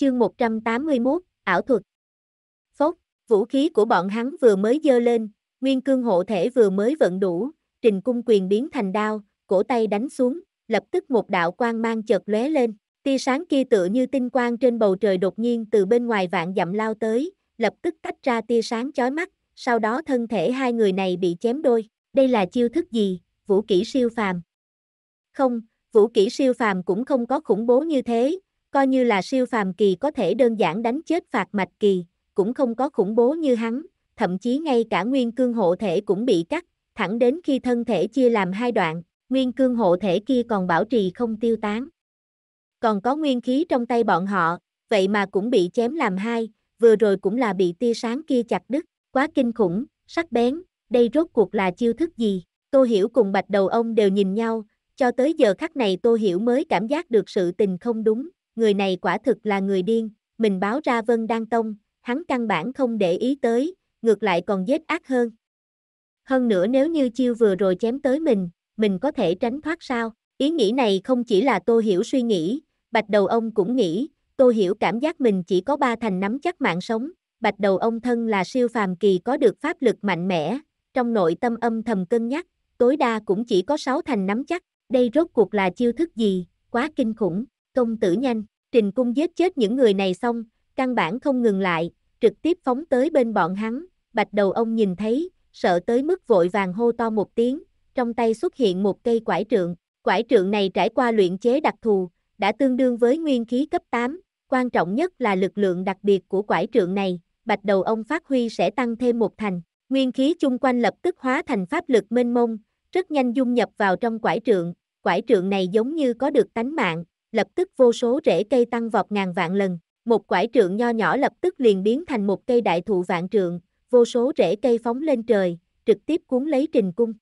Chương 181, ảo thuật. Phốc, vũ khí của bọn hắn vừa mới dơ lên, nguyên cương hộ thể vừa mới vận đủ, trình cung quyền biến thành đao, cổ tay đánh xuống, lập tức một đạo quang mang chợt lóe lên, tia sáng kia tựa như tinh quang trên bầu trời đột nhiên từ bên ngoài vạn dặm lao tới, lập tức tách ra tia sáng chói mắt, sau đó thân thể hai người này bị chém đôi, đây là chiêu thức gì, vũ kỹ siêu phàm. Không, vũ kỹ siêu phàm cũng không có khủng bố như thế, Coi như là siêu phàm kỳ có thể đơn giản đánh chết phạt mạch kỳ, cũng không có khủng bố như hắn, thậm chí ngay cả nguyên cương hộ thể cũng bị cắt, thẳng đến khi thân thể chia làm hai đoạn, nguyên cương hộ thể kia còn bảo trì không tiêu tán. Còn có nguyên khí trong tay bọn họ, vậy mà cũng bị chém làm hai, vừa rồi cũng là bị tia sáng kia chặt đứt, quá kinh khủng, sắc bén, đây rốt cuộc là chiêu thức gì? Tô Hiểu cùng Bạch Đầu Ông đều nhìn nhau, cho tới giờ khắc này Tô Hiểu mới cảm giác được sự tình không đúng, người này quả thực là người điên, mình báo ra Vân đăng Tông, hắn căn bản không để ý tới, ngược lại còn giết ác hơn. Hơn nữa nếu như chiêu vừa rồi chém tới mình, mình có thể tránh thoát sao? Ý nghĩ này không chỉ là Tô Hiểu suy nghĩ, bạch đầu ông cũng nghĩ, Tô Hiểu cảm giác mình chỉ có ba thành nắm chắc mạng sống, bạch đầu ông thân là siêu phàm kỳ có được pháp lực mạnh mẽ, trong nội tâm âm thầm cân nhắc, tối đa cũng chỉ có sáu thành nắm chắc, đây rốt cuộc là chiêu thức gì, quá kinh khủng công tử nhanh, Trình Cung giết chết những người này xong, căn bản không ngừng lại, trực tiếp phóng tới bên bọn hắn, bạch đầu ông nhìn thấy, sợ tới mức vội vàng hô to một tiếng, trong tay xuất hiện một cây quải trượng, quải trượng này trải qua luyện chế đặc thù, đã tương đương với nguyên khí cấp 8, quan trọng nhất là lực lượng đặc biệt của quải trượng này, bạch đầu ông phát huy sẽ tăng thêm một thành, nguyên khí chung quanh lập tức hóa thành pháp lực mênh mông, rất nhanh dung nhập vào trong quải trượng, quải trượng này giống như có được tánh mạng, lập tức vô số rễ cây tăng vọt ngàn vạn lần, một quải trượng nho nhỏ lập tức liền biến thành một cây đại thụ vạn trượng, vô số rễ cây phóng lên trời, trực tiếp cuốn lấy Trình Cung.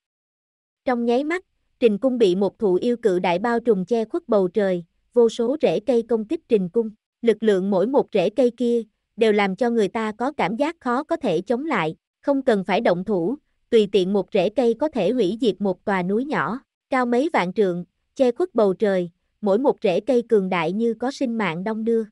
Trong nháy mắt, Trình Cung bị một thụ yêu cự đại bao trùm che khuất bầu trời, vô số rễ cây công kích Trình Cung, lực lượng mỗi một rễ cây kia, đều làm cho người ta có cảm giác khó có thể chống lại, không cần phải động thủ, tùy tiện một rễ cây có thể hủy diệt một tòa núi nhỏ, cao mấy vạn trượng, che khuất bầu trời, mỗi một rễ cây cường đại như có sinh mạng đông đưa.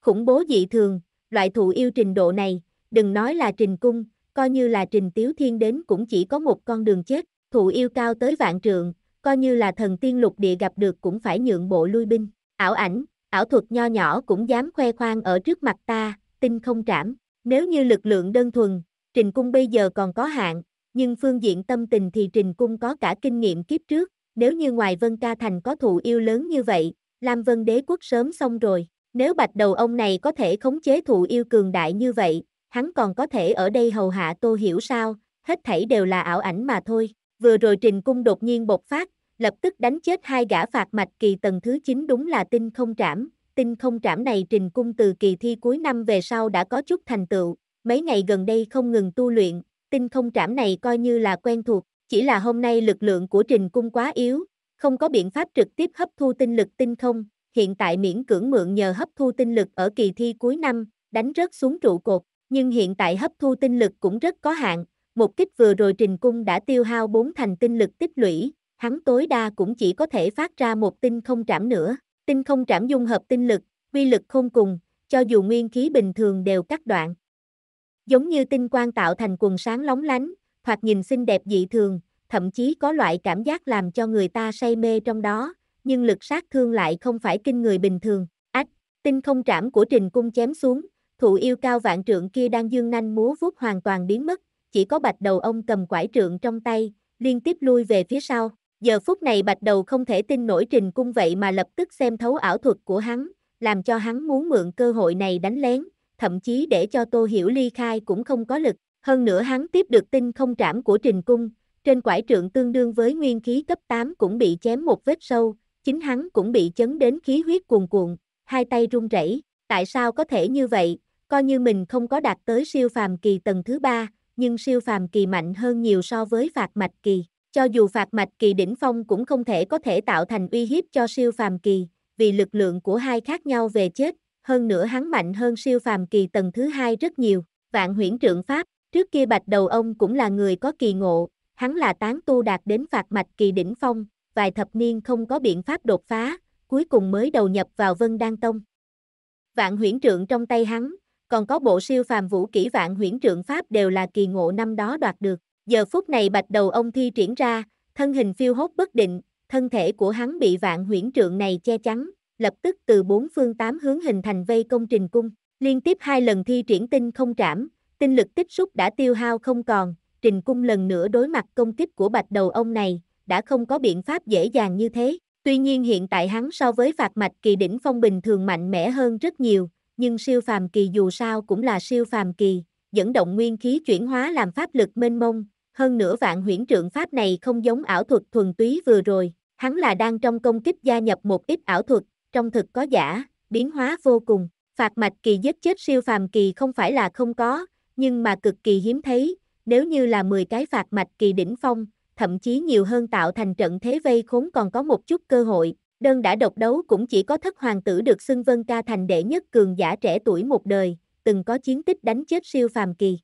Khủng bố dị thường, loại thụ yêu trình độ này, đừng nói là trình cung, coi như là trình tiếu thiên đến cũng chỉ có một con đường chết, thụ yêu cao tới vạn trượng, coi như là thần tiên lục địa gặp được cũng phải nhượng bộ lui binh, ảo ảnh, ảo thuật nho nhỏ cũng dám khoe khoang ở trước mặt ta, tin không trảm, nếu như lực lượng đơn thuần, trình cung bây giờ còn có hạn, nhưng phương diện tâm tình thì trình cung có cả kinh nghiệm kiếp trước, nếu như ngoài Vân Ca Thành có thụ yêu lớn như vậy, Lam Vân đế quốc sớm xong rồi. Nếu bạch đầu ông này có thể khống chế thụ yêu cường đại như vậy, hắn còn có thể ở đây hầu hạ tô hiểu sao, hết thảy đều là ảo ảnh mà thôi. Vừa rồi trình cung đột nhiên bộc phát, lập tức đánh chết hai gã phạt mạch kỳ tầng thứ 9 đúng là tinh không trảm. Tinh không trảm này trình cung từ kỳ thi cuối năm về sau đã có chút thành tựu, mấy ngày gần đây không ngừng tu luyện, tinh không trảm này coi như là quen thuộc, chỉ là hôm nay lực lượng của trình cung quá yếu, không có biện pháp trực tiếp hấp thu tinh lực tinh không, hiện tại miễn cưỡng mượn nhờ hấp thu tinh lực ở kỳ thi cuối năm, đánh rớt xuống trụ cột, nhưng hiện tại hấp thu tinh lực cũng rất có hạn, một kích vừa rồi trình cung đã tiêu hao bốn thành tinh lực tích lũy, hắn tối đa cũng chỉ có thể phát ra một tinh không trảm nữa, tinh không trảm dung hợp tinh lực, quy lực không cùng, cho dù nguyên khí bình thường đều cắt đoạn. Giống như tinh quang tạo thành quần sáng lóng lánh, hoặc nhìn xinh đẹp dị thường, thậm chí có loại cảm giác làm cho người ta say mê trong đó, nhưng lực sát thương lại không phải kinh người bình thường. Ách, tinh không trảm của Trình Cung chém xuống, thụ yêu cao vạn trượng kia đang dương nanh múa vuốt hoàn toàn biến mất, chỉ có bạch đầu ông cầm quải trượng trong tay, liên tiếp lui về phía sau. Giờ phút này bạch đầu không thể tin nổi Trình Cung vậy mà lập tức xem thấu ảo thuật của hắn, làm cho hắn muốn mượn cơ hội này đánh lén, thậm chí để cho Tô Hiểu ly khai cũng không có lực. Hơn nữa hắn tiếp được tinh không trảm của Trình Cung, trên quải trượng tương đương với nguyên khí cấp 8 cũng bị chém một vết sâu, chính hắn cũng bị chấn đến khí huyết cuồn cuộn, hai tay run rẩy. tại sao có thể như vậy, coi như mình không có đạt tới siêu phàm kỳ tầng thứ ba, nhưng siêu phàm kỳ mạnh hơn nhiều so với phạt mạch kỳ, cho dù phạt mạch kỳ đỉnh phong cũng không thể có thể tạo thành uy hiếp cho siêu phàm kỳ, vì lực lượng của hai khác nhau về chết, hơn nữa hắn mạnh hơn siêu phàm kỳ tầng thứ hai rất nhiều, vạn huyễn trượng pháp, Trước kia bạch đầu ông cũng là người có kỳ ngộ, hắn là tán tu đạt đến phạt mạch kỳ đỉnh phong, vài thập niên không có biện pháp đột phá, cuối cùng mới đầu nhập vào Vân Đan Tông. Vạn huyễn trượng trong tay hắn, còn có bộ siêu phàm vũ kỹ vạn huyễn trượng pháp đều là kỳ ngộ năm đó đoạt được. Giờ phút này bạch đầu ông thi triển ra, thân hình phiêu hốt bất định, thân thể của hắn bị vạn huyễn trượng này che chắn, lập tức từ bốn phương tám hướng hình thành vây công trình cung, liên tiếp hai lần thi triển tinh không trảm, tinh lực tích xúc đã tiêu hao không còn, Trình Cung lần nữa đối mặt công kích của bạch đầu ông này, đã không có biện pháp dễ dàng như thế. Tuy nhiên hiện tại hắn so với phạt mạch kỳ đỉnh phong bình thường mạnh mẽ hơn rất nhiều, nhưng siêu phàm kỳ dù sao cũng là siêu phàm kỳ, dẫn động nguyên khí chuyển hóa làm pháp lực mênh mông, hơn nữa vạn huyễn trượng pháp này không giống ảo thuật thuần túy vừa rồi, hắn là đang trong công kích gia nhập một ít ảo thuật, trong thực có giả, biến hóa vô cùng, phạt mạch kỳ giết chết siêu phàm kỳ không phải là không có, nhưng mà cực kỳ hiếm thấy, nếu như là 10 cái phạt mạch kỳ đỉnh phong, thậm chí nhiều hơn tạo thành trận thế vây khốn còn có một chút cơ hội, đơn đã độc đấu cũng chỉ có thất hoàng tử được xưng vân ca thành đệ nhất cường giả trẻ tuổi một đời, từng có chiến tích đánh chết siêu phàm kỳ.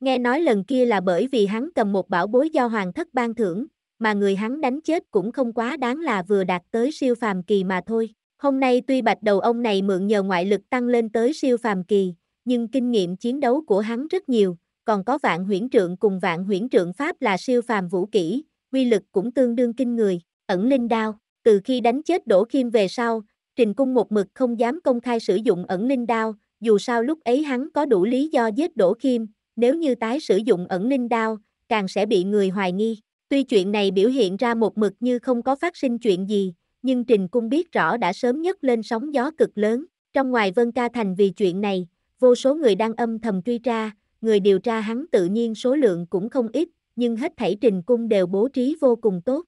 Nghe nói lần kia là bởi vì hắn cầm một bảo bối do hoàng thất ban thưởng, mà người hắn đánh chết cũng không quá đáng là vừa đạt tới siêu phàm kỳ mà thôi. Hôm nay tuy bạch đầu ông này mượn nhờ ngoại lực tăng lên tới siêu phàm kỳ, nhưng kinh nghiệm chiến đấu của hắn rất nhiều, còn có vạn huyễn trượng cùng vạn huyễn trượng pháp là siêu phàm vũ kỹ, quy lực cũng tương đương kinh người, ẩn linh đao, từ khi đánh chết đổ Kim về sau, Trình Cung một mực không dám công khai sử dụng ẩn linh đao, dù sao lúc ấy hắn có đủ lý do giết đổ Kim, nếu như tái sử dụng ẩn linh đao, càng sẽ bị người hoài nghi. Tuy chuyện này biểu hiện ra một mực như không có phát sinh chuyện gì, nhưng Trình Cung biết rõ đã sớm nhất lên sóng gió cực lớn, trong ngoài Vân Ca Thành vì chuyện này, vô số người đang âm thầm truy tra, người điều tra hắn tự nhiên số lượng cũng không ít, nhưng hết thảy Trình Cung đều bố trí vô cùng tốt.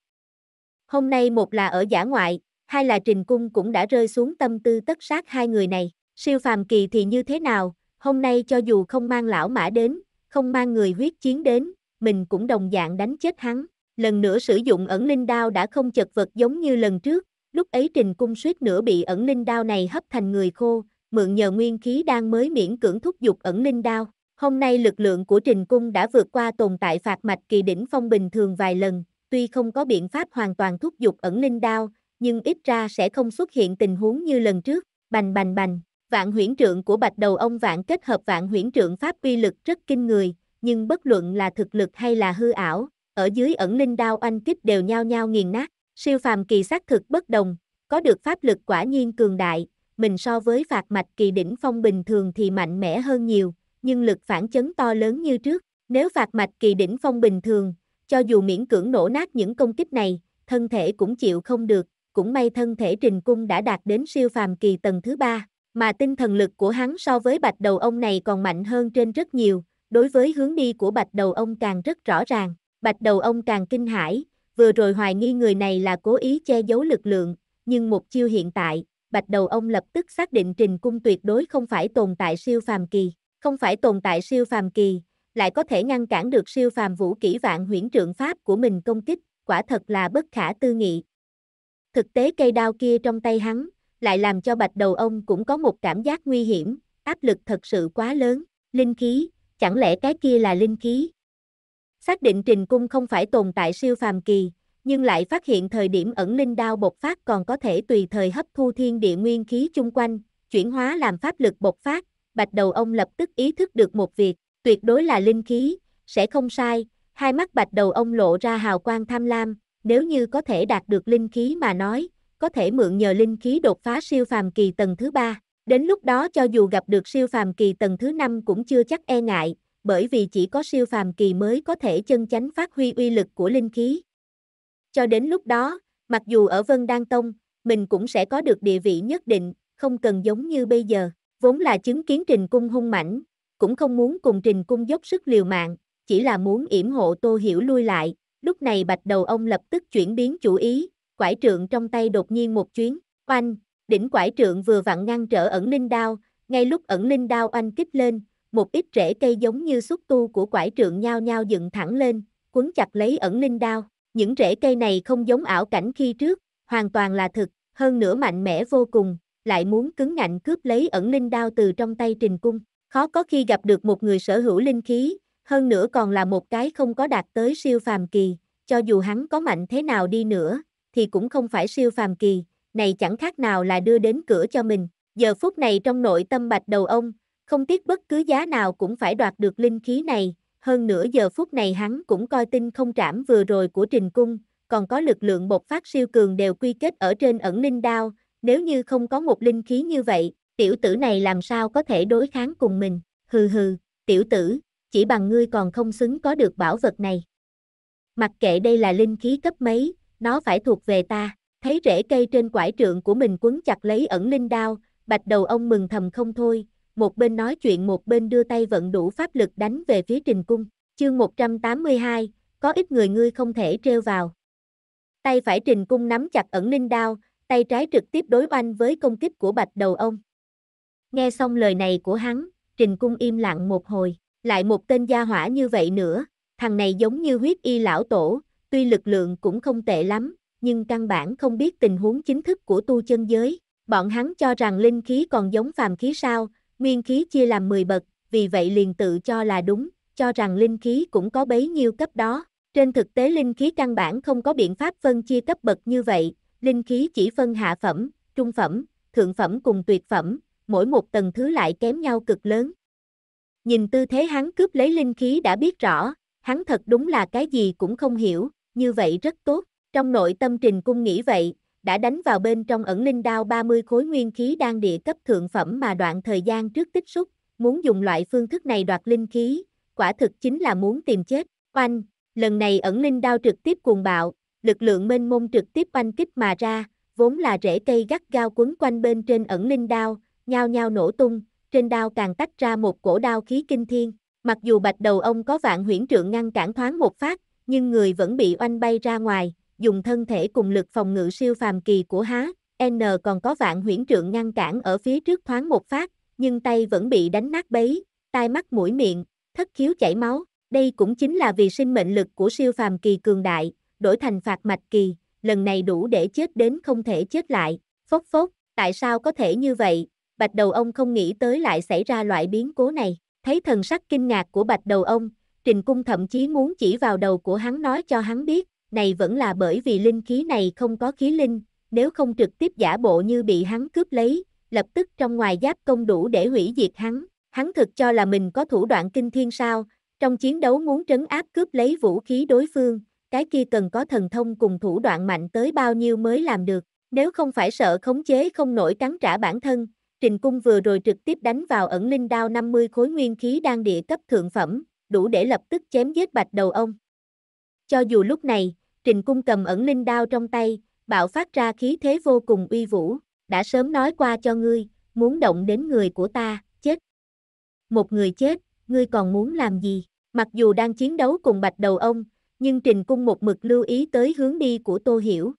Hôm nay một là ở giả ngoại, hai là Trình Cung cũng đã rơi xuống tâm tư tất sát hai người này, siêu phàm kỳ thì như thế nào, hôm nay cho dù không mang lão mã đến, không mang người huyết chiến đến, mình cũng đồng dạng đánh chết hắn. Lần nữa sử dụng ẩn linh đao đã không chật vật giống như lần trước, lúc ấy Trình Cung suýt nữa bị ẩn linh đao này hấp thành người khô, mượn nhờ nguyên khí đang mới miễn cưỡng thúc dục ẩn linh đao. Hôm nay lực lượng của Trình Cung đã vượt qua tồn tại phạt mạch kỳ đỉnh phong bình thường vài lần, tuy không có biện pháp hoàn toàn thúc dục ẩn linh đao, nhưng ít ra sẽ không xuất hiện tình huống như lần trước, bành bành bành. Vạn huyễn trượng của bạch đầu ông vạn kết hợp vạn huyễn trượng pháp uy lực rất kinh người, nhưng bất luận là thực lực hay là hư ảo, ở dưới ẩn linh đao anh kích đều nhao nhao nghiền nát, siêu phàm kỳ sát thực bất đồng, có được pháp lực quả nhiên cường đại, mình so với phạt mạch kỳ đỉnh phong bình thường thì mạnh mẽ hơn nhiều, nhưng lực phản chấn to lớn như trước. Nếu phạt mạch kỳ đỉnh phong bình thường, cho dù miễn cưỡng nổ nát những công kích này, thân thể cũng chịu không được, cũng may thân thể trình cung đã đạt đến siêu phàm kỳ tầng thứ ba, mà tinh thần lực của hắn so với bạch đầu ông này còn mạnh hơn trên rất nhiều, đối với hướng đi của bạch đầu ông càng rất rõ ràng, bạch đầu ông càng kinh hãi, vừa rồi hoài nghi người này là cố ý che giấu lực lượng, nhưng một chiêu hiện tại, bạch đầu ông lập tức xác định Trình Cung tuyệt đối không phải tồn tại siêu phàm kỳ, không phải tồn tại siêu phàm kỳ, lại có thể ngăn cản được siêu phàm vũ kỹ vạn huyễn trượng pháp của mình công kích, quả thật là bất khả tư nghị. Thực tế cây đao kia trong tay hắn, lại làm cho bạch đầu ông cũng có một cảm giác nguy hiểm, áp lực thật sự quá lớn, linh khí, chẳng lẽ cái kia là linh khí? Xác định Trình Cung không phải tồn tại siêu phàm kỳ, nhưng lại phát hiện thời điểm ẩn linh đao bộc phát còn có thể tùy thời hấp thu thiên địa nguyên khí chung quanh, chuyển hóa làm pháp lực bộc phát, bạch đầu ông lập tức ý thức được một việc, tuyệt đối là linh khí, sẽ không sai, hai mắt bạch đầu ông lộ ra hào quang tham lam, nếu như có thể đạt được linh khí mà nói, có thể mượn nhờ linh khí đột phá siêu phàm kỳ tầng thứ ba. Đến lúc đó cho dù gặp được siêu phàm kỳ tầng thứ năm cũng chưa chắc e ngại, bởi vì chỉ có siêu phàm kỳ mới có thể chân chánh phát huy uy lực của linh khí. Cho đến lúc đó, mặc dù ở Vân Đan Tông, mình cũng sẽ có được địa vị nhất định, không cần giống như bây giờ, vốn là chứng kiến Trình Cung hung mảnh, cũng không muốn cùng Trình Cung dốc sức liều mạng, chỉ là muốn yểm hộ Tô Hiểu lui lại, lúc này bạch đầu ông lập tức chuyển biến chủ ý, quải trượng trong tay đột nhiên một chuyến, oanh, đỉnh quải trượng vừa vặn ngăn trở ẩn linh đao, ngay lúc ẩn linh đao oanh kích lên, một ít rễ cây giống như xúc tu của quải trượng nhao nhao dựng thẳng lên, quấn chặt lấy ẩn linh đao. Những rễ cây này không giống ảo cảnh khi trước, hoàn toàn là thực, hơn nữa mạnh mẽ vô cùng, lại muốn cứng ngạnh cướp lấy ẩn linh đao từ trong tay Trình Cung. Khó có khi gặp được một người sở hữu linh khí, hơn nữa còn là một cái không có đạt tới siêu phàm kỳ, cho dù hắn có mạnh thế nào đi nữa, thì cũng không phải siêu phàm kỳ, này chẳng khác nào là đưa đến cửa cho mình. Giờ phút này trong nội tâm bạch đầu ông, không tiếc bất cứ giá nào cũng phải đoạt được linh khí này, hơn nữa giờ phút này hắn cũng coi tinh không trảm vừa rồi của Trình Cung, còn có lực lượng bộc phát siêu cường đều quy kết ở trên ẩn linh đao, nếu như không có một linh khí như vậy, tiểu tử này làm sao có thể đối kháng cùng mình, hừ hừ, tiểu tử, chỉ bằng ngươi còn không xứng có được bảo vật này. Mặc kệ đây là linh khí cấp mấy, nó phải thuộc về ta, thấy rễ cây trên quải trượng của mình quấn chặt lấy ẩn linh đao, bạch đầu ông mừng thầm không thôi, một bên nói chuyện một bên đưa tay vận đủ pháp lực đánh về phía trình cung. Chương 182, có ít người ngươi không thể treo vào. Tay phải trình cung nắm chặt ẩn linh đao, tay trái trực tiếp đối oanh với công kích của bạch đầu ông. Nghe xong lời này của hắn, trình cung im lặng một hồi, lại một tên gia hỏa như vậy nữa, thằng này giống như huyết y lão tổ, tuy lực lượng cũng không tệ lắm, nhưng căn bản không biết tình huống chính thức của tu chân giới. Bọn hắn cho rằng linh khí còn giống phàm khí sao, nguyên khí chia làm 10 bậc, vì vậy liền tự cho là đúng, cho rằng linh khí cũng có bấy nhiêu cấp đó. Trên thực tế linh khí căn bản không có biện pháp phân chia cấp bậc như vậy, linh khí chỉ phân hạ phẩm, trung phẩm, thượng phẩm cùng tuyệt phẩm, mỗi một tầng thứ lại kém nhau cực lớn. Nhìn tư thế hắn cướp lấy linh khí đã biết rõ, hắn thật đúng là cái gì cũng không hiểu, như vậy rất tốt, trong nội tâm trình cung nghĩ vậy, đã đánh vào bên trong ẩn linh đao 30 khối nguyên khí đang địa cấp thượng phẩm mà đoạn thời gian trước tích xúc, muốn dùng loại phương thức này đoạt linh khí, quả thực chính là muốn tìm chết. Oanh, lần này ẩn linh đao trực tiếp cuồng bạo, lực lượng mênh mông trực tiếp oanh kích mà ra, vốn là rễ cây gắt gao quấn quanh bên trên ẩn linh đao, nhao nhao nổ tung, trên đao càng tách ra một cổ đao khí kinh thiên. Mặc dù bạch đầu ông có vạn huyễn trượng ngăn cản thoáng một phát, nhưng người vẫn bị oanh bay ra ngoài, dùng thân thể cùng lực phòng ngự siêu phàm kỳ của há, N còn có vạn huyễn trượng ngăn cản ở phía trước thoáng một phát, nhưng tay vẫn bị đánh nát bấy, tai mắt mũi miệng, thất khiếu chảy máu, đây cũng chính là vì sinh mệnh lực của siêu phàm kỳ cường đại, đổi thành phạt mạch kỳ, lần này đủ để chết đến không thể chết lại, phốc phốc, tại sao có thể như vậy, bạch đầu ông không nghĩ tới lại xảy ra loại biến cố này, thấy thần sắc kinh ngạc của bạch đầu ông, trình cung thậm chí muốn chỉ vào đầu của hắn nói cho hắn biết, này vẫn là bởi vì linh khí này không có khí linh, nếu không trực tiếp giả bộ như bị hắn cướp lấy, lập tức trong ngoài giáp công đủ để hủy diệt hắn, hắn thực cho là mình có thủ đoạn kinh thiên sao, trong chiến đấu muốn trấn áp cướp lấy vũ khí đối phương, cái kia cần có thần thông cùng thủ đoạn mạnh tới bao nhiêu mới làm được, nếu không phải sợ khống chế không nổi cắn trả bản thân, Trình Cung vừa rồi trực tiếp đánh vào ẩn linh đao 50 khối nguyên khí đang địa cấp thượng phẩm, đủ để lập tức chém giết bạch đầu ông. Cho dù lúc này, Trình Cung cầm ẩn linh đao trong tay, bạo phát ra khí thế vô cùng uy vũ, đã sớm nói qua cho ngươi, muốn động đến người của ta, chết. Một người chết, ngươi còn muốn làm gì? Mặc dù đang chiến đấu cùng bạch đầu ông, nhưng Trình Cung một mực lưu ý tới hướng đi của Tô Hiểu.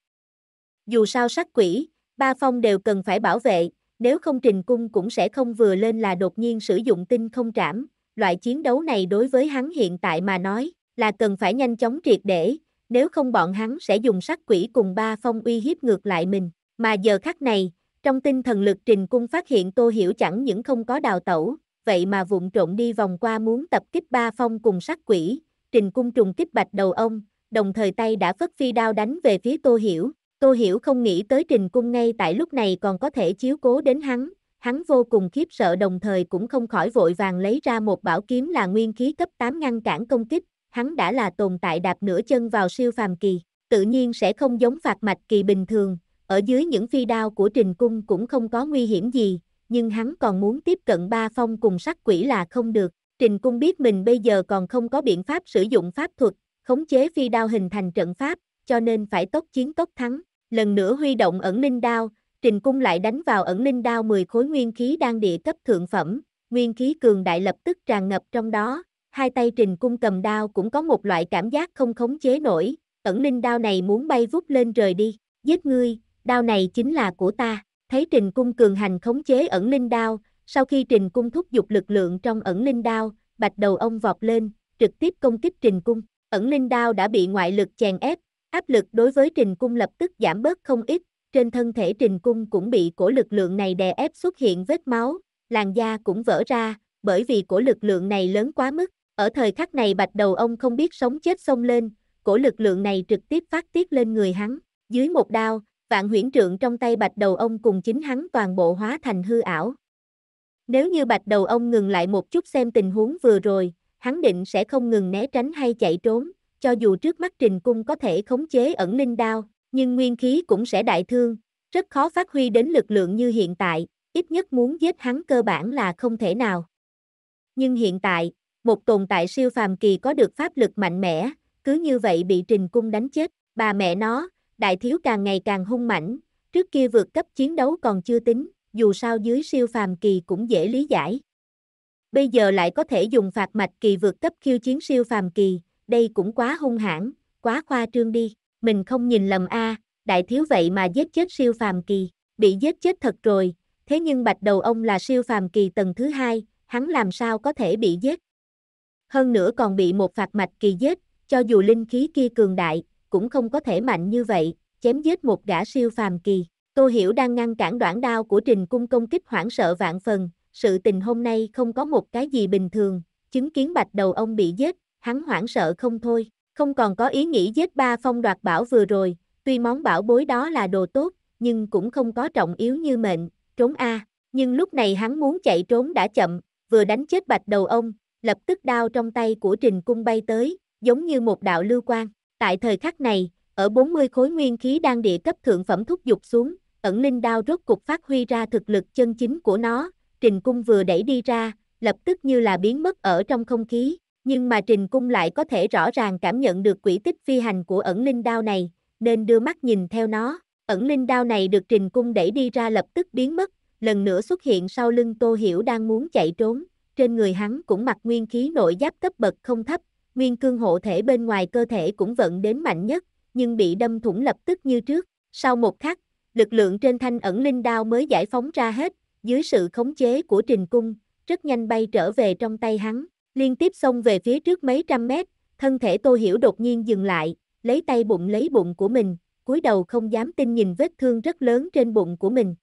Dù sao sắc quỷ, ba phong đều cần phải bảo vệ, nếu không Trình Cung cũng sẽ không vừa lên là đột nhiên sử dụng tinh không trảm. Loại chiến đấu này đối với hắn hiện tại mà nói, là cần phải nhanh chóng triệt để, nếu không bọn hắn sẽ dùng sát quỷ cùng ba phong uy hiếp ngược lại mình. Mà giờ khắc này, trong tinh thần lực trình cung phát hiện Tô Hiểu chẳng những không có đào tẩu, vậy mà vụng trộn đi vòng qua muốn tập kích ba phong cùng sát quỷ, trình cung trùng kích bạch đầu ông, đồng thời tay đã phất phi đao đánh về phía Tô Hiểu. Tô Hiểu không nghĩ tới trình cung ngay tại lúc này còn có thể chiếu cố đến hắn, hắn vô cùng khiếp sợ đồng thời cũng không khỏi vội vàng lấy ra một bảo kiếm là nguyên khí cấp 8 ngăn cản công kích, hắn đã là tồn tại đạp nửa chân vào siêu phàm kỳ, tự nhiên sẽ không giống phạt mạch kỳ bình thường, ở dưới những phi đao của trình cung cũng không có nguy hiểm gì, nhưng hắn còn muốn tiếp cận ba phong cùng sắc quỷ là không được. Trình cung biết mình bây giờ còn không có biện pháp sử dụng pháp thuật, khống chế phi đao hình thành trận pháp, cho nên phải tốc chiến tốc thắng. Lần nữa huy động ẩn linh đao, trình cung lại đánh vào ẩn linh đao 10 khối nguyên khí đang địa cấp thượng phẩm, nguyên khí cường đại lập tức tràn ngập trong đó, hai tay Trình Cung cầm đao cũng có một loại cảm giác không khống chế nổi, ẩn linh đao này muốn bay vút lên rời đi, giết ngươi, đao này chính là của ta, thấy Trình Cung cường hành khống chế ẩn linh đao, sau khi Trình Cung thúc giục lực lượng trong ẩn linh đao, bạch đầu ông vọt lên, trực tiếp công kích Trình Cung, ẩn linh đao đã bị ngoại lực chèn ép, áp lực đối với Trình Cung lập tức giảm bớt không ít, trên thân thể Trình Cung cũng bị cổ lực lượng này đè ép xuất hiện vết máu, làn da cũng vỡ ra, bởi vì cổ lực lượng này lớn quá mức, ở thời khắc này bạch đầu ông không biết sống chết xông lên, cổ lực lượng này trực tiếp phát tiết lên người hắn. Dưới một đao, vạn huyễn trượng trong tay bạch đầu ông cùng chính hắn toàn bộ hóa thành hư ảo. Nếu như bạch đầu ông ngừng lại một chút xem tình huống vừa rồi, hắn định sẽ không ngừng né tránh hay chạy trốn, cho dù trước mắt trình cung có thể khống chế ẩn linh đao, nhưng nguyên khí cũng sẽ đại thương, rất khó phát huy đến lực lượng như hiện tại, ít nhất muốn giết hắn cơ bản là không thể nào. Nhưng hiện tại, một tồn tại siêu phàm kỳ có được pháp lực mạnh mẽ, cứ như vậy bị Trình Cung đánh chết, bà mẹ nó, đại thiếu càng ngày càng hung mãnh, trước kia vượt cấp chiến đấu còn chưa tính, dù sao dưới siêu phàm kỳ cũng dễ lý giải. Bây giờ lại có thể dùng phạt mạch kỳ vượt cấp khiêu chiến siêu phàm kỳ, đây cũng quá hung hãn, quá khoa trương đi, mình không nhìn lầm a, đại thiếu vậy mà giết chết siêu phàm kỳ, bị giết chết thật rồi, thế nhưng bạch đầu ông là siêu phàm kỳ tầng thứ hai, hắn làm sao có thể bị giết, hơn nữa còn bị một phạt mạch kỳ giết, cho dù linh khí kia cường đại, cũng không có thể mạnh như vậy, chém giết một gã siêu phàm kỳ. Tô Hiểu đang ngăn cản đoạn đao của Trình Cung công kích hoảng sợ vạn phần, sự tình hôm nay không có một cái gì bình thường, chứng kiến bạch đầu ông bị giết, hắn hoảng sợ không thôi, không còn có ý nghĩ giết ba phong đoạt bảo vừa rồi, tuy món bảo bối đó là đồ tốt, nhưng cũng không có trọng yếu như mệnh, trốn a. Nhưng lúc này hắn muốn chạy trốn đã chậm, vừa đánh chết bạch đầu ông, lập tức đao trong tay của Trình Cung bay tới, giống như một đạo lưu quang. Tại thời khắc này, ở 40 khối nguyên khí đang địa cấp thượng phẩm thúc dục xuống, ẩn linh đao rốt cục phát huy ra thực lực chân chính của nó, Trình Cung vừa đẩy đi ra, lập tức như là biến mất ở trong không khí, nhưng mà Trình Cung lại có thể rõ ràng cảm nhận được quỹ tích phi hành của ẩn linh đao này, nên đưa mắt nhìn theo nó, ẩn linh đao này được Trình Cung đẩy đi ra lập tức biến mất, lần nữa xuất hiện sau lưng Tô Hiểu đang muốn chạy trốn, trên người hắn cũng mặc nguyên khí nội giáp cấp bậc không thấp, nguyên cương hộ thể bên ngoài cơ thể cũng vận đến mạnh nhất, nhưng bị đâm thủng lập tức như trước. Sau một khắc, lực lượng trên thanh ẩn linh đao mới giải phóng ra hết, dưới sự khống chế của trình cung, rất nhanh bay trở về trong tay hắn, liên tiếp xông về phía trước mấy trăm mét, thân thể tô hiểu đột nhiên dừng lại, lấy tay bụng lấy bụng của mình, cúi đầu không dám tin nhìn vết thương rất lớn trên bụng của mình,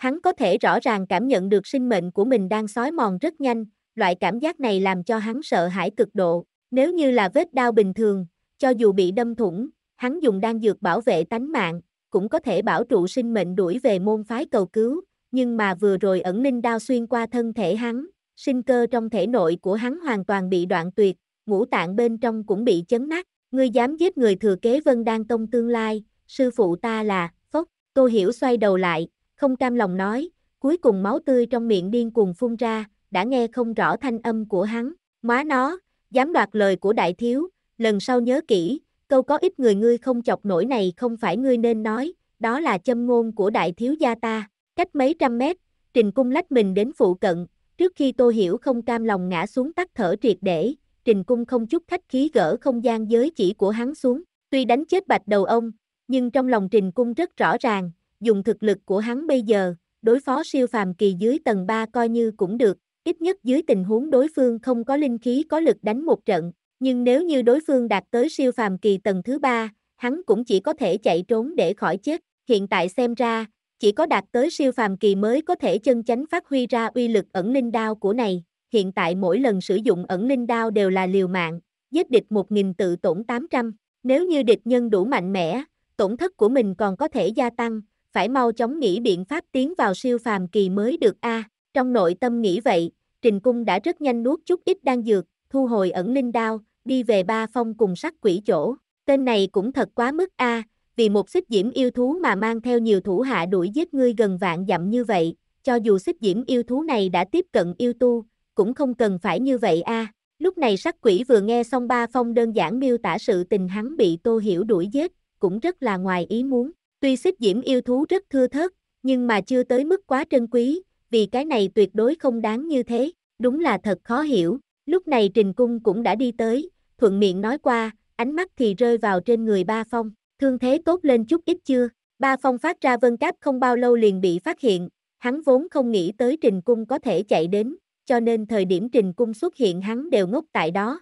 Hắn có thể rõ ràng cảm nhận được sinh mệnh của mình đang sói mòn rất nhanh, loại cảm giác này làm cho hắn sợ hãi cực độ. Nếu như là vết đau bình thường, cho dù bị đâm thủng, hắn dùng đan dược bảo vệ tánh mạng, cũng có thể bảo trụ sinh mệnh đuổi về môn phái cầu cứu, nhưng mà vừa rồi ẩn ninh đao xuyên qua thân thể hắn, sinh cơ trong thể nội của hắn hoàn toàn bị đoạn tuyệt, ngũ tạng bên trong cũng bị chấn nát, ngươi dám giết người thừa kế Vân đang Tông tương lai, sư phụ ta là, phốc, tô hiểu xoay đầu lại, không cam lòng nói, cuối cùng máu tươi trong miệng điên cuồng phun ra, đã nghe không rõ thanh âm của hắn, má nó, dám đoạt lời của đại thiếu, lần sau nhớ kỹ, câu có ít người ngươi không chọc nổi này không phải ngươi nên nói, đó là châm ngôn của đại thiếu gia ta, cách mấy trăm mét, trình cung lách mình đến phụ cận, trước khi tô hiểu không cam lòng ngã xuống tắt thở triệt để, trình cung không chút khách khí gỡ không gian giới chỉ của hắn xuống, tuy đánh chết bạch đầu ông, nhưng trong lòng trình cung rất rõ ràng, dùng thực lực của hắn bây giờ, đối phó siêu phàm kỳ dưới tầng 3 coi như cũng được, ít nhất dưới tình huống đối phương không có linh khí có lực đánh một trận, nhưng nếu như đối phương đạt tới siêu phàm kỳ tầng thứ 3, hắn cũng chỉ có thể chạy trốn để khỏi chết, hiện tại xem ra, chỉ có đạt tới siêu phàm kỳ mới có thể chân chánh phát huy ra uy lực ẩn linh đao của này, hiện tại mỗi lần sử dụng ẩn linh đao đều là liều mạng, giết địch 1.000 tự tổn 800, nếu như địch nhân đủ mạnh mẽ, tổn thất của mình còn có thể gia tăng, phải mau chóng nghĩ biện pháp tiến vào siêu phàm kỳ mới được a. À, trong nội tâm nghĩ vậy, Trình Cung đã rất nhanh nuốt chút ít đan dược, thu hồi ẩn linh đao, đi về ba phong cùng sắc quỷ chỗ. Tên này cũng thật quá mức a, à, vì một xích diễm yêu thú mà mang theo nhiều thủ hạ đuổi giết ngươi gần vạn dặm như vậy, cho dù xích diễm yêu thú này đã tiếp cận yêu tu, cũng không cần phải như vậy a. À. Lúc này sắc quỷ vừa nghe xong ba phong đơn giản miêu tả sự tình hắn bị Tô Hiểu đuổi giết, cũng rất là ngoài ý muốn. Tuy xích diễm yêu thú rất thưa thớt, nhưng mà chưa tới mức quá trân quý, vì cái này tuyệt đối không đáng như thế, đúng là thật khó hiểu. Lúc này Trình Cung cũng đã đi tới, thuận miệng nói qua, ánh mắt thì rơi vào trên người Ba Phong, thương thế tốt lên chút ít chưa? Ba Phong phát ra vân cáp không bao lâu liền bị phát hiện, hắn vốn không nghĩ tới Trình Cung có thể chạy đến, cho nên thời điểm Trình Cung xuất hiện hắn đều ngốc tại đó.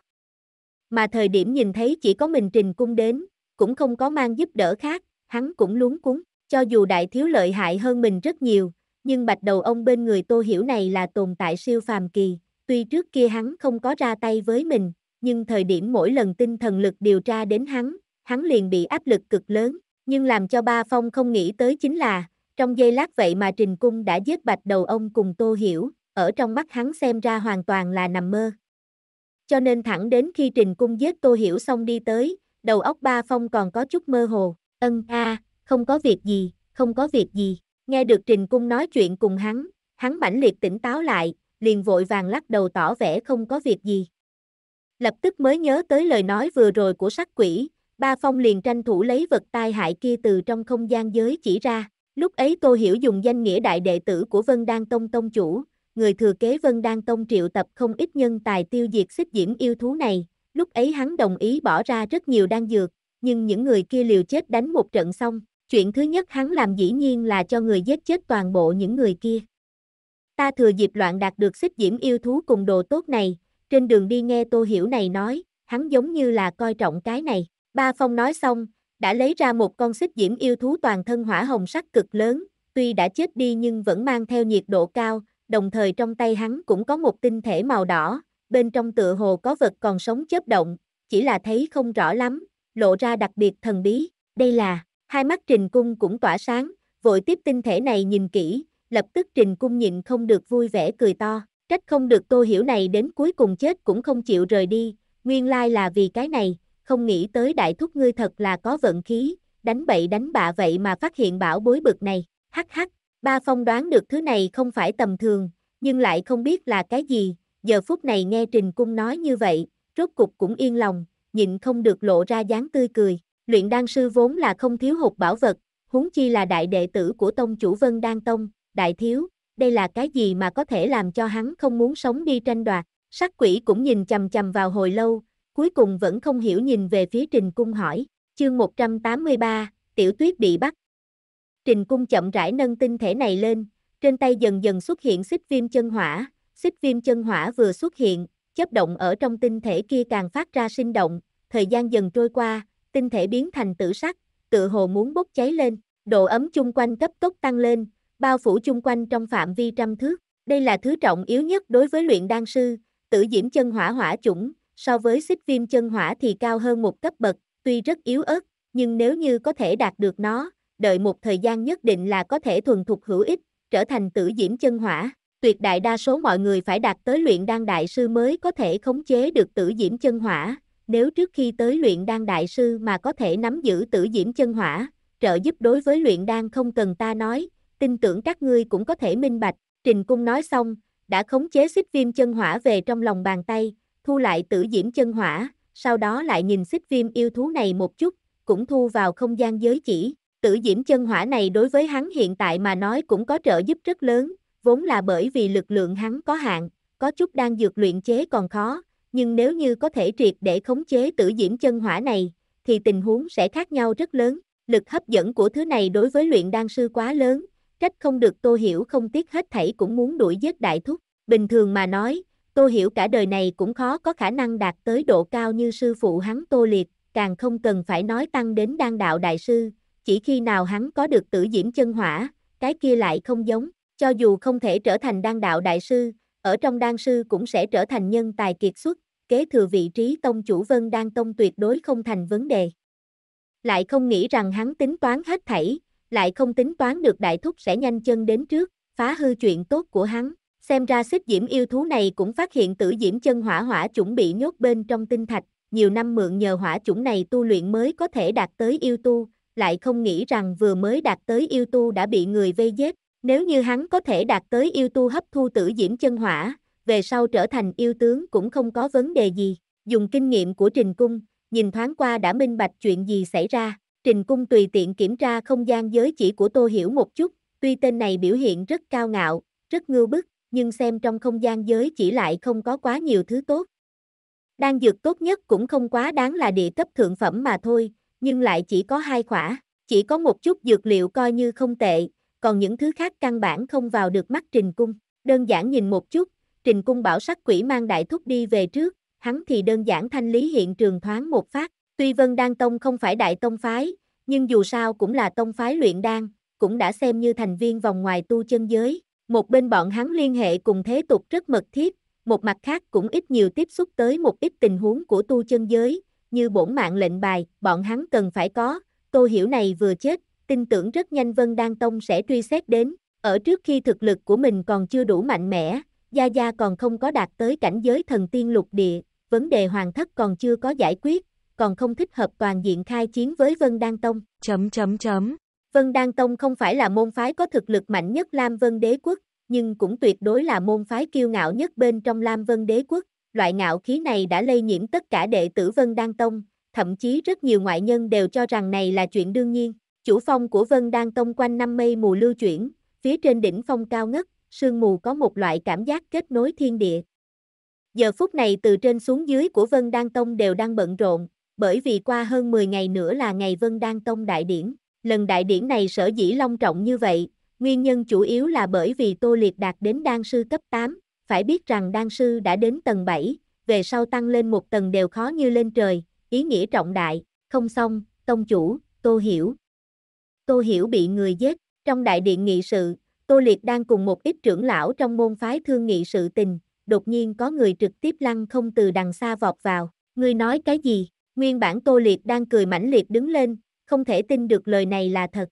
Mà thời điểm nhìn thấy chỉ có mình Trình Cung đến, cũng không có mang giúp đỡ khác, hắn cũng luống cuống, cho dù đại thiếu lợi hại hơn mình rất nhiều, nhưng bạch đầu ông bên người Tô Hiểu này là tồn tại siêu phàm kỳ, tuy trước kia hắn không có ra tay với mình, nhưng thời điểm mỗi lần tinh thần lực điều tra đến hắn, hắn liền bị áp lực cực lớn, nhưng làm cho ba phong không nghĩ tới chính là, trong giây lát vậy mà Trình Cung đã giết bạch đầu ông cùng Tô Hiểu, ở trong mắt hắn xem ra hoàn toàn là nằm mơ. Cho nên thẳng đến khi Trình Cung giết Tô Hiểu xong đi tới, đầu óc ba phong còn có chút mơ hồ, Ân a, không có việc gì, không có việc gì. Nghe được Trình Cung nói chuyện cùng hắn, hắn mãnh liệt tỉnh táo lại, liền vội vàng lắc đầu tỏ vẻ không có việc gì. Lập tức mới nhớ tới lời nói vừa rồi của sắc quỷ, ba phong liền tranh thủ lấy vật tai hại kia từ trong không gian giới chỉ ra. Lúc ấy Tô Hiểu dùng danh nghĩa đại đệ tử của Vân Đan Tông Tông Chủ, người thừa kế Vân Đan Tông triệu tập không ít nhân tài tiêu diệt xích diễm yêu thú này. Lúc ấy hắn đồng ý bỏ ra rất nhiều đan dược, nhưng những người kia liều chết đánh một trận xong, chuyện thứ nhất hắn làm dĩ nhiên là cho người giết chết toàn bộ những người kia. Ta thừa dịp loạn đạt được xích diễm yêu thú cùng đồ tốt này, trên đường đi nghe tô hiểu này nói, hắn giống như là coi trọng cái này. Ba Phong nói xong, đã lấy ra một con xích diễm yêu thú toàn thân hỏa hồng sắc cực lớn, tuy đã chết đi nhưng vẫn mang theo nhiệt độ cao, đồng thời trong tay hắn cũng có một tinh thể màu đỏ, bên trong tựa hồ có vật còn sống chớp động, chỉ là thấy không rõ lắm, lộ ra đặc biệt thần bí. Đây là, hai mắt Trình Cung cũng tỏa sáng, vội tiếp tinh thể này nhìn kỹ, lập tức Trình Cung nhịn không được vui vẻ cười to. Trách không được tô hiểu này đến cuối cùng chết cũng không chịu rời đi, nguyên lai là vì cái này, không nghĩ tới đại thúc ngươi thật là có vận khí, đánh bậy đánh bạ vậy mà phát hiện bảo bối bực này, hắc hắc, ba phong đoán được thứ này không phải tầm thường, nhưng lại không biết là cái gì, giờ phút này nghe Trình Cung nói như vậy, rốt cục cũng yên lòng, nhịn không được lộ ra dáng tươi cười. Luyện đan sư vốn là không thiếu hụt bảo vật, huống chi là đại đệ tử của tông chủ Vân Đan Tông, đại thiếu, đây là cái gì mà có thể làm cho hắn không muốn sống đi tranh đoạt. Sắc quỷ cũng nhìn chầm chầm vào hồi lâu, cuối cùng vẫn không hiểu nhìn về phía Trình Cung hỏi, chương 183, tiểu tuyết bị bắt. Trình Cung chậm rãi nâng tinh thể này lên, trên tay dần dần xuất hiện xích viêm chân hỏa, xích viêm chân hỏa vừa xuất hiện, chớp động ở trong tinh thể kia càng phát ra sinh động, thời gian dần trôi qua, tinh thể biến thành tử sắc, tựa hồ muốn bốc cháy lên, độ ấm chung quanh cấp tốc tăng lên, bao phủ chung quanh trong phạm vi trăm thước. Đây là thứ trọng yếu nhất đối với luyện đan sư, tử diễm chân hỏa hỏa chủng, so với xích viêm chân hỏa thì cao hơn một cấp bậc, tuy rất yếu ớt, nhưng nếu như có thể đạt được nó, đợi một thời gian nhất định là có thể thuần thục hữu ích, trở thành tử diễm chân hỏa. Tuyệt đại đa số mọi người phải đạt tới luyện đan đại sư mới có thể khống chế được tử diễm chân hỏa, nếu trước khi tới luyện đan đại sư mà có thể nắm giữ tử diễm chân hỏa, trợ giúp đối với luyện đan không cần ta nói, tin tưởng các ngươi cũng có thể minh bạch, Trình Cung nói xong, đã khống chế xích viêm chân hỏa về trong lòng bàn tay, thu lại tử diễm chân hỏa, sau đó lại nhìn xích viêm yêu thú này một chút, cũng thu vào không gian giới chỉ, tử diễm chân hỏa này đối với hắn hiện tại mà nói cũng có trợ giúp rất lớn, vốn là bởi vì lực lượng hắn có hạn, có chút đang dược luyện chế còn khó, nhưng nếu như có thể triệt để khống chế tử diễm chân hỏa này, thì tình huống sẽ khác nhau rất lớn, lực hấp dẫn của thứ này đối với luyện đan sư quá lớn, trách không được Tô Hiểu không tiếc hết thảy cũng muốn đuổi giết đại thúc, bình thường mà nói, Tô Hiểu cả đời này cũng khó có khả năng đạt tới độ cao như sư phụ hắn Tô Liệt, càng không cần phải nói tăng đến đan đạo đại sư, chỉ khi nào hắn có được tử diễm chân hỏa, cái kia lại không giống, cho dù không thể trở thành đan đạo đại sư, ở trong đan sư cũng sẽ trở thành nhân tài kiệt xuất, kế thừa vị trí tông chủ Vân Đan Tông tuyệt đối không thành vấn đề. Lại không nghĩ rằng hắn tính toán hết thảy, lại không tính toán được đại thúc sẽ nhanh chân đến trước, phá hư chuyện tốt của hắn. Xem ra xích diễm yêu thú này cũng phát hiện tử diễm chân hỏa hỏa chuẩn bị nhốt bên trong tinh thạch, nhiều năm mượn nhờ hỏa chủng này tu luyện mới có thể đạt tới yêu tu, lại không nghĩ rằng vừa mới đạt tới yêu tu đã bị người vây giết, nếu như hắn có thể đạt tới yêu tu hấp thu tử diễm chân hỏa, về sau trở thành yêu tướng cũng không có vấn đề gì. Dùng kinh nghiệm của Trình Cung, nhìn thoáng qua đã minh bạch chuyện gì xảy ra. Trình Cung tùy tiện kiểm tra không gian giới chỉ của Tô Hiểu một chút, tuy tên này biểu hiện rất cao ngạo, rất ngưu bức, nhưng xem trong không gian giới chỉ lại không có quá nhiều thứ tốt. Đan dược tốt nhất cũng không quá đáng là địa cấp thượng phẩm mà thôi, nhưng lại chỉ có hai khỏa, chỉ có một chút dược liệu coi như không tệ, còn những thứ khác căn bản không vào được mắt Trình Cung. Đơn giản nhìn một chút, Trình Cung bảo sắc quỷ mang đại thúc đi về trước, hắn thì đơn giản thanh lý hiện trường thoáng một phát. Tuy Vân Đan Tông không phải đại tông phái, nhưng dù sao cũng là tông phái luyện đan, cũng đã xem như thành viên vòng ngoài tu chân giới. Một bên bọn hắn liên hệ cùng thế tục rất mật thiết, một mặt khác cũng ít nhiều tiếp xúc tới một ít tình huống của tu chân giới, như bổn mạng lệnh bài, bọn hắn cần phải có, tô hiểu này vừa chết, tin tưởng rất nhanh Vân Đan Tông sẽ truy xét đến, ở trước khi thực lực của mình còn chưa đủ mạnh mẽ, Gia Gia còn không có đạt tới cảnh giới thần tiên lục địa, vấn đề hoàng thất còn chưa có giải quyết, còn không thích hợp toàn diện khai chiến với Vân Đan Tông. Chấm chấm chấm. Vân Đan Tông không phải là môn phái có thực lực mạnh nhất Lam Vân Đế Quốc, nhưng cũng tuyệt đối là môn phái kiêu ngạo nhất bên trong Lam Vân Đế Quốc. Loại ngạo khí này đã lây nhiễm tất cả đệ tử Vân Đan Tông, thậm chí rất nhiều ngoại nhân đều cho rằng này là chuyện đương nhiên. Chủ phong của Vân đang tông quanh năm mây mù lưu chuyển, phía trên đỉnh phong cao ngất, sương mù có một loại cảm giác kết nối thiên địa. Giờ phút này từ trên xuống dưới của Vân Đan Tông đều đang bận rộn, bởi vì qua hơn 10 ngày nữa là ngày Vân Đan Tông đại điển. Lần đại điển này sở dĩ long trọng như vậy, nguyên nhân chủ yếu là bởi vì Tô Liệt đạt đến đan sư cấp 8, phải biết rằng đan sư đã đến tầng 7, về sau tăng lên một tầng đều khó như lên trời, ý nghĩa trọng đại, không xong, tông chủ, Tô Hiểu, Tô Hiểu bị người giết, trong đại điện nghị sự, Tô Liệt đang cùng một ít trưởng lão trong môn phái thương nghị sự tình, đột nhiên có người trực tiếp lăn không từ đằng xa vọt vào, ngươi nói cái gì, nguyên bản Tô Liệt đang cười mãnh liệt đứng lên, không thể tin được lời này là thật.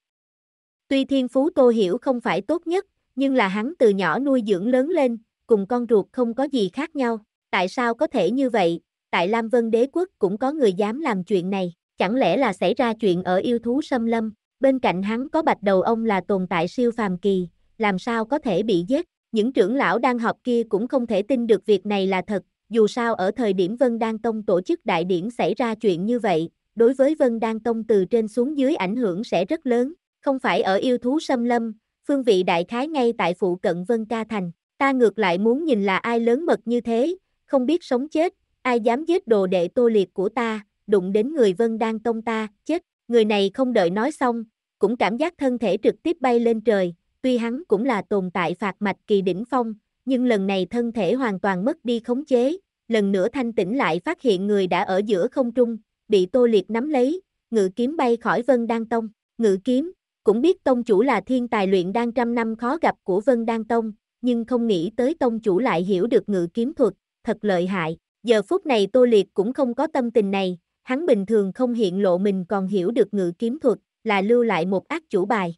Tuy thiên phú Tô Hiểu không phải tốt nhất, nhưng là hắn từ nhỏ nuôi dưỡng lớn lên, cùng con ruột không có gì khác nhau, tại sao có thể như vậy, tại Lam Vân Đế Quốc cũng có người dám làm chuyện này, chẳng lẽ là xảy ra chuyện ở yêu thú xâm lâm, Bên cạnh hắn có bạch đầu ông là tồn tại siêu phàm kỳ, làm sao có thể bị giết. Những trưởng lão đang họp kia cũng không thể tin được việc này là thật, dù sao ở thời điểm Vân Đan Tông tổ chức đại điển xảy ra chuyện như vậy, đối với Vân Đan Tông từ trên xuống dưới ảnh hưởng sẽ rất lớn, không phải ở yêu thú xâm lâm, phương vị đại khái ngay tại phụ cận Vân Ca Thành, ta ngược lại muốn nhìn là ai lớn mật như thế, không biết sống chết, ai dám giết đồ đệ tô liệt của ta, đụng đến người Vân Đan Tông ta, chết, Người này không đợi nói xong, cũng cảm giác thân thể trực tiếp bay lên trời, tuy hắn cũng là tồn tại phạt mạch kỳ đỉnh phong, nhưng lần này thân thể hoàn toàn mất đi khống chế, lần nữa thanh tỉnh lại phát hiện người đã ở giữa không trung, bị Tô Liệt nắm lấy, ngự kiếm bay khỏi Vân Đan Tông, ngự kiếm, cũng biết tông chủ là thiên tài luyện đan trăm năm khó gặp của Vân Đan Tông, nhưng không nghĩ tới tông chủ lại hiểu được ngự kiếm thuật, thật lợi hại. Giờ phút này Tô Liệt cũng không có tâm tình này, hắn bình thường không hiện lộ mình còn hiểu được ngự kiếm thuật, là lưu lại một ác chủ bài.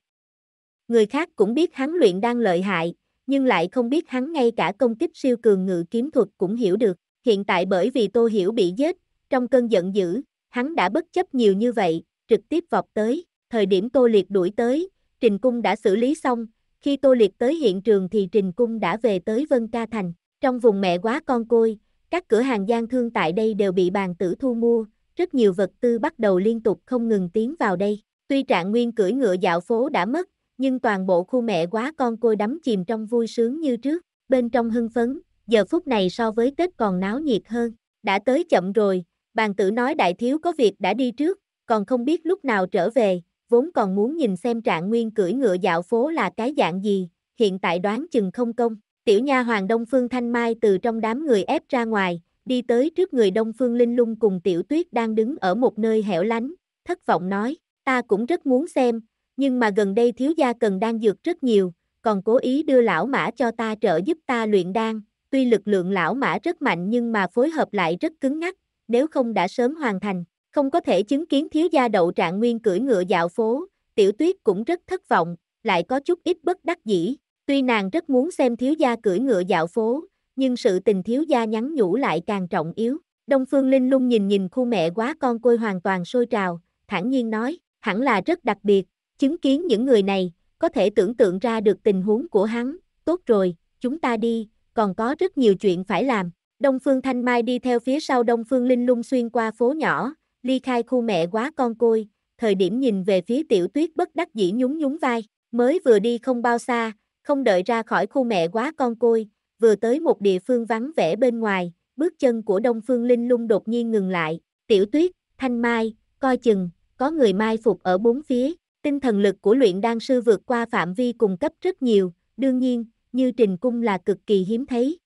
Người khác cũng biết hắn luyện đang lợi hại, nhưng lại không biết hắn ngay cả công kích siêu cường ngự kiếm thuật cũng hiểu được. Hiện tại bởi vì Tô Hiểu bị giết, trong cơn giận dữ, hắn đã bất chấp nhiều như vậy, trực tiếp vọt tới, thời điểm Tô Liệt đuổi tới, Trình Cung đã xử lý xong, khi Tô Liệt tới hiện trường thì Trình Cung đã về tới Vân Ca Thành, trong vùng mẹ quá con côi, các cửa hàng gian thương tại đây đều bị bàn tử thu mua, rất nhiều vật tư bắt đầu liên tục không ngừng tiến vào đây. Tuy trạng nguyên cưỡi ngựa dạo phố đã mất, nhưng toàn bộ khu mẹ quá con côi đắm chìm trong vui sướng như trước, bên trong hưng phấn, giờ phút này so với Tết còn náo nhiệt hơn. Đã tới chậm rồi, bàn tử nói đại thiếu có việc đã đi trước, còn không biết lúc nào trở về, vốn còn muốn nhìn xem trạng nguyên cưỡi ngựa dạo phố là cái dạng gì, hiện tại đoán chừng không công. Tiểu nha hoàng Đông Phương Thanh Mai từ trong đám người ép ra ngoài, đi tới trước người Đông Phương Linh Lung cùng Tiểu Tuyết đang đứng ở một nơi hẻo lánh, thất vọng nói, ta cũng rất muốn xem, nhưng mà gần đây thiếu gia cần đan dược rất nhiều, còn cố ý đưa lão mã cho ta trợ giúp ta luyện đan, tuy lực lượng lão mã rất mạnh nhưng mà phối hợp lại rất cứng ngắc, nếu không đã sớm hoàn thành, không có thể chứng kiến thiếu gia đậu trạng nguyên cưỡi ngựa dạo phố, Tiểu Tuyết cũng rất thất vọng, lại có chút ít bất đắc dĩ, tuy nàng rất muốn xem thiếu gia cưỡi ngựa dạo phố, nhưng sự tình thiếu gia nhắn nhủ lại càng trọng yếu. Đông Phương Linh lung nhìn nhìn khu mẹ quá con côi hoàn toàn sôi trào, thản nhiên nói, hẳn là rất đặc biệt, chứng kiến những người này, có thể tưởng tượng ra được tình huống của hắn, tốt rồi, chúng ta đi, còn có rất nhiều chuyện phải làm. Đông Phương Thanh Mai đi theo phía sau Đông Phương Linh lung xuyên qua phố nhỏ, ly khai khu mẹ quá con côi, thời điểm nhìn về phía tiểu tuyết bất đắc dĩ nhún nhún vai, mới vừa đi không bao xa, không đợi ra khỏi khu mẹ quá con côi, vừa tới một địa phương vắng vẻ bên ngoài, bước chân của Đông Phương Linh Lung đột nhiên ngừng lại, tiểu tuyết, thanh mai, coi chừng, có người mai phục ở bốn phía, tinh thần lực của luyện đan sư vượt qua phạm vi cung cấp rất nhiều, đương nhiên, như trình cung là cực kỳ hiếm thấy.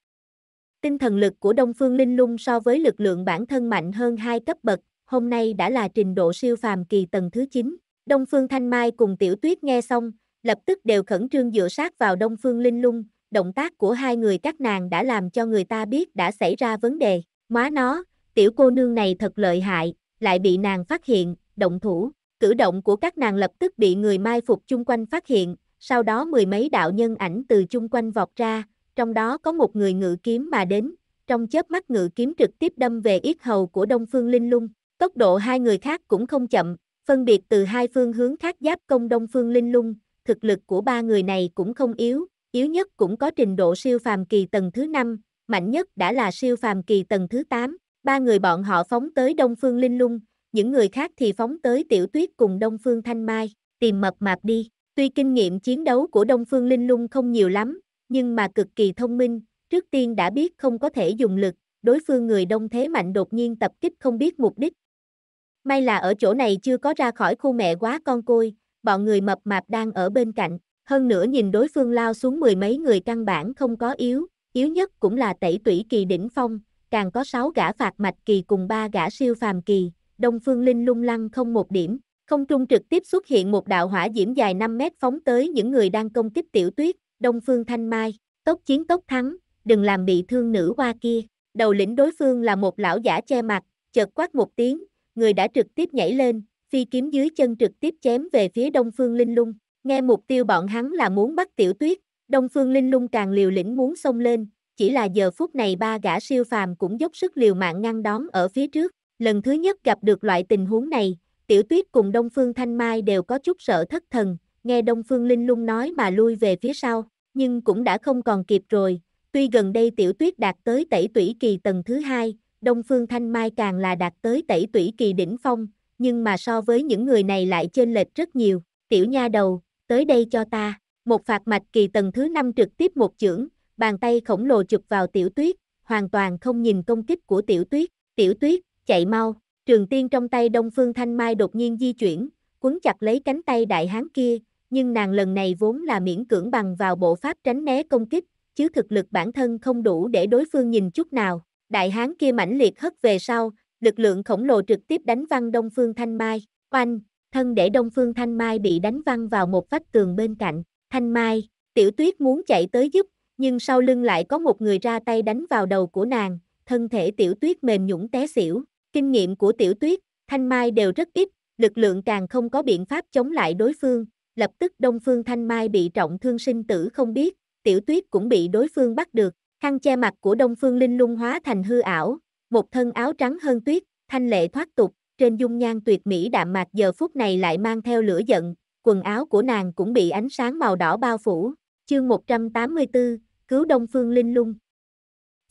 Tinh thần lực của Đông Phương Linh Lung so với lực lượng bản thân mạnh hơn hai cấp bậc, hôm nay đã là trình độ siêu phàm kỳ tầng thứ 9. Đông Phương Thanh Mai cùng Tiểu Tuyết nghe xong, lập tức đều khẩn trương dựa sát vào Đông Phương Linh Lung, động tác của hai người các nàng đã làm cho người ta biết đã xảy ra vấn đề. Má nó, tiểu cô nương này thật lợi hại, lại bị nàng phát hiện, động thủ. Cử động của các nàng lập tức bị người mai phục chung quanh phát hiện, sau đó mười mấy đạo nhân ảnh từ chung quanh vọt ra, trong đó có một người ngự kiếm mà đến, trong chớp mắt ngự kiếm trực tiếp đâm về yết hầu của Đông Phương Linh Lung. Tốc độ hai người khác cũng không chậm, phân biệt từ hai phương hướng khác giáp công Đông Phương Linh Lung, thực lực của ba người này cũng không yếu, yếu nhất cũng có trình độ siêu phàm kỳ tầng thứ 5, mạnh nhất đã là siêu phàm kỳ tầng thứ 8. Ba người bọn họ phóng tới Đông Phương Linh Lung, những người khác thì phóng tới Tiểu Tuyết cùng Đông Phương Thanh Mai, tìm mập mạp đi. Tuy kinh nghiệm chiến đấu của Đông Phương Linh Lung không nhiều lắm, nhưng mà cực kỳ thông minh, trước tiên đã biết không có thể dùng lực, đối phương người đông thế mạnh đột nhiên tập kích không biết mục đích. May là ở chỗ này chưa có ra khỏi khu mẹ quá con côi, bọn người mập mạp đang ở bên cạnh, hơn nữa nhìn đối phương lao xuống mười mấy người căn bản không có yếu, yếu nhất cũng là tẩy tủy kỳ đỉnh phong, càng có sáu gã phạt mạch kỳ cùng ba gã siêu phàm kỳ, Đông Phương Linh lung lăng không một điểm, không trung trực tiếp xuất hiện một đạo hỏa diễm dài 5 mét phóng tới những người đang công kích tiểu tuyết, Đông Phương Thanh Mai, tốc chiến tốc thắng, đừng làm bị thương nữ hoa kia, đầu lĩnh đối phương là một lão giả che mặt, chợt quát một tiếng, người đã trực tiếp nhảy lên, phi kiếm dưới chân trực tiếp chém về phía Đông Phương Linh lung, Nghe mục tiêu bọn hắn là muốn bắt tiểu tuyết, Đông Phương Linh lung càng liều lĩnh muốn xông lên, chỉ là giờ phút này ba gã siêu phàm cũng dốc sức liều mạng ngăn đón ở phía trước. Lần thứ nhất gặp được loại tình huống này, tiểu tuyết cùng Đông Phương Thanh Mai đều có chút sợ thất thần, nghe Đông Phương Linh lung nói mà lui về phía sau, nhưng cũng đã không còn kịp rồi. Tuy gần đây tiểu tuyết đạt tới tẩy tủy kỳ tầng thứ hai, Đông Phương Thanh Mai càng là đạt tới tẩy tủy kỳ đỉnh phong, nhưng mà so với những người này lại chênh lệch rất nhiều. Tiểu nha đầu, tới đây cho ta, một phạt mạch kỳ tầng thứ 5 trực tiếp một chưởng, bàn tay khổng lồ chụp vào tiểu tuyết, hoàn toàn không nhìn công kích của tiểu tuyết, tiểu tuyết, chạy mau, trường tiên trong tay đông phương thanh mai đột nhiên di chuyển, cuốn chặt lấy cánh tay đại hán kia, nhưng nàng lần này vốn là miễn cưỡng bằng vào bộ pháp tránh né công kích, chứ thực lực bản thân không đủ để đối phương nhìn chút nào, đại hán kia mãnh liệt hất về sau, lực lượng khổng lồ trực tiếp đánh văng đông phương thanh mai, oanh, thân để Đông Phương Thanh Mai bị đánh văng vào một vách tường bên cạnh. Thanh Mai, Tiểu Tuyết muốn chạy tới giúp, nhưng sau lưng lại có một người ra tay đánh vào đầu của nàng, thân thể Tiểu Tuyết mềm nhũng té xỉu. Kinh nghiệm của Tiểu Tuyết, Thanh Mai đều rất ít, lực lượng càng không có biện pháp chống lại đối phương, lập tức Đông Phương Thanh Mai bị trọng thương sinh tử không biết, Tiểu Tuyết cũng bị đối phương bắt được. Khăn che mặt của Đông Phương Linh lung hóa thành hư ảo, một thân áo trắng hơn tuyết, thanh lệ thoát tục, trên dung nhan tuyệt mỹ đạm mạc giờ phút này lại mang theo lửa giận, quần áo của nàng cũng bị ánh sáng màu đỏ bao phủ. Chương 184, cứu Đông Phương Linh Lung.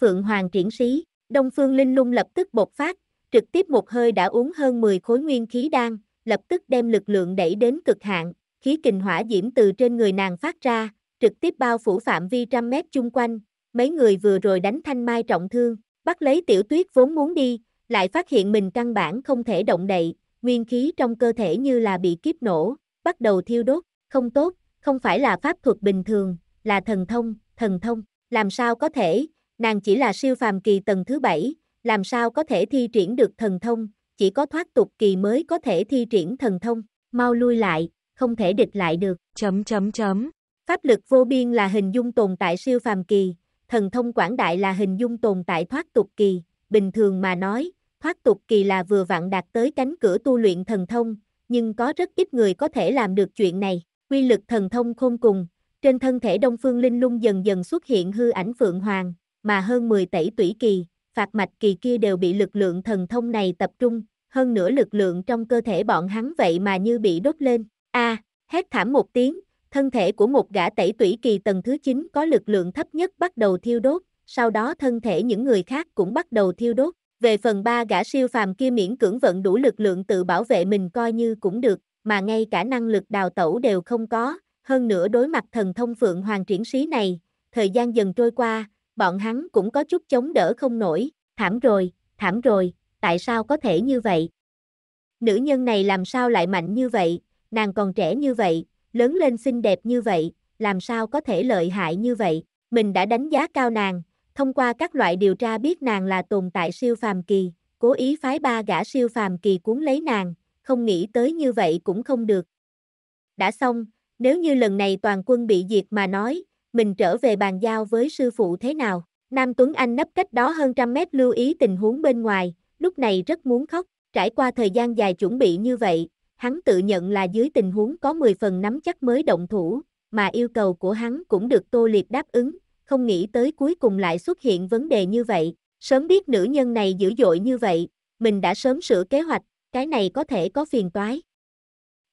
Phượng Hoàng triển sĩ, Đông Phương Linh Lung lập tức bộc phát, trực tiếp một hơi đã uống hơn 10 khối nguyên khí đan, lập tức đem lực lượng đẩy đến cực hạn, khí kình hỏa diễm từ trên người nàng phát ra, trực tiếp bao phủ phạm vi trăm mét chung quanh, mấy người vừa rồi đánh thanh mai trọng thương, bắt lấy tiểu tuyết vốn muốn đi, lại phát hiện mình căn bản không thể động đậy, nguyên khí trong cơ thể như là bị kiếp nổ, bắt đầu thiêu đốt, không tốt, không phải là pháp thuật bình thường, là thần thông, thần thông, làm sao có thể, nàng chỉ là siêu phàm kỳ tầng thứ bảy, làm sao có thể thi triển được thần thông, chỉ có thoát tục kỳ mới có thể thi triển thần thông, mau lui lại, không thể địch lại được, chấm chấm chấm. Pháp lực vô biên là hình dung tồn tại siêu phàm kỳ, thần thông quảng đại là hình dung tồn tại thoát tục kỳ, bình thường mà nói, thoát tục kỳ là vừa vặn đạt tới cánh cửa tu luyện thần thông, nhưng có rất ít người có thể làm được chuyện này. Quy lực thần thông khôn cùng, trên thân thể Đông Phương Linh Lung dần dần xuất hiện hư ảnh phượng hoàng, mà hơn 10 tẩy tủy kỳ, phạt mạch kỳ kia đều bị lực lượng thần thông này tập trung, hơn nữa lực lượng trong cơ thể bọn hắn vậy mà như bị đốt lên. A, hét thảm một tiếng, thân thể của một gã tẩy tủy kỳ tầng thứ 9 có lực lượng thấp nhất bắt đầu thiêu đốt, sau đó thân thể những người khác cũng bắt đầu thiêu đốt. Về phần ba gã siêu phàm kia miễn cưỡng vận đủ lực lượng tự bảo vệ mình coi như cũng được, mà ngay cả năng lực đào tẩu đều không có, hơn nữa đối mặt thần thông phượng hoàng triển sĩ này, thời gian dần trôi qua, bọn hắn cũng có chút chống đỡ không nổi, thảm rồi, thảm rồi, tại sao có thể như vậy? Nữ nhân này làm sao lại mạnh như vậy, nàng còn trẻ như vậy, lớn lên xinh đẹp như vậy, làm sao có thể lợi hại như vậy, mình đã đánh giá cao nàng, Thông qua các loại điều tra biết nàng là tồn tại siêu phàm kỳ, cố ý phái ba gã siêu phàm kỳ cuốn lấy nàng, không nghĩ tới như vậy cũng không được. Đã xong, nếu như lần này toàn quân bị diệt mà nói, mình trở về bàn giao với sư phụ thế nào? Nam Tuấn Anh nấp cách đó hơn trăm mét lưu ý tình huống bên ngoài, lúc này rất muốn khóc, trải qua thời gian dài chuẩn bị như vậy, hắn tự nhận là dưới tình huống có 10 phần nắm chắc mới động thủ, mà yêu cầu của hắn cũng được Tô Liệp đáp ứng, không nghĩ tới cuối cùng lại xuất hiện vấn đề như vậy, sớm biết nữ nhân này dữ dội như vậy, mình đã sớm sửa kế hoạch, cái này có thể có phiền toái.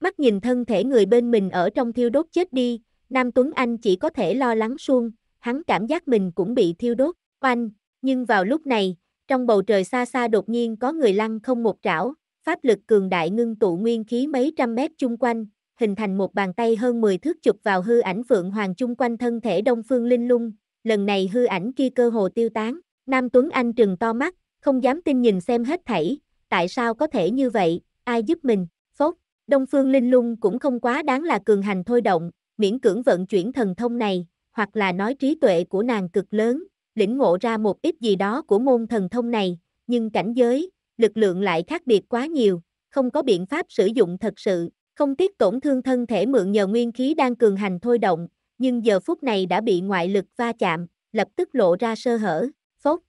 Mắt nhìn thân thể người bên mình ở trong thiêu đốt chết đi, Nam Tuấn Anh chỉ có thể lo lắng suông, hắn cảm giác mình cũng bị thiêu đốt, oanh, nhưng vào lúc này, trong bầu trời xa xa đột nhiên có người lăn không một trảo, pháp lực cường đại ngưng tụ nguyên khí mấy trăm mét chung quanh, hình thành một bàn tay hơn 10 thước chụp vào hư ảnh Phượng Hoàng chung quanh thân thể Đông Phương Linh Lung, lần này hư ảnh kia cơ hồ tiêu tán, Nam Tuấn Anh trừng to mắt, không dám tin nhìn xem hết thảy, tại sao có thể như vậy, ai giúp mình, phốt, Đông Phương Linh Lung cũng không quá đáng là cường hành thôi động, miễn cưỡng vận chuyển thần thông này, hoặc là nói trí tuệ của nàng cực lớn, lĩnh ngộ ra một ít gì đó của môn thần thông này, nhưng cảnh giới, lực lượng lại khác biệt quá nhiều, không có biện pháp sử dụng thật sự, không tiếc tổn thương thân thể mượn nhờ nguyên khí đang cường hành thôi động, nhưng giờ phút này đã bị ngoại lực va chạm, lập tức lộ ra sơ hở, phốt.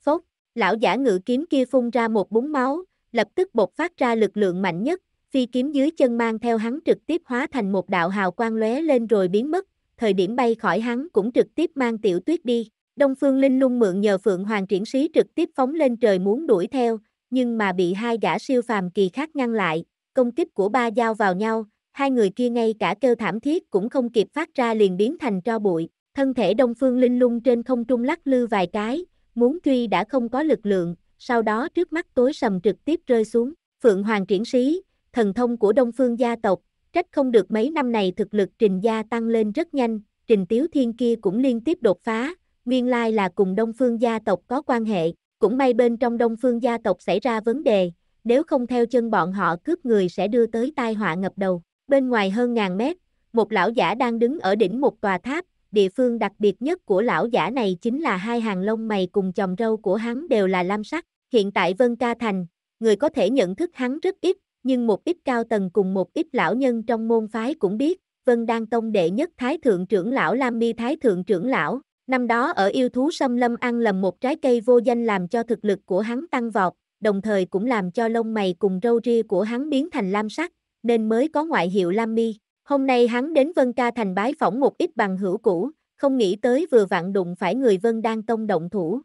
Phốt, lão giả ngự kiếm kia phun ra một búng máu, lập tức bộc phát ra lực lượng mạnh nhất, phi kiếm dưới chân mang theo hắn trực tiếp hóa thành một đạo hào quang lóe lên rồi biến mất, thời điểm bay khỏi hắn cũng trực tiếp mang tiểu tuyết đi. Đông Phương Linh lung mượn nhờ Phượng Hoàng triển sĩ trực tiếp phóng lên trời muốn đuổi theo, nhưng mà bị hai gã siêu phàm kỳ khác ngăn lại, công kích của ba giao vào nhau, hai người kia ngay cả kêu thảm thiết cũng không kịp phát ra liền biến thành tro bụi, thân thể Đông Phương Linh lung trên không trung lắc lư vài cái, muốn truy đã không có lực lượng, sau đó trước mắt tối sầm trực tiếp rơi xuống, Phượng Hoàng triển sĩ, thần thông của Đông Phương gia tộc, trách không được mấy năm này thực lực trình gia tăng lên rất nhanh, trình tiếu thiên kia cũng liên tiếp đột phá, nguyên lai là cùng Đông Phương gia tộc có quan hệ, cũng may bên trong Đông Phương gia tộc xảy ra vấn đề, nếu không theo chân bọn họ cướp người sẽ đưa tới tai họa ngập đầu bên ngoài hơn ngàn mét, một lão giả đang đứng ở đỉnh một tòa tháp, địa phương đặc biệt nhất của lão giả này chính là hai hàng lông mày cùng chòm râu của hắn đều là lam sắc. Hiện tại Vân Ca Thành, người có thể nhận thức hắn rất ít, nhưng một ít cao tầng cùng một ít lão nhân trong môn phái cũng biết, Vân đang Tông đệ nhất Thái Thượng trưởng lão Lam Mi Thái Thượng trưởng lão, năm đó ở yêu thú xâm lâm ăn lầm một trái cây vô danh làm cho thực lực của hắn tăng vọt, đồng thời cũng làm cho lông mày cùng râu ria của hắn biến thành lam sắc, nên mới có ngoại hiệu Lam Mi. Hôm nay hắn đến Vân Ca Thành bái phỏng một ít bằng hữu cũ, không nghĩ tới vừa vặn đụng phải người Vân đang tông động thủ.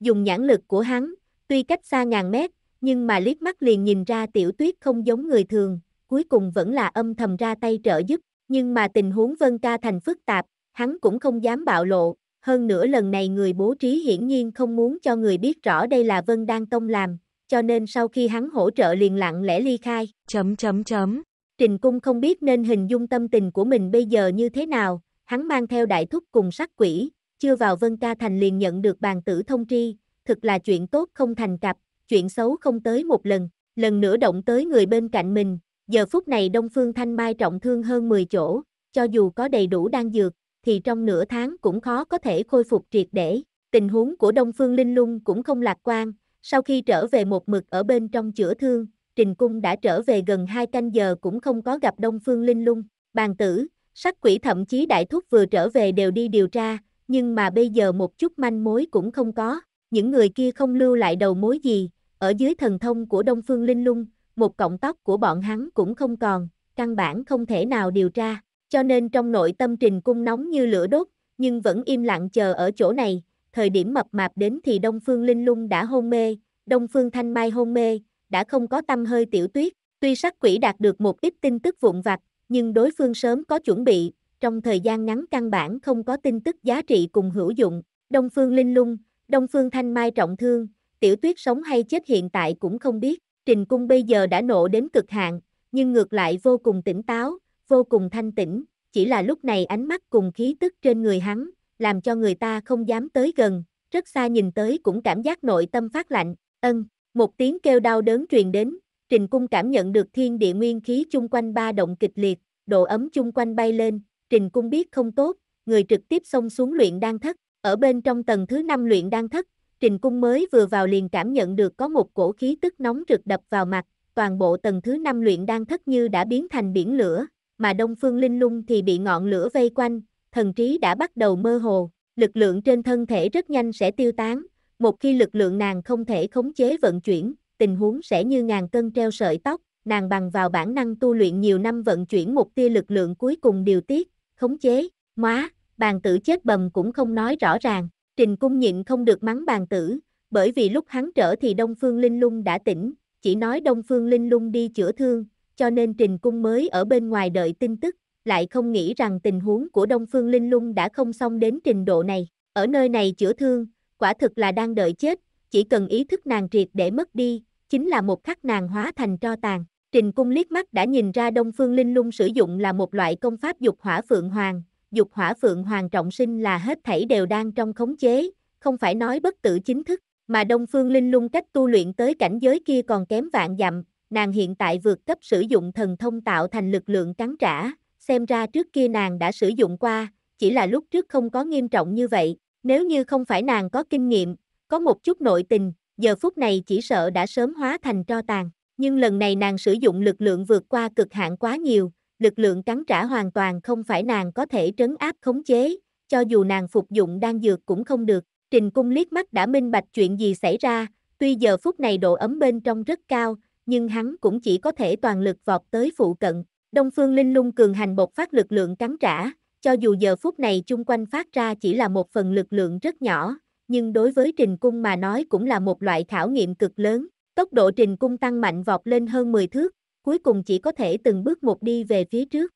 Dùng nhãn lực của hắn, tuy cách xa ngàn mét, nhưng mà liếc mắt liền nhìn ra tiểu tuyết không giống người thường, cuối cùng vẫn là âm thầm ra tay trợ giúp, nhưng mà tình huống Vân Ca Thành phức tạp, hắn cũng không dám bạo lộ, hơn nữa lần này người bố trí hiển nhiên không muốn cho người biết rõ đây là Vân Đang Tông làm, cho nên sau khi hắn hỗ trợ liền lặng lẽ ly khai. Chấm chấm chấm. Trình Cung không biết nên hình dung tâm tình của mình bây giờ như thế nào, hắn mang theo đại thúc cùng sát quỷ, chưa vào Vân Ca Thành liền nhận được bàn tử thông tri, thực là chuyện tốt không thành cặp, chuyện xấu không tới một lần, lần nữa động tới người bên cạnh mình, giờ phút này Đông Phương Thanh Mai trọng thương hơn 10 chỗ, cho dù có đầy đủ đan dược, thì trong nửa tháng cũng khó có thể khôi phục triệt để, tình huống của Đông Phương Linh Lung cũng không lạc quan, sau khi trở về một mực ở bên trong chữa thương, Trình Cung đã trở về gần hai canh giờ cũng không có gặp Đông Phương Linh Lung, bàn tử, sắc quỷ thậm chí đại thúc vừa trở về đều đi điều tra, nhưng mà bây giờ một chút manh mối cũng không có, những người kia không lưu lại đầu mối gì, ở dưới thần thông của Đông Phương Linh Lung, một cọng tóc của bọn hắn cũng không còn, căn bản không thể nào điều tra, cho nên trong nội tâm Trình Cung nóng như lửa đốt, nhưng vẫn im lặng chờ ở chỗ này, thời điểm mập mạp đến thì Đông Phương Linh Lung đã hôn mê, Đông Phương Thanh Mai hôn mê, đã không có tâm hơi tiểu tuyết, tuy sắc quỷ đạt được một ít tin tức vụn vặt, nhưng đối phương sớm có chuẩn bị, trong thời gian ngắn căn bản không có tin tức giá trị cùng hữu dụng, Đông Phương Linh Lung, Đông Phương Thanh Mai trọng thương, tiểu tuyết sống hay chết hiện tại cũng không biết, Trình Cung bây giờ đã nộ đến cực hạn, nhưng ngược lại vô cùng tỉnh táo, vô cùng thanh tĩnh, chỉ là lúc này ánh mắt cùng khí tức trên người hắn, làm cho người ta không dám tới gần, rất xa nhìn tới cũng cảm giác nội tâm phát lạnh, ân, một tiếng kêu đau đớn truyền đến, Trình Cung cảm nhận được thiên địa nguyên khí chung quanh ba động kịch liệt, độ ấm chung quanh bay lên, Trình Cung biết không tốt, người trực tiếp xông xuống luyện đan thất, ở bên trong tầng thứ 5 luyện đan thất, Trình Cung mới vừa vào liền cảm nhận được có một cổ khí tức nóng rực đập vào mặt, toàn bộ tầng thứ 5 luyện đan thất như đã biến thành biển lửa, mà Đông Phương Linh Lung thì bị ngọn lửa vây quanh, thần trí đã bắt đầu mơ hồ, lực lượng trên thân thể rất nhanh sẽ tiêu tán, một khi lực lượng nàng không thể khống chế vận chuyển, tình huống sẽ như ngàn cân treo sợi tóc, nàng bằng vào bản năng tu luyện nhiều năm vận chuyển một tia lực lượng cuối cùng điều tiết, khống chế, móa, bàn tử chết bầm cũng không nói rõ ràng, trình cung nhịn không được mắng bàn tử, bởi vì lúc hắn trở thì Đông Phương Linh Lung đã tỉnh, chỉ nói Đông Phương Linh Lung đi chữa thương, cho nên trình cung mới ở bên ngoài đợi tin tức, lại không nghĩ rằng tình huống của Đông Phương Linh Lung đã không xong đến trình độ này. Ở nơi này chữa thương, quả thực là đang đợi chết, chỉ cần ý thức nàng triệt để mất đi, chính là một khắc nàng hóa thành tro tàn. Trình cung liếc mắt đã nhìn ra Đông Phương Linh Lung sử dụng là một loại công pháp dục hỏa phượng hoàng, dục hỏa phượng hoàng trọng sinh là hết thảy đều đang trong khống chế, không phải nói bất tử chính thức, mà Đông Phương Linh Lung cách tu luyện tới cảnh giới kia còn kém vạn dặm, nàng hiện tại vượt cấp sử dụng thần thông tạo thành lực lượng cắn trả, xem ra trước kia nàng đã sử dụng qua, chỉ là lúc trước không có nghiêm trọng như vậy, nếu như không phải nàng có kinh nghiệm, có một chút nội tình, giờ phút này chỉ sợ đã sớm hóa thành tro tàn, nhưng lần này nàng sử dụng lực lượng vượt qua cực hạn quá nhiều, lực lượng cắn trả hoàn toàn không phải nàng có thể trấn áp khống chế, cho dù nàng phục dụng đang dược cũng không được, trình cung liếc mắt đã minh bạch chuyện gì xảy ra, tuy giờ phút này độ ấm bên trong rất cao, nhưng hắn cũng chỉ có thể toàn lực vọt tới phụ cận Đông Phương Linh lung cường hành bộc phát lực lượng cắn trả, cho dù giờ phút này chung quanh phát ra chỉ là một phần lực lượng rất nhỏ, nhưng đối với Trình Cung mà nói cũng là một loại khảo nghiệm cực lớn. Tốc độ Trình Cung tăng mạnh vọt lên hơn 10 thước, cuối cùng chỉ có thể từng bước một đi về phía trước.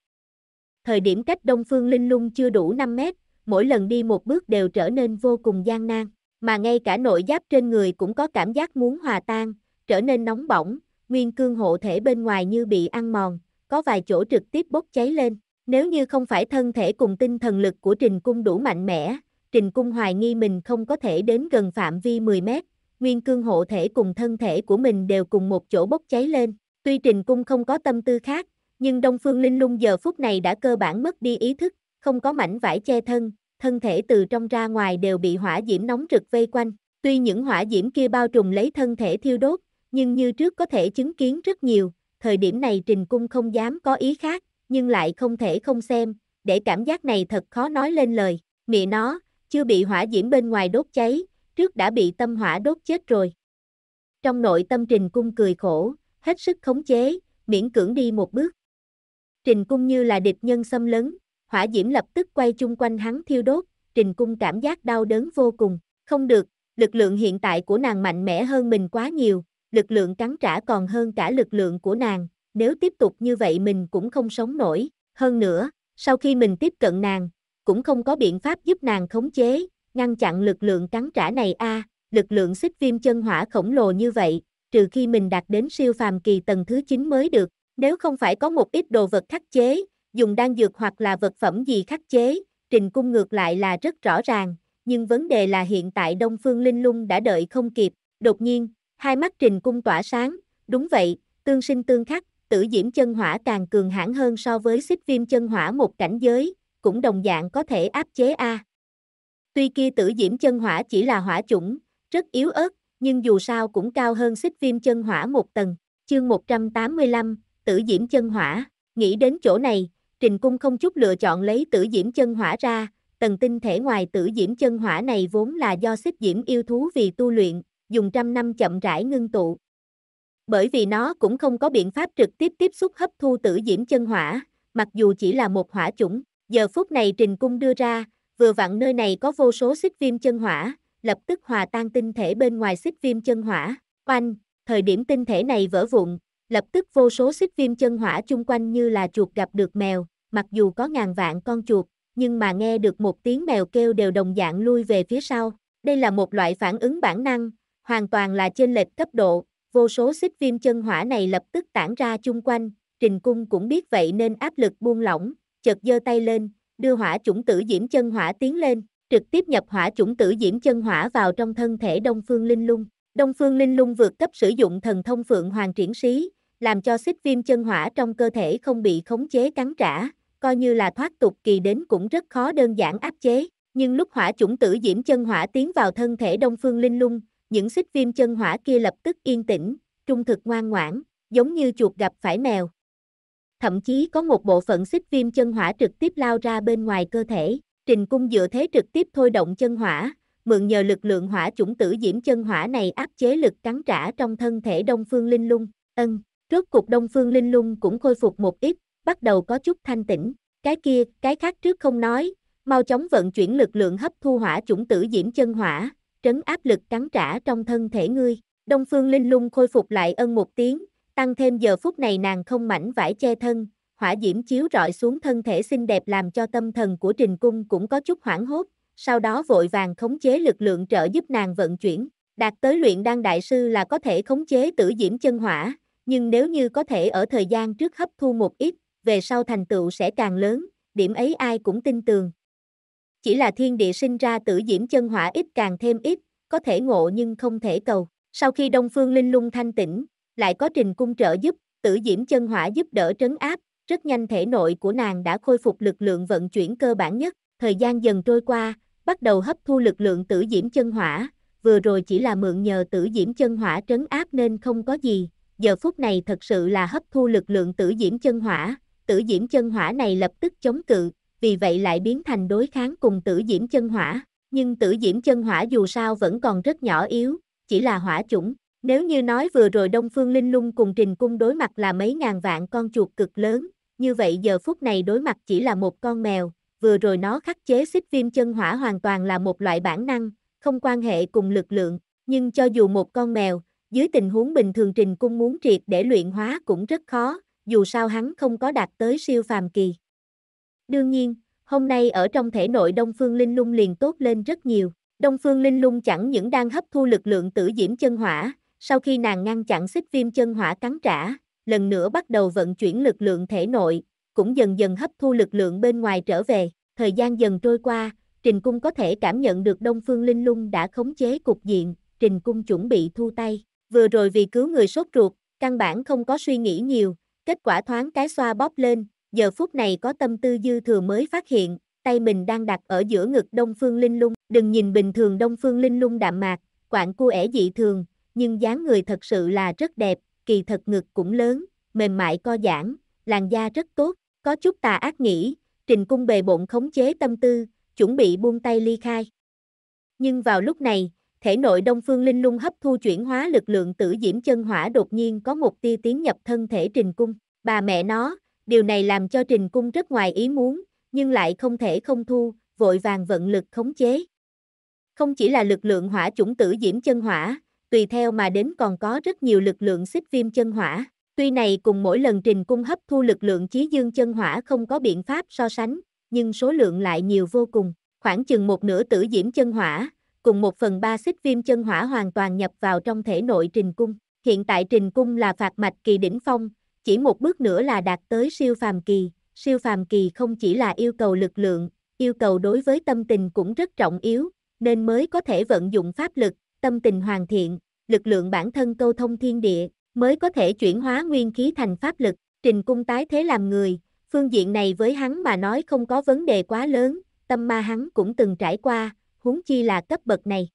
Thời điểm cách Đông Phương Linh Lung chưa đủ 5 mét, mỗi lần đi một bước đều trở nên vô cùng gian nan, mà ngay cả nội giáp trên người cũng có cảm giác muốn hòa tan, trở nên nóng bỏng, nguyên cương hộ thể bên ngoài như bị ăn mòn, có vài chỗ trực tiếp bốc cháy lên. Nếu như không phải thân thể cùng tinh thần lực của Trình Cung đủ mạnh mẽ, Trình Cung hoài nghi mình không có thể đến gần phạm vi 10 mét, nguyên cương hộ thể cùng thân thể của mình đều cùng một chỗ bốc cháy lên. Tuy Trình Cung không có tâm tư khác, nhưng Đông Phương Linh Lung giờ phút này đã cơ bản mất đi ý thức, không có mảnh vải che thân, thân thể từ trong ra ngoài đều bị hỏa diễm nóng trực vây quanh. Tuy những hỏa diễm kia bao trùm lấy thân thể thiêu đốt, nhưng như trước có thể chứng kiến rất nhiều, thời điểm này Trình Cung không dám có ý khác, nhưng lại không thể không xem, để cảm giác này thật khó nói lên lời. mị nó, chưa bị hỏa diễm bên ngoài đốt cháy, trước đã bị tâm hỏa đốt chết rồi. Trong nội tâm Trình Cung cười khổ, hết sức khống chế, miễn cưỡng đi một bước. Trình Cung như là địch nhân xâm lấn, hỏa diễm lập tức quay chung quanh hắn thiêu đốt, Trình Cung cảm giác đau đớn vô cùng, không được, lực lượng hiện tại của nàng mạnh mẽ hơn mình quá nhiều, lực lượng cắn trả còn hơn cả lực lượng của nàng, nếu tiếp tục như vậy mình cũng không sống nổi, hơn nữa, sau khi mình tiếp cận nàng, cũng không có biện pháp giúp nàng khống chế, ngăn chặn lực lượng cắn trả này a, à, lực lượng xích viêm chân hỏa khổng lồ như vậy, trừ khi mình đạt đến siêu phàm kỳ tầng thứ 9 mới được, nếu không phải có một ít đồ vật khắc chế, dùng đan dược hoặc là vật phẩm gì khắc chế, trình cung ngược lại là rất rõ ràng, nhưng vấn đề là hiện tại Đông Phương Linh Lung đã đợi không kịp, đột nhiên, Hai mắt Trình Cung tỏa sáng, đúng vậy, tương sinh tương khắc, tử diễm chân hỏa càng cường hãn hơn so với xích viêm chân hỏa một cảnh giới, cũng đồng dạng có thể áp chế A. Tuy kia tử diễm chân hỏa chỉ là hỏa chủng, rất yếu ớt, nhưng dù sao cũng cao hơn xích viêm chân hỏa một tầng, chương 185, tử diễm chân hỏa, nghĩ đến chỗ này, Trình Cung không chút lựa chọn lấy tử diễm chân hỏa ra, tầng tinh thể ngoài tử diễm chân hỏa này vốn là do xích diễm yêu thú vì tu luyện, dùng trăm năm chậm rãi ngưng tụ. Bởi vì nó cũng không có biện pháp trực tiếp tiếp xúc hấp thu tử diễm chân hỏa, mặc dù chỉ là một hỏa chủng, giờ phút này Trình Cung đưa ra, vừa vặn nơi này có vô số xích viêm chân hỏa, lập tức hòa tan tinh thể bên ngoài xích viêm chân hỏa, oanh, thời điểm tinh thể này vỡ vụn, lập tức vô số xích viêm chân hỏa chung quanh như là chuột gặp được mèo, mặc dù có ngàn vạn con chuột, nhưng mà nghe được một tiếng mèo kêu đều đồng dạng lui về phía sau. Đây là một loại phản ứng bản năng, hoàn toàn là trên lệch cấp độ, vô số xích viêm chân hỏa này lập tức tản ra chung quanh, Trình Cung cũng biết vậy nên áp lực buông lỏng, chợt giơ tay lên, đưa hỏa chủng tử diễm chân hỏa tiến lên, trực tiếp nhập hỏa chủng tử diễm chân hỏa vào trong thân thể Đông Phương Linh Lung. Đông Phương Linh Lung vượt cấp sử dụng thần thông Phượng Hoàng triển sĩ, làm cho xích viêm chân hỏa trong cơ thể không bị khống chế cắn trả, coi như là thoát tục kỳ đến cũng rất khó đơn giản áp chế. Nhưng lúc hỏa chủng tử diễm chân hỏa tiến vào thân thể Đông Phương Linh Lung, những xích viêm chân hỏa kia lập tức yên tĩnh, trung thực ngoan ngoãn, giống như chuột gặp phải mèo. Thậm chí có một bộ phận xích viêm chân hỏa trực tiếp lao ra bên ngoài cơ thể, trình cung dựa thế trực tiếp thôi động chân hỏa, mượn nhờ lực lượng hỏa chủng tử diễm chân hỏa này áp chế lực cắn trả trong thân thể Đông Phương Linh Lung. Ân, rốt cục Đông Phương Linh Lung cũng khôi phục một ít, bắt đầu có chút thanh tĩnh. Cái kia, cái khác trước không nói, mau chóng vận chuyển lực lượng hấp thu hỏa chủng tử diễm chân hỏa, trấn áp lực cắn trả trong thân thể ngươi. Đông Phương Linh Lung khôi phục lại ân một tiếng, tăng thêm giờ phút này nàng không mảnh vải che thân, hỏa diễm chiếu rọi xuống thân thể xinh đẹp làm cho tâm thần của Trình Cung cũng có chút hoảng hốt, sau đó vội vàng khống chế lực lượng trợ giúp nàng vận chuyển. Đạt tới luyện đan đại sư là có thể khống chế tử diễm chân hỏa, nhưng nếu như có thể ở thời gian trước hấp thu một ít, về sau thành tựu sẽ càng lớn, điểm ấy ai cũng tin tưởng. Chỉ là thiên địa sinh ra tử diễm chân hỏa ít càng thêm ít, có thể ngộ nhưng không thể cầu. Sau khi Đông Phương Linh Lung thanh tĩnh lại có trình cung trợ giúp, tử diễm chân hỏa giúp đỡ trấn áp, rất nhanh thể nội của nàng đã khôi phục lực lượng vận chuyển cơ bản nhất, thời gian dần trôi qua, bắt đầu hấp thu lực lượng tử diễm chân hỏa, vừa rồi chỉ là mượn nhờ tử diễm chân hỏa trấn áp nên không có gì, giờ phút này thật sự là hấp thu lực lượng tử diễm chân hỏa, tử diễm chân hỏa này lập tức chống cự, vì vậy lại biến thành đối kháng cùng tử diễm chân hỏa. Nhưng tử diễm chân hỏa dù sao vẫn còn rất nhỏ yếu, chỉ là hỏa chủng. Nếu như nói vừa rồi Đông Phương Linh Lung cùng Trình Cung đối mặt là mấy ngàn vạn con chuột cực lớn, như vậy giờ phút này đối mặt chỉ là một con mèo, vừa rồi nó khắc chế xích viêm chân hỏa hoàn toàn là một loại bản năng, không quan hệ cùng lực lượng, nhưng cho dù một con mèo, dưới tình huống bình thường Trình Cung muốn triệt để luyện hóa cũng rất khó, dù sao hắn không có đạt tới siêu phàm kỳ. Đương nhiên, hôm nay ở trong thể nội Đông Phương Linh Lung liền tốt lên rất nhiều. Đông Phương Linh Lung chẳng những đang hấp thu lực lượng tử diễm chân hỏa, sau khi nàng ngăn chặn xích viêm chân hỏa cắn trả, lần nữa bắt đầu vận chuyển lực lượng thể nội, cũng dần dần hấp thu lực lượng bên ngoài trở về. Thời gian dần trôi qua, Trình Cung có thể cảm nhận được Đông Phương Linh Lung đã khống chế cục diện, Trình Cung chuẩn bị thu tay. Vừa rồi vì cứu người sốt ruột, căn bản không có suy nghĩ nhiều, kết quả thoáng cái xoa bóp lên, giờ phút này có tâm tư dư thừa mới phát hiện, tay mình đang đặt ở giữa ngực Đông Phương Linh Lung, đừng nhìn bình thường Đông Phương Linh Lung đạm mạc, quạng cu ẻ dị thường, nhưng dáng người thật sự là rất đẹp, kỳ thật ngực cũng lớn, mềm mại co giãn, làn da rất tốt, có chút tà ác nghĩ, Trình Cung bề bộn khống chế tâm tư, chuẩn bị buông tay ly khai. Nhưng vào lúc này, thể nội Đông Phương Linh Lung hấp thu chuyển hóa lực lượng tử diễm chân hỏa đột nhiên có một tia tiến nhập thân thể Trình Cung, bà mẹ nó, điều này làm cho Trình Cung rất ngoài ý muốn, nhưng lại không thể không thu, vội vàng vận lực khống chế. Không chỉ là lực lượng hỏa chủng tử diễm chân hỏa, tùy theo mà đến còn có rất nhiều lực lượng xích viêm chân hỏa. Tuy này cùng mỗi lần trình cung hấp thu lực lượng chí dương chân hỏa không có biện pháp so sánh, nhưng số lượng lại nhiều vô cùng. Khoảng chừng một nửa tử diễm chân hỏa, cùng một phần ba xích viêm chân hỏa hoàn toàn nhập vào trong thể nội trình cung. Hiện tại trình cung là phạt mạch kỳ đỉnh phong, chỉ một bước nữa là đạt tới siêu phàm kỳ, siêu phàm kỳ không chỉ là yêu cầu lực lượng, yêu cầu đối với tâm tình cũng rất trọng yếu, nên mới có thể vận dụng pháp lực, tâm tình hoàn thiện, lực lượng bản thân câu thông thiên địa, mới có thể chuyển hóa nguyên khí thành pháp lực, trình cung tái thế làm người, phương diện này với hắn mà nói không có vấn đề quá lớn, tâm ma hắn cũng từng trải qua, huống chi là cấp bậc này.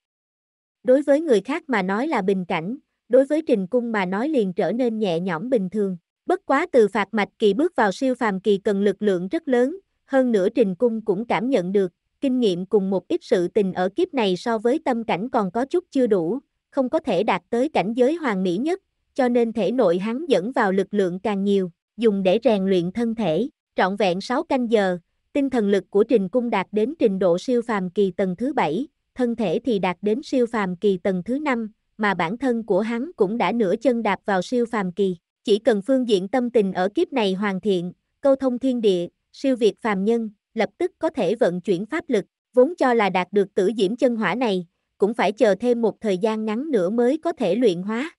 Đối với người khác mà nói là bình cảnh, đối với trình cung mà nói liền trở nên nhẹ nhõm bình thường. Bất quá từ phạt mạch kỳ bước vào siêu phàm kỳ cần lực lượng rất lớn, hơn nữa Trình Cung cũng cảm nhận được, kinh nghiệm cùng một ít sự tình ở kiếp này so với tâm cảnh còn có chút chưa đủ, không có thể đạt tới cảnh giới hoàn mỹ nhất, cho nên thể nội hắn dẫn vào lực lượng càng nhiều, dùng để rèn luyện thân thể, trọn vẹn 6 canh giờ, tinh thần lực của Trình Cung đạt đến trình độ siêu phàm kỳ tầng thứ 7, thân thể thì đạt đến siêu phàm kỳ tầng thứ 5, mà bản thân của hắn cũng đã nửa chân đạp vào siêu phàm kỳ. Chỉ cần phương diện tâm tình ở kiếp này hoàn thiện, câu thông thiên địa, siêu việt phàm nhân, lập tức có thể vận chuyển pháp lực, vốn cho là đạt được tử diễm chân hỏa này, cũng phải chờ thêm một thời gian ngắn nữa mới có thể luyện hóa.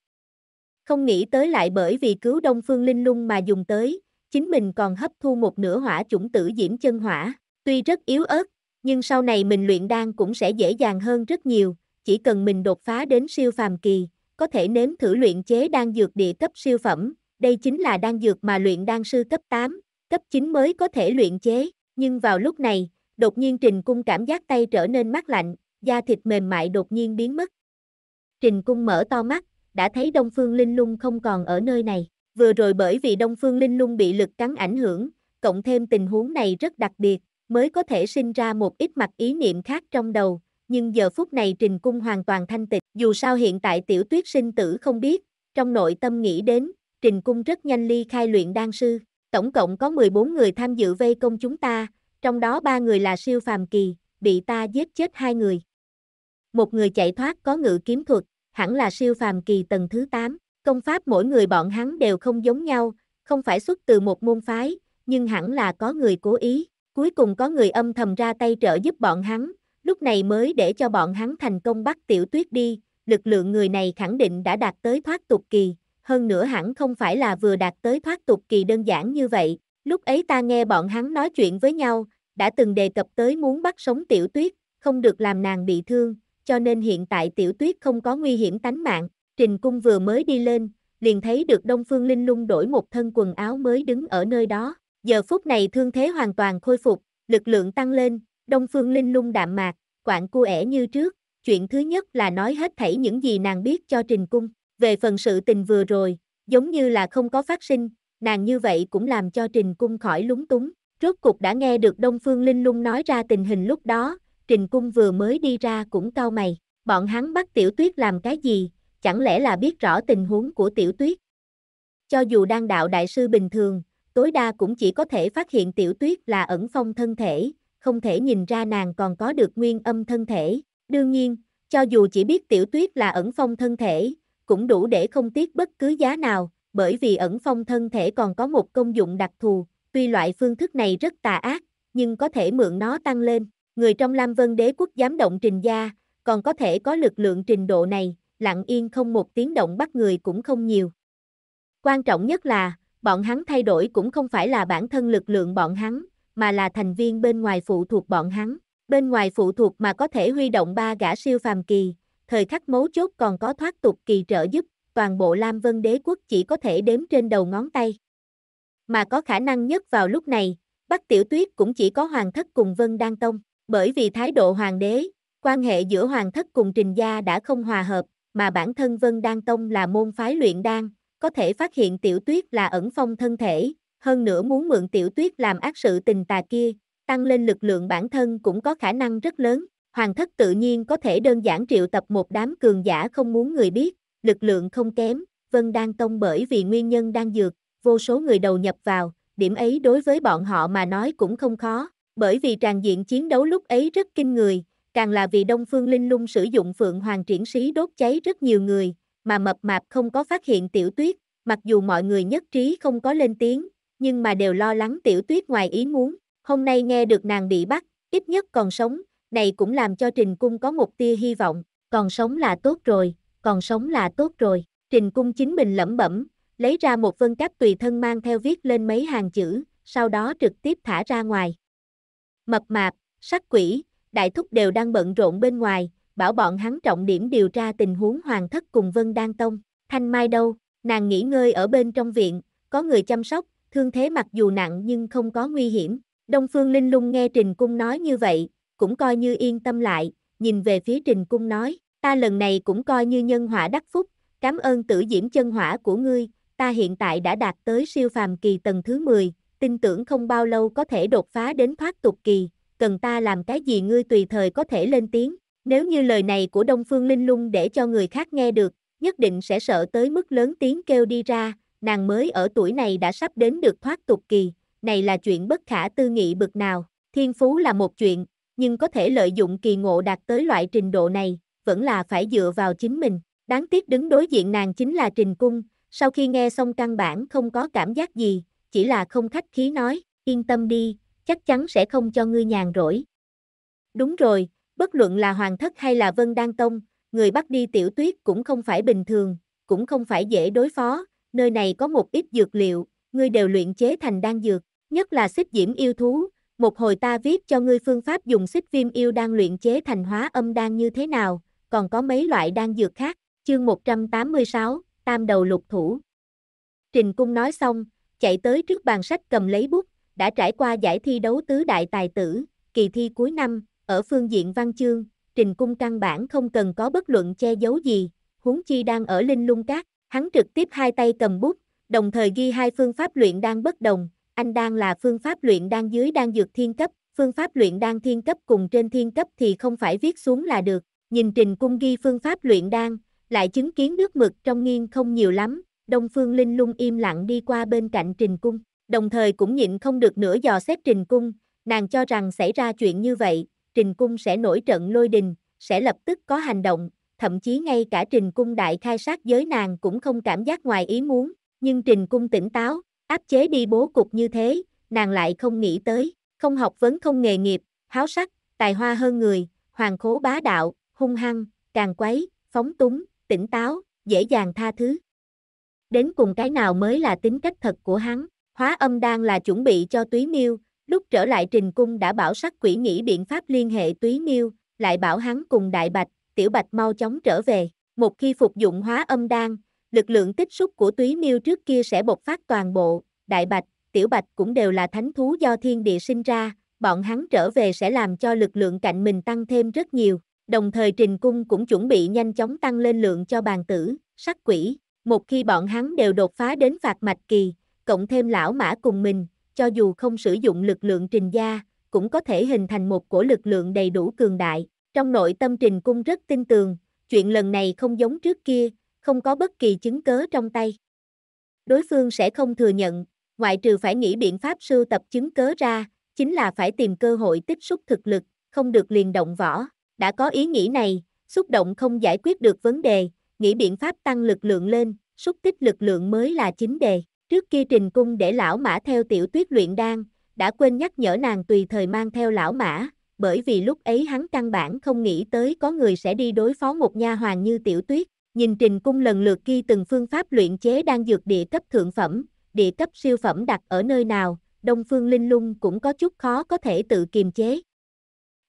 Không nghĩ tới lại bởi vì cứu Đông Phương Linh Lung mà dùng tới, chính mình còn hấp thu một nửa hỏa chủng tử diễm chân hỏa, tuy rất yếu ớt, nhưng sau này mình luyện đan cũng sẽ dễ dàng hơn rất nhiều, chỉ cần mình đột phá đến siêu phàm kỳ, có thể nếm thử luyện chế đan dược địa cấp siêu phẩm, đây chính là đan dược mà luyện đan sư cấp 8, cấp 9 mới có thể luyện chế, nhưng vào lúc này, đột nhiên Trình Cung cảm giác tay trở nên mát lạnh, da thịt mềm mại đột nhiên biến mất. Trình Cung mở to mắt, đã thấy Đông Phương Linh Lung không còn ở nơi này, vừa rồi bởi vì Đông Phương Linh Lung bị lực cắn ảnh hưởng, cộng thêm tình huống này rất đặc biệt, mới có thể sinh ra một ít mặt ý niệm khác trong đầu, nhưng giờ phút này Trình Cung hoàn toàn thanh tịnh, dù sao hiện tại tiểu tuyết sinh tử không biết, trong nội tâm nghĩ đến, Trình Cung rất nhanh ly khai luyện đan sư, tổng cộng có 14 người tham dự vây công chúng ta, trong đó ba người là siêu phàm kỳ, bị ta giết chết hai người. Một người chạy thoát có ngự kiếm thuật, hẳn là siêu phàm kỳ tầng thứ 8, công pháp mỗi người bọn hắn đều không giống nhau, không phải xuất từ một môn phái, nhưng hẳn là có người cố ý, cuối cùng có người âm thầm ra tay trợ giúp bọn hắn, lúc này mới để cho bọn hắn thành công bắt tiểu tuyết đi, lực lượng người này khẳng định đã đạt tới thoát tục kỳ, hơn nữa hẳn không phải là vừa đạt tới thoát tục kỳ đơn giản như vậy. Lúc ấy ta nghe bọn hắn nói chuyện với nhau, đã từng đề cập tới muốn bắt sống tiểu tuyết, không được làm nàng bị thương, cho nên hiện tại tiểu tuyết không có nguy hiểm tánh mạng. Trình cung vừa mới đi lên, liền thấy được Đông Phương Linh lung đổi một thân quần áo mới đứng ở nơi đó. Giờ phút này thương thế hoàn toàn khôi phục, lực lượng tăng lên, Đông Phương Linh lung đạm mạc, quạng cu ẻ như trước. Chuyện thứ nhất là nói hết thảy những gì nàng biết cho Trình Cung. Về phần sự tình vừa rồi, giống như là không có phát sinh, nàng như vậy cũng làm cho Trình Cung khỏi lúng túng. Rốt cục đã nghe được Đông Phương Linh Lung nói ra tình hình lúc đó, Trình Cung vừa mới đi ra cũng cau mày, bọn hắn bắt Tiểu Tuyết làm cái gì, chẳng lẽ là biết rõ tình huống của Tiểu Tuyết. Cho dù đang đạo đại sư bình thường, tối đa cũng chỉ có thể phát hiện Tiểu Tuyết là ẩn phong thân thể, không thể nhìn ra nàng còn có được nguyên âm thân thể. Đương nhiên, cho dù chỉ biết Tiểu Tuyết là ẩn phong thân thể, cũng đủ để không tiếc bất cứ giá nào, bởi vì ẩn phong thân thể còn có một công dụng đặc thù, tuy loại phương thức này rất tà ác, nhưng có thể mượn nó tăng lên. Người trong Lam Vân Đế quốc dám động trình gia, còn có thể có lực lượng trình độ này, lặng yên không một tiếng động bắt người cũng không nhiều. Quan trọng nhất là, bọn hắn thay đổi cũng không phải là bản thân lực lượng bọn hắn, mà là thành viên bên ngoài phụ thuộc bọn hắn. Bên ngoài phụ thuộc mà có thể huy động ba gã siêu phàm kỳ, thời khắc mấu chốt còn có thoát tục kỳ trợ giúp, toàn bộ Lam Vân đế quốc chỉ có thể đếm trên đầu ngón tay. Mà có khả năng nhất vào lúc này, Bắc Tiểu Tuyết cũng chỉ có Hoàng thất cùng Vân Đan Tông, bởi vì thái độ Hoàng đế, quan hệ giữa Hoàng thất cùng Trình Gia đã không hòa hợp, mà bản thân Vân Đan Tông là môn phái luyện đan, có thể phát hiện Tiểu Tuyết là ẩn phong thân thể, hơn nữa muốn mượn Tiểu Tuyết làm ác sự tình tà kia, tăng lên lực lượng bản thân cũng có khả năng rất lớn. Hoàng thất tự nhiên có thể đơn giản triệu tập một đám cường giả không muốn người biết, lực lượng không kém, Vân Đan Tông bởi vì nguyên nhân đang dược, vô số người đầu nhập vào, điểm ấy đối với bọn họ mà nói cũng không khó, bởi vì tràn diện chiến đấu lúc ấy rất kinh người, càng là vì Đông Phương Linh Lung sử dụng Phượng Hoàng triển sĩ đốt cháy rất nhiều người, mà mập mạp không có phát hiện tiểu tuyết, mặc dù mọi người nhất trí không có lên tiếng, nhưng mà đều lo lắng tiểu tuyết ngoài ý muốn, hôm nay nghe được nàng bị bắt, ít nhất còn sống, này cũng làm cho Trình Cung có một tia hy vọng, còn sống là tốt rồi, còn sống là tốt rồi. Trình Cung chính mình lẩm bẩm, lấy ra một vân cáp tùy thân mang theo viết lên mấy hàng chữ, sau đó trực tiếp thả ra ngoài. Mập mạp, sắc quỷ, đại thúc đều đang bận rộn bên ngoài, bảo bọn hắn trọng điểm điều tra tình huống hoàng thất cùng Vân Đan Tông. Thanh Mai đâu, nàng nghỉ ngơi ở bên trong viện, có người chăm sóc, thương thế mặc dù nặng nhưng không có nguy hiểm. Đông Phương Linh Lung nghe Trình Cung nói như vậy, cũng coi như yên tâm lại, nhìn về phía Trình Cung nói, ta lần này cũng coi như nhân hỏa đắc phúc, cảm ơn tử diễm chân hỏa của ngươi, ta hiện tại đã đạt tới siêu phàm kỳ tầng thứ 10, tin tưởng không bao lâu có thể đột phá đến thoát tục kỳ, cần ta làm cái gì ngươi tùy thời có thể lên tiếng. Nếu như lời này của Đông Phương Linh Lung để cho người khác nghe được, nhất định sẽ sợ tới mức lớn tiếng kêu đi ra, nàng mới ở tuổi này đã sắp đến được thoát tục kỳ, này là chuyện bất khả tư nghị bực nào, thiên phú là một chuyện, nhưng có thể lợi dụng kỳ ngộ đạt tới loại trình độ này, vẫn là phải dựa vào chính mình. Đáng tiếc đứng đối diện nàng chính là Trình Cung, sau khi nghe xong căn bản không có cảm giác gì, chỉ là không khách khí nói, yên tâm đi, chắc chắn sẽ không cho ngươi nhàn rỗi. Đúng rồi, bất luận là Hoàng Thất hay là Vân Đan Tông, người bắt đi tiểu tuyết cũng không phải bình thường, cũng không phải dễ đối phó, nơi này có một ít dược liệu, ngươi đều luyện chế thành đan dược, nhất là xích diễm yêu thú, một hồi ta viết cho ngươi phương pháp dùng xích viêm yêu đang luyện chế thành hóa âm đan như thế nào, còn có mấy loại đan dược khác, chương 186, tam đầu lục thủ. Trình Cung nói xong, chạy tới trước bàn sách cầm lấy bút, đã trải qua giải thi đấu tứ đại tài tử, kỳ thi cuối năm, ở phương diện văn chương, Trình Cung căn bản không cần có bất luận che giấu gì, huống chi đang ở linh lung cát, hắn trực tiếp hai tay cầm bút, đồng thời ghi hai phương pháp luyện đan bất đồng, anh đang là phương pháp luyện đan dưới đan dược thiên cấp, phương pháp luyện đan thiên cấp cùng trên thiên cấp thì không phải viết xuống là được, nhìn trình cung ghi phương pháp luyện đan, lại chứng kiến nước mực trong nghiêng không nhiều lắm, Đông Phương Linh lung im lặng đi qua bên cạnh trình cung, đồng thời cũng nhịn không được nửa dò xét trình cung, nàng cho rằng xảy ra chuyện như vậy, trình cung sẽ nổi trận lôi đình, sẽ lập tức có hành động, thậm chí ngay cả trình cung đại khai sát giới nàng cũng không cảm giác ngoài ý muốn, nhưng trình cung tỉnh táo, Áp chế đi bố cục như thế, nàng lại không nghĩ tới, không học vấn không nghề nghiệp, háo sắc, tài hoa hơn người, hoàng khố bá đạo, hung hăng, càng quấy, phóng túng, tỉnh táo, dễ dàng tha thứ. Đến cùng cái nào mới là tính cách thật của hắn, hóa âm đang là chuẩn bị cho túy miêu, lúc trở lại trình cung đã bảo sắc quỷ nghĩ biện pháp liên hệ túy miêu, lại bảo hắn cùng đại bạch, tiểu bạch mau chóng trở về, một khi phục dụng hóa âm đan, lực lượng tích xúc của túy miêu trước kia sẽ bộc phát toàn bộ, đại bạch, tiểu bạch cũng đều là thánh thú do thiên địa sinh ra, bọn hắn trở về sẽ làm cho lực lượng cạnh mình tăng thêm rất nhiều. Đồng thời Trình Cung cũng chuẩn bị nhanh chóng tăng lên lượng cho bàn tử, sắc quỷ. Một khi bọn hắn đều đột phá đến phạt mạch kỳ, cộng thêm lão mã cùng mình, cho dù không sử dụng lực lượng Trình gia, cũng có thể hình thành một cổ lực lượng đầy đủ cường đại. Trong nội tâm Trình Cung rất tin tưởng, chuyện lần này không giống trước kia, không có bất kỳ chứng cớ trong tay. Đối phương sẽ không thừa nhận, ngoại trừ phải nghĩ biện pháp sưu tập chứng cớ ra, chính là phải tìm cơ hội tích xúc thực lực, không được liền động võ. Đã có ý nghĩ này, xúc động không giải quyết được vấn đề, nghĩ biện pháp tăng lực lượng lên, xúc tích lực lượng mới là chính đề. Trước kia trình cung để lão mã theo tiểu tuyết luyện đan, đã quên nhắc nhở nàng tùy thời mang theo lão mã, bởi vì lúc ấy hắn căn bản không nghĩ tới có người sẽ đi đối phó một nha hoàng như tiểu tuyết. Nhìn Trình Cung lần lượt ghi từng phương pháp luyện chế đang dược địa cấp thượng phẩm, địa cấp siêu phẩm đặt ở nơi nào, Đông Phương Linh Lung cũng có chút khó có thể tự kiềm chế.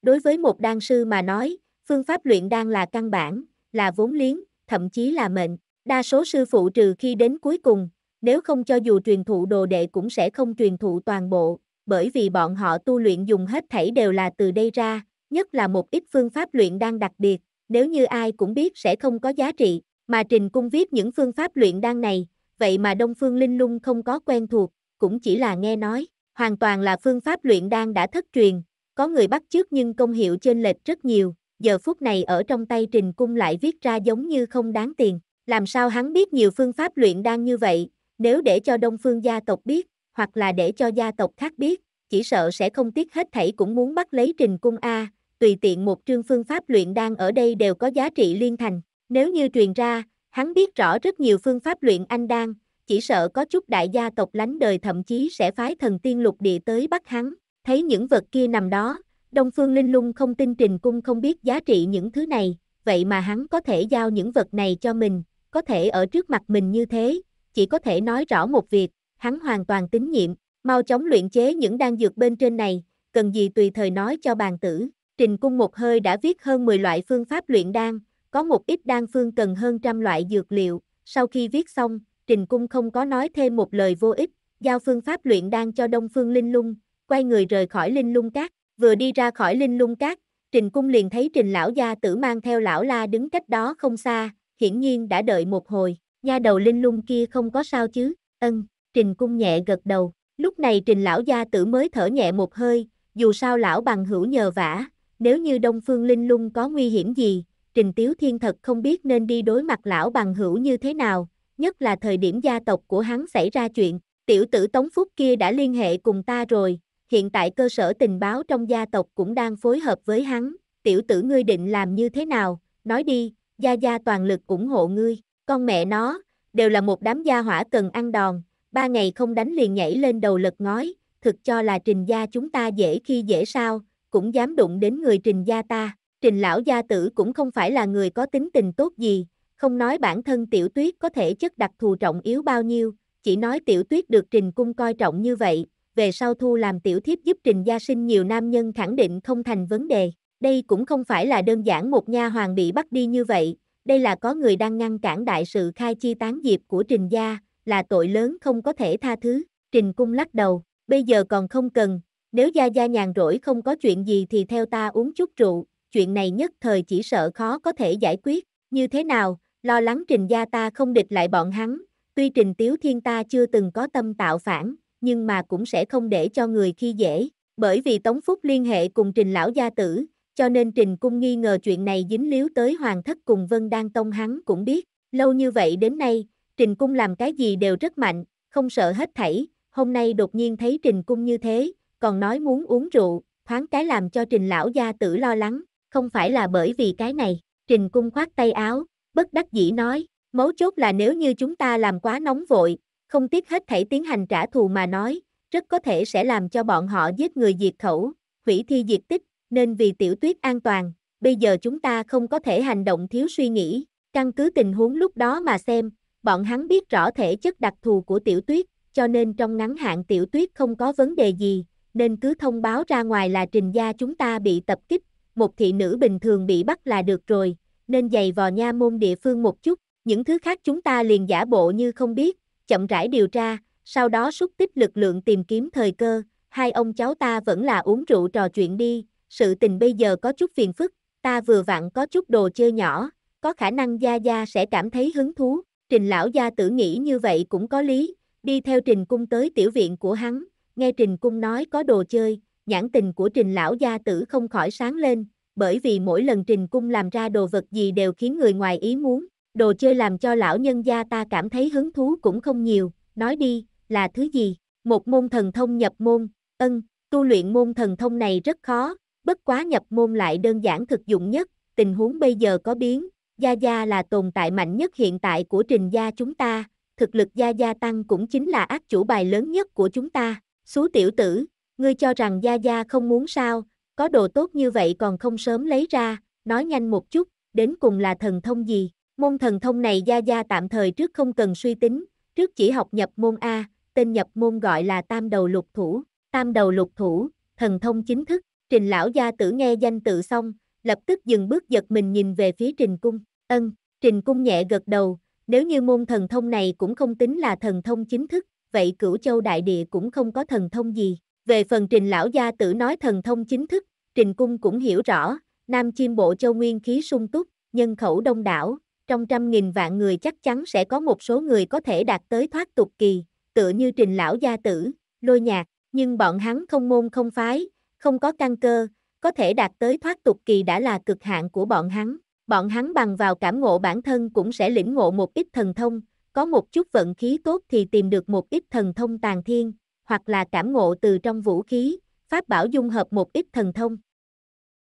Đối với một đan sư mà nói, phương pháp luyện đan là căn bản, là vốn liếng, thậm chí là mệnh. Đa số sư phụ trừ khi đến cuối cùng, nếu không cho dù truyền thụ đồ đệ cũng sẽ không truyền thụ toàn bộ, bởi vì bọn họ tu luyện dùng hết thảy đều là từ đây ra, nhất là một ít phương pháp luyện đan đặc biệt, nếu như ai cũng biết sẽ không có giá trị, mà Trình Cung viết những phương pháp luyện đan này, vậy mà Đông Phương Linh Lung không có quen thuộc, cũng chỉ là nghe nói, hoàn toàn là phương pháp luyện đan đã thất truyền, có người bắt chước nhưng công hiệu trên lệch rất nhiều, giờ phút này ở trong tay Trình Cung lại viết ra giống như không đáng tiền, làm sao hắn biết nhiều phương pháp luyện đan như vậy, nếu để cho Đông Phương gia tộc biết, hoặc là để cho gia tộc khác biết, chỉ sợ sẽ không tiếc hết thảy cũng muốn bắt lấy Trình Cung A, tùy tiện một trương phương pháp luyện đan ở đây đều có giá trị liên thành. Nếu như truyền ra, hắn biết rõ rất nhiều phương pháp luyện anh đan, chỉ sợ có chút đại gia tộc lánh đời thậm chí sẽ phái thần tiên lục địa tới bắt hắn. Thấy những vật kia nằm đó, Đông Phương Linh Lung không tin Trình Cung không biết giá trị những thứ này, vậy mà hắn có thể giao những vật này cho mình, có thể ở trước mặt mình như thế, chỉ có thể nói rõ một việc, hắn hoàn toàn tín nhiệm, mau chóng luyện chế những đan dược bên trên này, cần gì tùy thời nói cho bàn tử. Trình Cung một hơi đã viết hơn 10 loại phương pháp luyện đan, có một ít đan phương cần hơn trăm loại dược liệu. Sau khi viết xong, Trình Cung không có nói thêm một lời vô ích, giao phương pháp luyện đan cho Đông Phương Linh Lung, quay người rời khỏi Linh Lung Cát. Vừa đi ra khỏi Linh Lung Cát, Trình Cung liền thấy Trình Lão Gia tử mang theo Lão La đứng cách đó không xa, hiển nhiên đã đợi một hồi. Nha đầu Linh Lung kia không có sao chứ, ân, Trình Cung nhẹ gật đầu. Lúc này Trình Lão Gia tử mới thở nhẹ một hơi, dù sao Lão bằng hữu nhờ vả, nếu như Đông Phương Linh Lung có nguy hiểm gì, Trình Tiếu Thiên thật không biết nên đi đối mặt lão bằng hữu như thế nào, nhất là thời điểm gia tộc của hắn xảy ra chuyện, tiểu tử Tống Phúc kia đã liên hệ cùng ta rồi, hiện tại cơ sở tình báo trong gia tộc cũng đang phối hợp với hắn, tiểu tử ngươi định làm như thế nào, nói đi, gia gia toàn lực ủng hộ ngươi, con mẹ nó, đều là một đám gia hỏa cần ăn đòn, ba ngày không đánh liền nhảy lên đầu lật ngói, thực cho là trình gia chúng ta dễ khi dễ sao, cũng dám đụng đến người trình gia ta, trình lão gia tử cũng không phải là người có tính tình tốt gì, không nói bản thân tiểu tuyết có thể chất đặc thù trọng yếu bao nhiêu, chỉ nói tiểu tuyết được trình cung coi trọng như vậy, về sau thu làm tiểu thiếp giúp trình gia sinh nhiều nam nhân khẳng định không thành vấn đề, đây cũng không phải là đơn giản một nha hoàng bị bắt đi như vậy, đây là có người đang ngăn cản đại sự khai chi tán diệp của trình gia, là tội lớn không có thể tha thứ, trình cung lắc đầu, bây giờ còn không cần, nếu Gia Gia nhàn rỗi không có chuyện gì thì theo ta uống chút rượu, chuyện này nhất thời chỉ sợ khó có thể giải quyết, như thế nào, lo lắng Trình Gia ta không địch lại bọn hắn, tuy Trình Tiếu Thiên ta chưa từng có tâm tạo phản, nhưng mà cũng sẽ không để cho người khi dễ, bởi vì Tống Phúc liên hệ cùng Trình Lão Gia Tử, cho nên Trình Cung nghi ngờ chuyện này dính líu tới Hoàng Thất cùng Vân Đan Tông hắn cũng biết, lâu như vậy đến nay, Trình Cung làm cái gì đều rất mạnh, không sợ hết thảy, hôm nay đột nhiên thấy Trình Cung như thế, còn nói muốn uống rượu, thoáng cái làm cho Trình lão gia tử lo lắng, không phải là bởi vì cái này, Trình cung khoát tay áo, bất đắc dĩ nói, mấu chốt là nếu như chúng ta làm quá nóng vội, không tiếc hết thảy tiến hành trả thù mà nói, rất có thể sẽ làm cho bọn họ giết người diệt khẩu, hủy thi diệt tích, nên vì tiểu tuyết an toàn, bây giờ chúng ta không có thể hành động thiếu suy nghĩ, căn cứ tình huống lúc đó mà xem, bọn hắn biết rõ thể chất đặc thù của tiểu tuyết, cho nên trong ngắn hạn tiểu tuyết không có vấn đề gì, nên cứ thông báo ra ngoài là trình gia chúng ta bị tập kích, một thị nữ bình thường bị bắt là được rồi, nên dày vò nha môn địa phương một chút, những thứ khác chúng ta liền giả bộ như không biết, chậm rãi điều tra, sau đó xúc tích lực lượng tìm kiếm thời cơ, hai ông cháu ta vẫn là uống rượu trò chuyện đi, sự tình bây giờ có chút phiền phức, ta vừa vặn có chút đồ chơi nhỏ, có khả năng Gia Gia sẽ cảm thấy hứng thú, trình lão gia tử nghĩ như vậy cũng có lý, đi theo trình cung tới tiểu viện của hắn, nghe Trình Cung nói có đồ chơi, nhãn tình của Trình lão gia tử không khỏi sáng lên, bởi vì mỗi lần Trình Cung làm ra đồ vật gì đều khiến người ngoài ý muốn, đồ chơi làm cho lão nhân gia ta cảm thấy hứng thú cũng không nhiều, nói đi, là thứ gì? Một môn thần thông nhập môn, ân, tu luyện môn thần thông này rất khó, bất quá nhập môn lại đơn giản thực dụng nhất, tình huống bây giờ có biến, Gia Gia là tồn tại mạnh nhất hiện tại của trình gia chúng ta, thực lực Gia Gia tăng cũng chính là ác chủ bài lớn nhất của chúng ta. Xú tiểu tử, ngươi cho rằng Gia Gia không muốn sao, có đồ tốt như vậy còn không sớm lấy ra, nói nhanh một chút, đến cùng là thần thông gì. Môn thần thông này Gia Gia tạm thời trước không cần suy tính, trước chỉ học nhập môn A, tên nhập môn gọi là tam đầu lục thủ, tam đầu lục thủ, thần thông chính thức, trình lão gia tử nghe danh tự xong, lập tức dừng bước giật mình nhìn về phía trình cung, ân, trình cung nhẹ gật đầu, nếu như môn thần thông này cũng không tính là thần thông chính thức, vậy cửu châu đại địa cũng không có thần thông gì. Về phần trình lão gia tử nói thần thông chính thức, trình cung cũng hiểu rõ, nam chiêm bộ châu nguyên khí sung túc, nhân khẩu đông đảo, trong trăm nghìn vạn người chắc chắn sẽ có một số người có thể đạt tới thoát tục kỳ, tựa như trình lão gia tử, lôi nhạc, nhưng bọn hắn không môn không phái, không có căn cơ, có thể đạt tới thoát tục kỳ đã là cực hạn của bọn hắn. Bọn hắn bằng vào cảm ngộ bản thân cũng sẽ lĩnh ngộ một ít thần thông, có một chút vận khí tốt thì tìm được một ít thần thông tàn thiên, hoặc là cảm ngộ từ trong vũ khí, pháp bảo dung hợp một ít thần thông.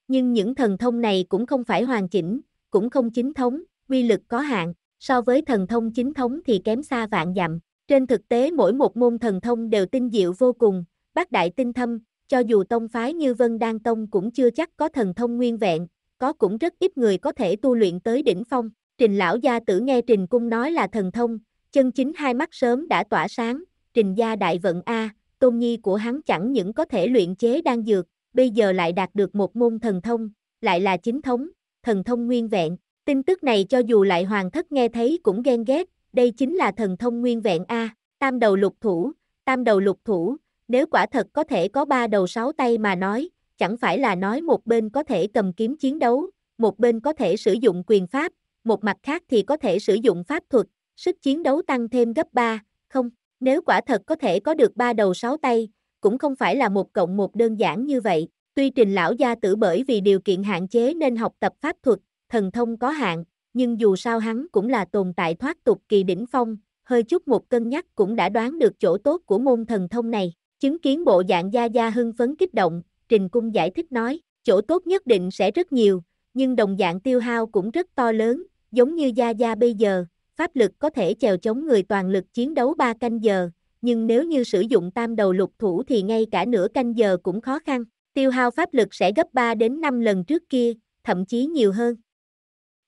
Nhưng những thần thông này cũng không phải hoàn chỉnh, cũng không chính thống, uy lực có hạn, so với thần thông chính thống thì kém xa vạn dặm. Trên thực tế mỗi một môn thần thông đều tinh diệu vô cùng, bác đại tinh thâm, cho dù tông phái như Vân Đan Tông cũng chưa chắc có thần thông nguyên vẹn, có cũng rất ít người có thể tu luyện tới đỉnh phong. Trình lão gia tử nghe Trình Cung nói là thần thông, chân chính hai mắt sớm đã tỏa sáng, Trình gia đại vận A, tôn nhi của hắn chẳng những có thể luyện chế đan dược, bây giờ lại đạt được một môn thần thông, lại là chính thống, thần thông nguyên vẹn. Tin tức này cho dù lại hoàng thất nghe thấy cũng ghen ghét, đây chính là thần thông nguyên vẹn A, tam đầu lục thủ, tam đầu lục thủ, nếu quả thật có thể có ba đầu sáu tay mà nói, chẳng phải là nói một bên có thể cầm kiếm chiến đấu, một bên có thể sử dụng quyền pháp, một mặt khác thì có thể sử dụng pháp thuật, sức chiến đấu tăng thêm gấp 3, không, nếu quả thật có thể có được ba đầu sáu tay, cũng không phải là một cộng một đơn giản như vậy, tuy trình lão gia tử bởi vì điều kiện hạn chế nên học tập pháp thuật, thần thông có hạn, nhưng dù sao hắn cũng là tồn tại thoát tục kỳ đỉnh phong, hơi chút một cân nhắc cũng đã đoán được chỗ tốt của môn thần thông này, chứng kiến bộ dạng gia gia hưng phấn kích động, trình cung giải thích nói, chỗ tốt nhất định sẽ rất nhiều, nhưng đồng dạng tiêu hao cũng rất to lớn, giống như Gia Gia bây giờ, pháp lực có thể chèo chống người toàn lực chiến đấu 3 canh giờ, nhưng nếu như sử dụng tam đầu lục thủ thì ngay cả nửa canh giờ cũng khó khăn, tiêu hao pháp lực sẽ gấp 3 đến 5 lần trước kia, thậm chí nhiều hơn.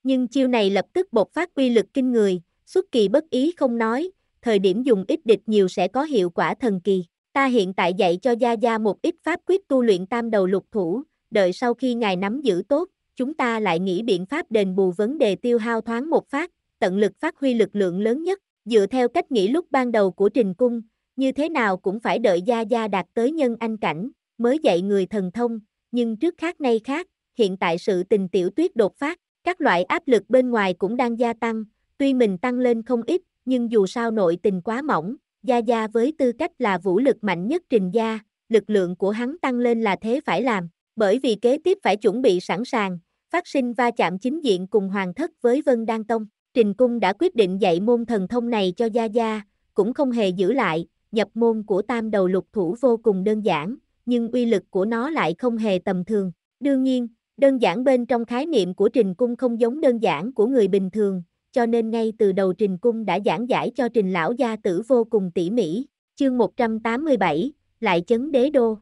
Nhưng chiêu này lập tức bộc phát uy lực kinh người, xuất kỳ bất ý không nói, thời điểm dùng ít địch nhiều sẽ có hiệu quả thần kỳ. Ta hiện tại dạy cho Gia Gia một ít pháp quyết tu luyện tam đầu lục thủ, đợi sau khi ngài nắm giữ tốt, chúng ta lại nghĩ biện pháp đền bù vấn đề tiêu hao thoáng một phát, tận lực phát huy lực lượng lớn nhất, dựa theo cách nghĩ lúc ban đầu của Trình Cung, như thế nào cũng phải đợi Gia Gia đạt tới nhân anh cảnh, mới dạy người thần thông, nhưng trước khác nay khác, hiện tại sự tình tiểu tuyết đột phát, các loại áp lực bên ngoài cũng đang gia tăng, tuy mình tăng lên không ít, nhưng dù sao nội tình quá mỏng, Gia Gia với tư cách là vũ lực mạnh nhất Trình Gia, lực lượng của hắn tăng lên là thế phải làm, bởi vì kế tiếp phải chuẩn bị sẵn sàng, phát sinh va chạm chính diện cùng Hoàng thất với Vân Đan Tông. Trình Cung đã quyết định dạy môn thần thông này cho Gia Gia, cũng không hề giữ lại, nhập môn của tam đầu lục thủ vô cùng đơn giản, nhưng uy lực của nó lại không hề tầm thường. Đương nhiên, đơn giản bên trong khái niệm của Trình Cung không giống đơn giản của người bình thường, cho nên ngay từ đầu Trình Cung đã giảng giải cho Trình Lão Gia Tử vô cùng tỉ mỉ. Chương 187, lại chấn đế đô.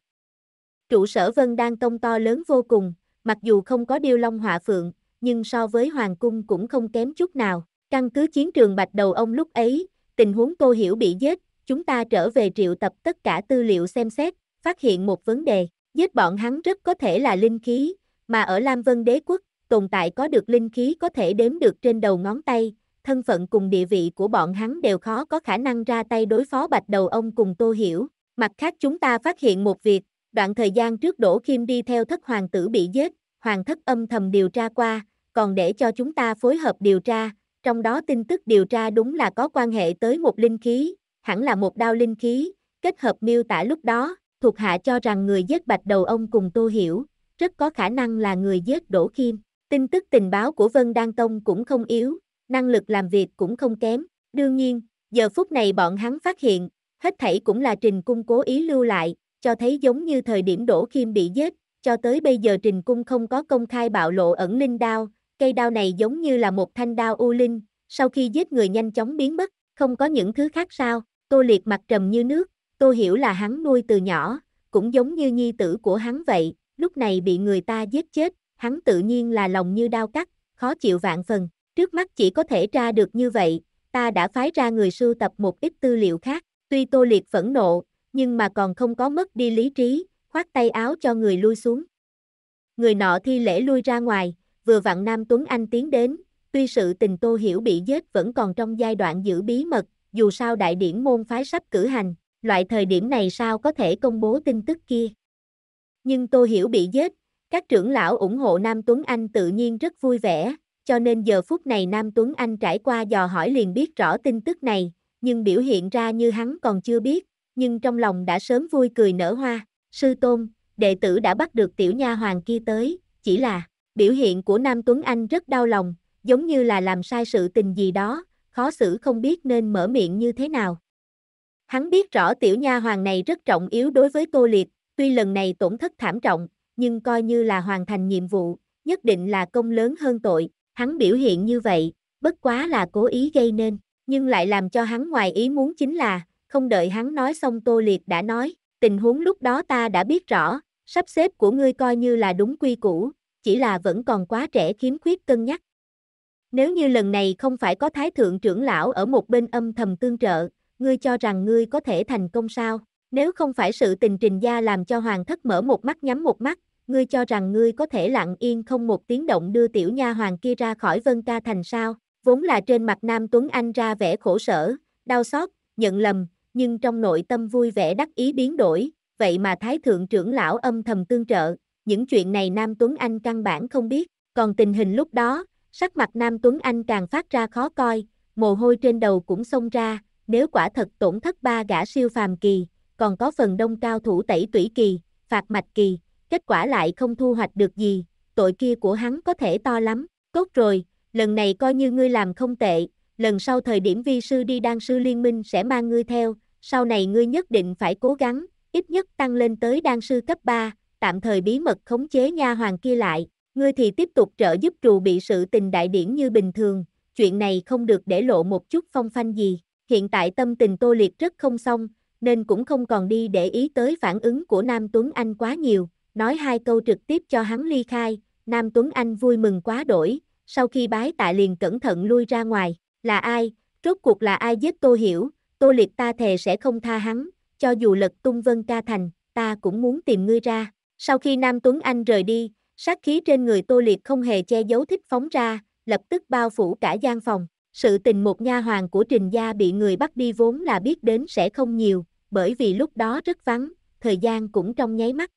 Trụ sở Vân Đan Tông to lớn vô cùng, mặc dù không có điêu long họa phượng, nhưng so với hoàng cung cũng không kém chút nào. Căn cứ chiến trường bạch đầu ông lúc ấy, tình huống Tô Hiểu bị giết, chúng ta trở về triệu tập tất cả tư liệu xem xét, phát hiện một vấn đề, giết bọn hắn rất có thể là linh khí, mà ở Lam Vân Đế Quốc, tồn tại có được linh khí có thể đếm được trên đầu ngón tay, thân phận cùng địa vị của bọn hắn đều khó có khả năng ra tay đối phó bạch đầu ông cùng Tô Hiểu. Mặt khác chúng ta phát hiện một việc, Đoạn thời gian trước Đỗ Kim đi theo thất hoàng tử bị giết, hoàng thất âm thầm điều tra qua, còn để cho chúng ta phối hợp điều tra, trong đó tin tức điều tra đúng là có quan hệ tới một linh khí, hẳn là một đao linh khí, kết hợp miêu tả lúc đó, thuộc hạ cho rằng người giết bạch đầu ông cùng Tô Hiểu, rất có khả năng là người giết Đỗ Kim. Tin tức tình báo của Vân đăng Tông cũng không yếu, năng lực làm việc cũng không kém. Đương nhiên, giờ phút này bọn hắn phát hiện, hết thảy cũng là trình cung cố ý lưu lại, cho thấy giống như thời điểm đổ Khiêm bị giết, cho tới bây giờ Trình Cung không có công khai bạo lộ ẩn linh đao, cây đao này giống như là một thanh đao u linh, sau khi giết người nhanh chóng biến mất, không có những thứ khác sao, Tô Liệt mặt trầm như nước, Tô Hiểu là hắn nuôi từ nhỏ, cũng giống như nhi tử của hắn vậy, lúc này bị người ta giết chết, hắn tự nhiên là lòng như đao cắt, khó chịu vạn phần, trước mắt chỉ có thể ra được như vậy, ta đã phái ra người sưu tập một ít tư liệu khác, tuy Tô Liệt phẫn nộ, nhưng mà còn không có mất đi lý trí, khoát tay áo cho người lui xuống. Người nọ thi lễ lui ra ngoài, vừa vặn Nam Tuấn Anh tiến đến, tuy sự tình Tô Hiểu bị giết vẫn còn trong giai đoạn giữ bí mật, dù sao đại điển môn phái sắp cử hành, loại thời điểm này sao có thể công bố tin tức kia. Nhưng Tô Hiểu bị giết, các trưởng lão ủng hộ Nam Tuấn Anh tự nhiên rất vui vẻ, cho nên giờ phút này Nam Tuấn Anh trải qua dò hỏi liền biết rõ tin tức này, nhưng biểu hiện ra như hắn còn chưa biết, nhưng trong lòng đã sớm vui cười nở hoa, sư tôn, đệ tử đã bắt được tiểu nha hoàng kia tới, chỉ là, biểu hiện của Nam Tuấn Anh rất đau lòng, giống như là làm sai sự tình gì đó, khó xử không biết nên mở miệng như thế nào. Hắn biết rõ tiểu nha hoàng này rất trọng yếu đối với Tô Liệt, tuy lần này tổn thất thảm trọng, nhưng coi như là hoàn thành nhiệm vụ, nhất định là công lớn hơn tội, hắn biểu hiện như vậy, bất quá là cố ý gây nên, nhưng lại làm cho hắn ngoài ý muốn chính là, không đợi hắn nói xong Tô Liệt đã nói, tình huống lúc đó ta đã biết rõ, sắp xếp của ngươi coi như là đúng quy củ, chỉ là vẫn còn quá trẻ khiếm khuyết cân nhắc. Nếu như lần này không phải có thái thượng trưởng lão ở một bên âm thầm tương trợ, ngươi cho rằng ngươi có thể thành công sao? Nếu không phải sự tình trình gia làm cho hoàng thất mở một mắt nhắm một mắt, ngươi cho rằng ngươi có thể lặng yên không một tiếng động đưa tiểu nha hoàng kia ra khỏi vân ca thành sao? Vốn là trên mặt Nam Tuấn Anh ra vẻ khổ sở, đau xót, nhận lầm, nhưng trong nội tâm vui vẻ đắc ý biến đổi, vậy mà Thái Thượng trưởng lão âm thầm tương trợ, những chuyện này Nam Tuấn Anh căn bản không biết, còn tình hình lúc đó, sắc mặt Nam Tuấn Anh càng phát ra khó coi, mồ hôi trên đầu cũng xông ra, nếu quả thật tổn thất ba gã siêu phàm kỳ, còn có phần đông cao thủ tẩy tủy kỳ, phạt mạch kỳ, kết quả lại không thu hoạch được gì, tội kia của hắn có thể to lắm, tốt rồi, lần này coi như ngươi làm không tệ, lần sau thời điểm vi sư đi đan sư liên minh sẽ mang ngươi theo, sau này ngươi nhất định phải cố gắng, ít nhất tăng lên tới đan sư cấp 3, tạm thời bí mật khống chế nha hoàng kia lại, ngươi thì tiếp tục trợ giúp trù bị sự tình đại điển như bình thường, chuyện này không được để lộ một chút phong phanh gì, hiện tại tâm tình tô liệt rất không xong, nên cũng không còn đi để ý tới phản ứng của Nam Tuấn Anh quá nhiều, nói hai câu trực tiếp cho hắn ly khai, Nam Tuấn Anh vui mừng quá đổi, sau khi bái tạ liền cẩn thận lui ra ngoài, là ai, rốt cuộc là ai giết tô hiểu, Tô Liệt ta thề sẽ không tha hắn, cho dù lật tung Vân Ca Thành, ta cũng muốn tìm ngươi ra. Sau khi Nam Tuấn Anh rời đi, sát khí trên người Tô Liệt không hề che giấu thích phóng ra, lập tức bao phủ cả gian phòng. Sự tình một nha hoàng của Trình gia bị người bắt đi vốn là biết đến sẽ không nhiều, bởi vì lúc đó rất vắng, thời gian cũng trong nháy mắt.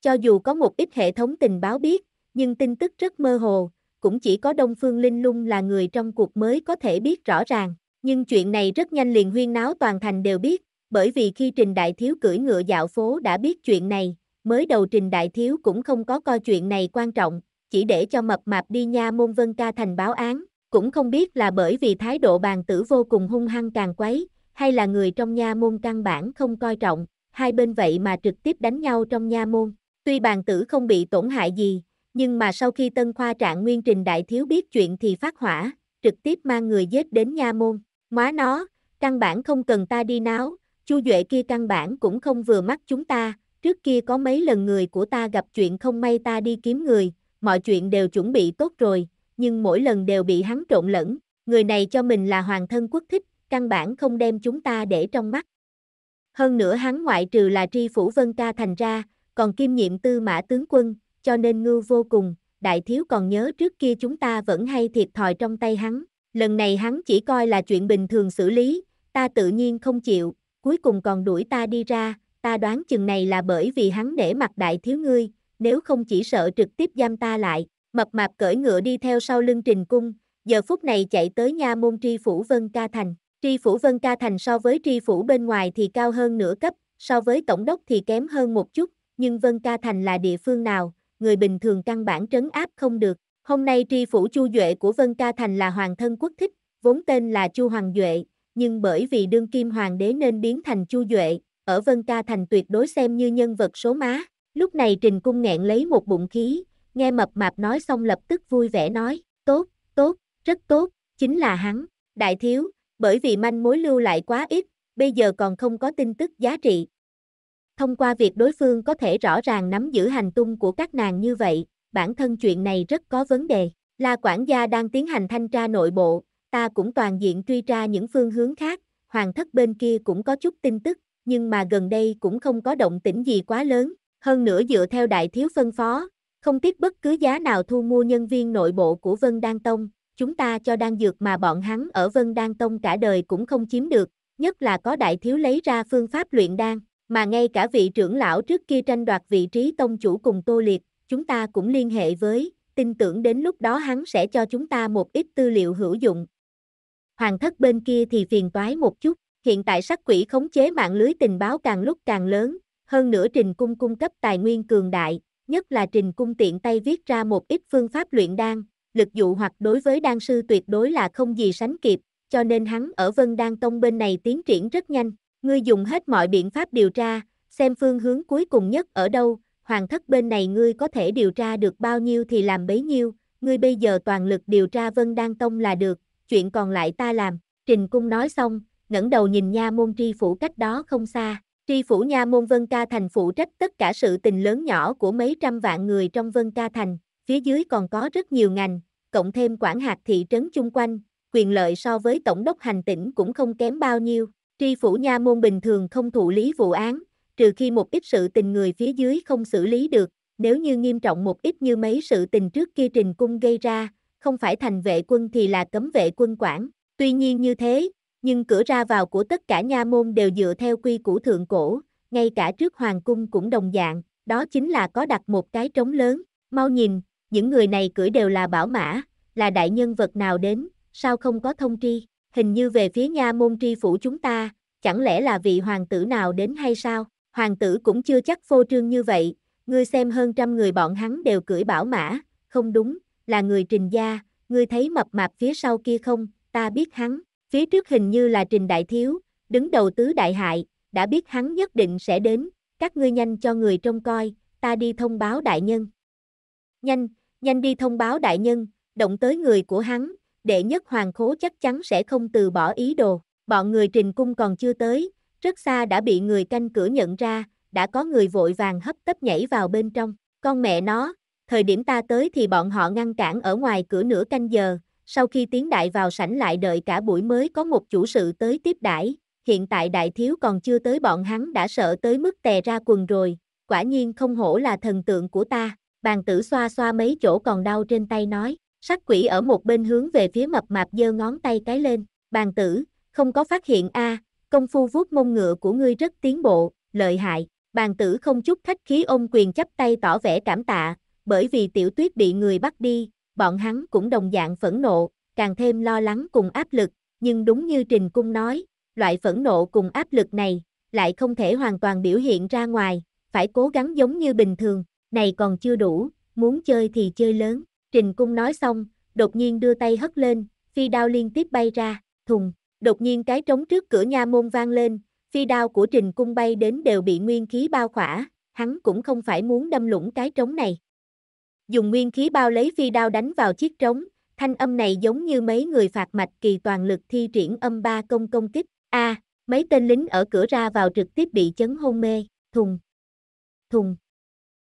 Cho dù có một ít hệ thống tình báo biết, nhưng tin tức rất mơ hồ, cũng chỉ có Đông Phương Linh Lung là người trong cuộc mới có thể biết rõ ràng. Nhưng chuyện này rất nhanh liền huyên náo toàn thành đều biết, bởi vì khi Trình Đại Thiếu cưỡi ngựa dạo phố đã biết chuyện này, mới đầu Trình Đại Thiếu cũng không có coi chuyện này quan trọng, chỉ để cho mập mạp đi nha môn vân ca thành báo án, cũng không biết là bởi vì thái độ bàn tử vô cùng hung hăng càng quấy, hay là người trong nha môn căn bản không coi trọng, hai bên vậy mà trực tiếp đánh nhau trong nha môn. Tuy bàn tử không bị tổn hại gì, nhưng mà sau khi tân khoa trạng nguyên trình đại thiếu biết chuyện thì phát hỏa, trực tiếp mang người giết đến nha môn. Móa nó, căn bản không cần ta đi náo, chu Duệ kia căn bản cũng không vừa mắt chúng ta, trước kia có mấy lần người của ta gặp chuyện không may ta đi kiếm người, mọi chuyện đều chuẩn bị tốt rồi, nhưng mỗi lần đều bị hắn trộn lẫn, người này cho mình là hoàng thân quốc thích, căn bản không đem chúng ta để trong mắt. Hơn nữa hắn ngoại trừ là tri phủ vân ca thành ra, còn kim nhiệm tư mã tướng quân, cho nên ngưu vô cùng, đại thiếu còn nhớ trước kia chúng ta vẫn hay thiệt thòi trong tay hắn, lần này hắn chỉ coi là chuyện bình thường xử lý, ta tự nhiên không chịu, cuối cùng còn đuổi ta đi ra, ta đoán chừng này là bởi vì hắn để mặt đại thiếu ngươi, nếu không chỉ sợ trực tiếp giam ta lại, mập mạp cởi ngựa đi theo sau lưng trình cung, giờ phút này chạy tới nha môn tri phủ Vân Ca Thành. Tri phủ Vân Ca Thành so với tri phủ bên ngoài thì cao hơn nửa cấp, so với tổng đốc thì kém hơn một chút, nhưng Vân Ca Thành là địa phương nào, người bình thường căn bản trấn áp không được, Hôm nay tri phủ Chu Duệ của Vân Ca Thành là Hoàng thân quốc thích, vốn tên là Chu Hoàng Duệ, nhưng bởi vì đương kim hoàng đế nên biến thành Chu Duệ, ở Vân Ca Thành tuyệt đối xem như nhân vật số má. Lúc này Trình Cung nghẹn lấy một bụng khí, nghe mập mạp nói xong lập tức vui vẻ nói, tốt, tốt, rất tốt, chính là hắn, đại thiếu, bởi vì manh mối lưu lại quá ít, bây giờ còn không có tin tức giá trị. Thông qua việc đối phương có thể rõ ràng nắm giữ hành tung của các nàng như vậy, bản thân chuyện này rất có vấn đề. La quản gia đang tiến hành thanh tra nội bộ, ta cũng toàn diện truy tra những phương hướng khác, hoàng thất bên kia cũng có chút tin tức, nhưng mà gần đây cũng không có động tĩnh gì quá lớn, hơn nữa dựa theo đại thiếu phân phó, không tiếc bất cứ giá nào thu mua nhân viên nội bộ của Vân Đan Tông, chúng ta cho đan dược mà bọn hắn ở Vân Đan Tông cả đời cũng không chiếm được, nhất là có đại thiếu lấy ra phương pháp luyện đan, mà ngay cả vị trưởng lão trước kia tranh đoạt vị trí tông chủ cùng Tô Liệt, chúng ta cũng liên hệ với, tin tưởng đến lúc đó hắn sẽ cho chúng ta một ít tư liệu hữu dụng. Hoàng thất bên kia thì phiền toái một chút, hiện tại sắc quỷ khống chế mạng lưới tình báo càng lúc càng lớn, hơn nữa trình cung cung cấp tài nguyên cường đại, nhất là trình cung tiện tay viết ra một ít phương pháp luyện đan, lực dụ hoặc đối với đan sư tuyệt đối là không gì sánh kịp, cho nên hắn ở Vân Đan Tông bên này tiến triển rất nhanh, ngươi dùng hết mọi biện pháp điều tra, xem phương hướng cuối cùng nhất ở đâu, hoàng thất bên này ngươi có thể điều tra được bao nhiêu thì làm bấy nhiêu, ngươi bây giờ toàn lực điều tra Vân Đan Tông là được, chuyện còn lại ta làm. Trình Cung nói xong, ngẩng đầu nhìn nha môn tri phủ cách đó không xa. Tri phủ nha môn Vân Ca Thành phụ trách tất cả sự tình lớn nhỏ của mấy trăm vạn người trong Vân Ca Thành, phía dưới còn có rất nhiều ngành, cộng thêm quản hạt thị trấn chung quanh, quyền lợi so với tổng đốc hành tỉnh cũng không kém bao nhiêu. Tri phủ nha môn bình thường không thụ lý vụ án, trừ khi một ít sự tình người phía dưới không xử lý được, nếu như nghiêm trọng một ít như mấy sự tình trước kia trình cung gây ra, không phải thành vệ quân thì là cấm vệ quân quản. Tuy nhiên như thế, nhưng cửa ra vào của tất cả nha môn đều dựa theo quy củ thượng cổ, ngay cả trước hoàng cung cũng đồng dạng, đó chính là có đặt một cái trống lớn, mau nhìn, những người này cưỡi đều là bảo mã, là đại nhân vật nào đến, sao không có thông tri, hình như về phía nha môn tri phủ chúng ta, chẳng lẽ là vị hoàng tử nào đến hay sao? hoàng tử cũng chưa chắc phô trương như vậy, ngươi xem hơn trăm người bọn hắn đều cưỡi bảo mã, không đúng, là người trình gia, ngươi thấy mập mạp phía sau kia không, ta biết hắn, phía trước hình như là trình đại thiếu, đứng đầu tứ đại hại, đã biết hắn nhất định sẽ đến, các ngươi nhanh cho người trông coi, ta đi thông báo đại nhân. Nhanh, nhanh đi thông báo đại nhân, động tới người của hắn, đệ nhất hoàng khố chắc chắn sẽ không từ bỏ ý đồ, bọn người trình cung còn chưa tới, rất xa đã bị người canh cửa nhận ra, đã có người vội vàng hấp tấp nhảy vào bên trong. Con mẹ nó, thời điểm ta tới thì bọn họ ngăn cản ở ngoài cửa nửa canh giờ, sau khi tiến đại vào sảnh lại đợi cả buổi mới có một chủ sự tới tiếp đãi. hiện tại đại thiếu còn chưa tới bọn hắn đã sợ tới mức tè ra quần rồi, quả nhiên không hổ là thần tượng của ta, bàn tử xoa xoa mấy chỗ còn đau trên tay nói, sắc quỷ ở một bên hướng về phía mập mạp giơ ngón tay cái lên, bàn tử, không có phát hiện a à, công phu vuốt mông ngựa của ngươi rất tiến bộ, lợi hại, bàn tử không chút khách khí ôm quyền chắp tay tỏ vẻ cảm tạ, bởi vì tiểu tuyết bị người bắt đi, bọn hắn cũng đồng dạng phẫn nộ, càng thêm lo lắng cùng áp lực, nhưng đúng như Trình Cung nói, loại phẫn nộ cùng áp lực này, lại không thể hoàn toàn biểu hiện ra ngoài, phải cố gắng giống như bình thường, này còn chưa đủ, muốn chơi thì chơi lớn, Trình Cung nói xong, đột nhiên đưa tay hất lên, phi đao liên tiếp bay ra, thùng, Đột nhiên cái trống trước cửa nha môn vang lên, phi đao của Trình Cung bay đến đều bị nguyên khí bao khỏa, hắn cũng không phải muốn đâm lũng cái trống này. Dùng nguyên khí bao lấy phi đao đánh vào chiếc trống, thanh âm này giống như mấy người phạt mạch kỳ toàn lực thi triển âm ba công công kích. A, à, mấy tên lính ở cửa ra vào trực tiếp bị chấn hôn mê, thùng, thùng,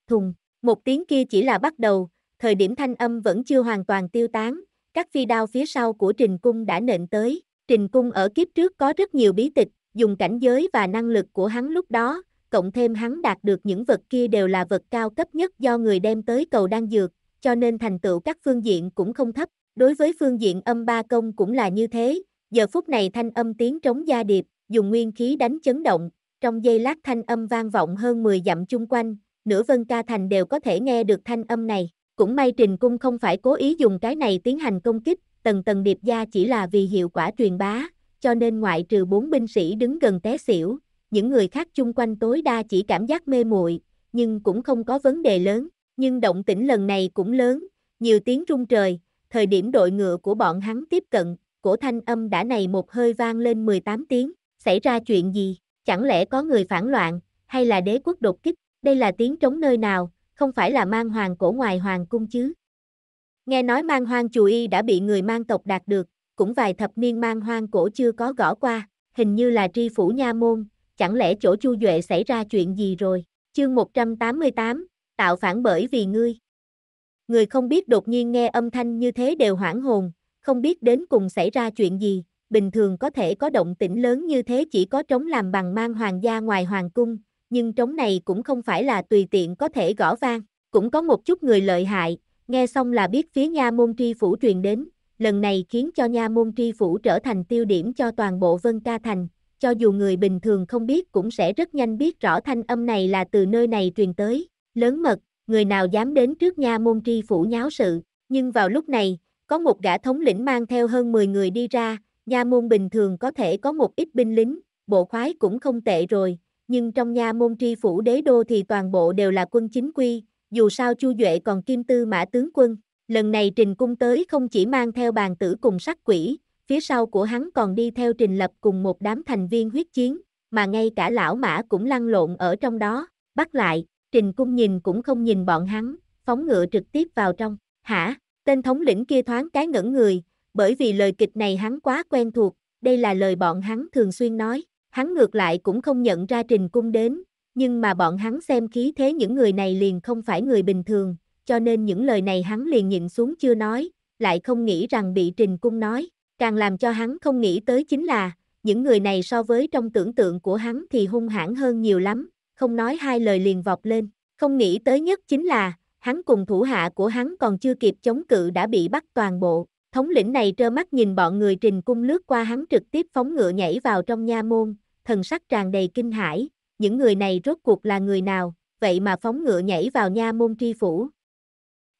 thùng. Một tiếng kia chỉ là bắt đầu, thời điểm thanh âm vẫn chưa hoàn toàn tiêu tán, các phi đao phía sau của trình cung đã nện tới, Trình Cung ở kiếp trước có rất nhiều bí tịch, dùng cảnh giới và năng lực của hắn lúc đó, cộng thêm hắn đạt được những vật kia đều là vật cao cấp nhất do người đem tới cầu đan dược, cho nên thành tựu các phương diện cũng không thấp. Đối với phương diện âm ba công cũng là như thế, giờ phút này thanh âm tiếng trống gia điệp, dùng nguyên khí đánh chấn động, trong giây lát thanh âm vang vọng hơn 10 dặm chung quanh, nửa vân ca thành đều có thể nghe được thanh âm này. Cũng may Trình Cung không phải cố ý dùng cái này tiến hành công kích, tầng tầng điệp gia chỉ là vì hiệu quả truyền bá, cho nên ngoại trừ bốn binh sĩ đứng gần té xỉu, những người khác chung quanh tối đa chỉ cảm giác mê muội, nhưng cũng không có vấn đề lớn, nhưng động tĩnh lần này cũng lớn, nhiều tiếng rung trời, thời điểm đội ngựa của bọn hắn tiếp cận, cổ thanh âm đã này một hơi vang lên 18 tiếng, xảy ra chuyện gì, chẳng lẽ có người phản loạn, hay là đế quốc đột kích, đây là tiếng trống nơi nào, không phải là mang hoàng cổ ngoài hoàng cung chứ, Nghe nói mang hoang chù y đã bị người mang tộc đạt được, cũng vài thập niên mang hoang cổ chưa có gõ qua, hình như là tri phủ nha môn, chẳng lẽ chỗ chu duệ xảy ra chuyện gì rồi. Chương 188, tạo phản bởi vì ngươi. Người không biết đột nhiên nghe âm thanh như thế đều hoảng hồn, không biết đến cùng xảy ra chuyện gì, bình thường có thể có động tĩnh lớn như thế chỉ có trống làm bằng mang hoàng gia ngoài hoàng cung, nhưng trống này cũng không phải là tùy tiện có thể gõ vang, cũng có một chút người lợi hại, Nghe xong là biết phía nha môn tri phủ truyền đến, lần này khiến cho nha môn tri phủ trở thành tiêu điểm cho toàn bộ Vân Ca Thành, cho dù người bình thường không biết cũng sẽ rất nhanh biết rõ thanh âm này là từ nơi này truyền tới, lớn mật, người nào dám đến trước nha môn tri phủ nháo sự, nhưng vào lúc này, có một gã thống lĩnh mang theo hơn 10 người đi ra, nha môn bình thường có thể có một ít binh lính, bộ khoái cũng không tệ rồi, nhưng trong nha môn tri phủ đế đô thì toàn bộ đều là quân chính quy, dù sao Chu Duệ còn kim tư mã tướng quân, lần này Trình Cung tới không chỉ mang theo bàn tử cùng sắc quỷ, phía sau của hắn còn đi theo Trình Lập cùng một đám thành viên huyết chiến, mà ngay cả lão mã cũng lăn lộn ở trong đó, bắt lại, Trình Cung nhìn cũng không nhìn bọn hắn, phóng ngựa trực tiếp vào trong, hả, tên thống lĩnh kia thoáng cái ngẩn người, bởi vì lời kịch này hắn quá quen thuộc, đây là lời bọn hắn thường xuyên nói, hắn ngược lại cũng không nhận ra Trình Cung đến, nhưng mà bọn hắn xem khí thế những người này liền không phải người bình thường, cho nên những lời này hắn liền nhịn xuống chưa nói, lại không nghĩ rằng bị Trình Cung nói, càng làm cho hắn không nghĩ tới chính là, những người này so với trong tưởng tượng của hắn thì hung hãn hơn nhiều lắm, không nói hai lời liền vọt lên, không nghĩ tới nhất chính là, hắn cùng thủ hạ của hắn còn chưa kịp chống cự đã bị bắt toàn bộ, thống lĩnh này trơ mắt nhìn bọn người Trình Cung lướt qua hắn trực tiếp phóng ngựa nhảy vào trong nha môn, thần sắc tràn đầy kinh hãi, những người này rốt cuộc là người nào, vậy mà phóng ngựa nhảy vào nha môn tri phủ.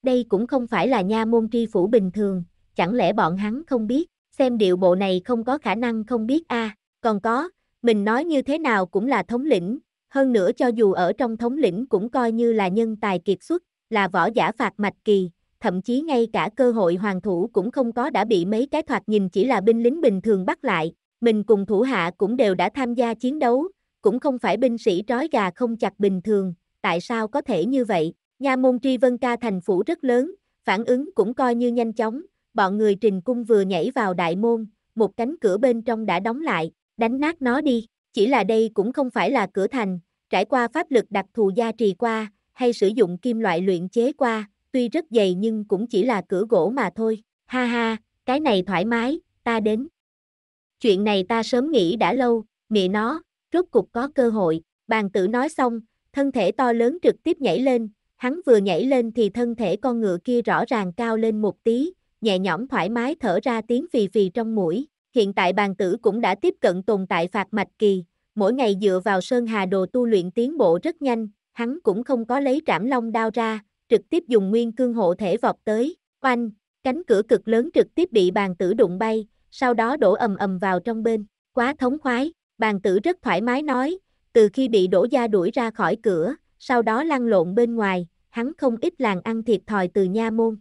Đây cũng không phải là nha môn tri phủ bình thường, chẳng lẽ bọn hắn không biết, xem điệu bộ này không có khả năng không biết a à, còn có, mình nói như thế nào cũng là thống lĩnh, hơn nữa cho dù ở trong thống lĩnh cũng coi như là nhân tài kiệt xuất, là võ giả phạt mạch kỳ, thậm chí ngay cả cơ hội hoàng thủ cũng không có đã bị mấy cái thoạt nhìn chỉ là binh lính bình thường bắt lại, mình cùng thủ hạ cũng đều đã tham gia chiến đấu, cũng không phải binh sĩ trói gà không chặt bình thường, tại sao có thể như vậy? Nha môn Tri Vân Ca thành phủ rất lớn, phản ứng cũng coi như nhanh chóng, bọn người trình cung vừa nhảy vào đại môn, một cánh cửa bên trong đã đóng lại, đánh nát nó đi, chỉ là đây cũng không phải là cửa thành, trải qua pháp lực đặc thù gia trì qua, hay sử dụng kim loại luyện chế qua, tuy rất dày nhưng cũng chỉ là cửa gỗ mà thôi, ha ha, cái này thoải mái, ta đến. Chuyện này ta sớm nghĩ đã lâu, mẹ nó, rốt cục có cơ hội, bàn tử nói xong, thân thể to lớn trực tiếp nhảy lên, hắn vừa nhảy lên thì thân thể con ngựa kia rõ ràng cao lên một tí, nhẹ nhõm thoải mái thở ra tiếng phì phì trong mũi, hiện tại bàn tử cũng đã tiếp cận tồn tại phạt mạch kỳ, mỗi ngày dựa vào Sơn Hà Đồ tu luyện tiến bộ rất nhanh, hắn cũng không có lấy trảm long đao ra, trực tiếp dùng nguyên cương hộ thể vọt tới, oanh, cánh cửa cực lớn trực tiếp bị bàn tử đụng bay, sau đó đổ ầm ầm vào trong bên, quá thống khoái. Bàn tử rất thoải mái nói, từ khi bị đổ gia đuổi ra khỏi cửa, sau đó lăn lộn bên ngoài, hắn không ít làng ăn thiệt thòi từ nha môn.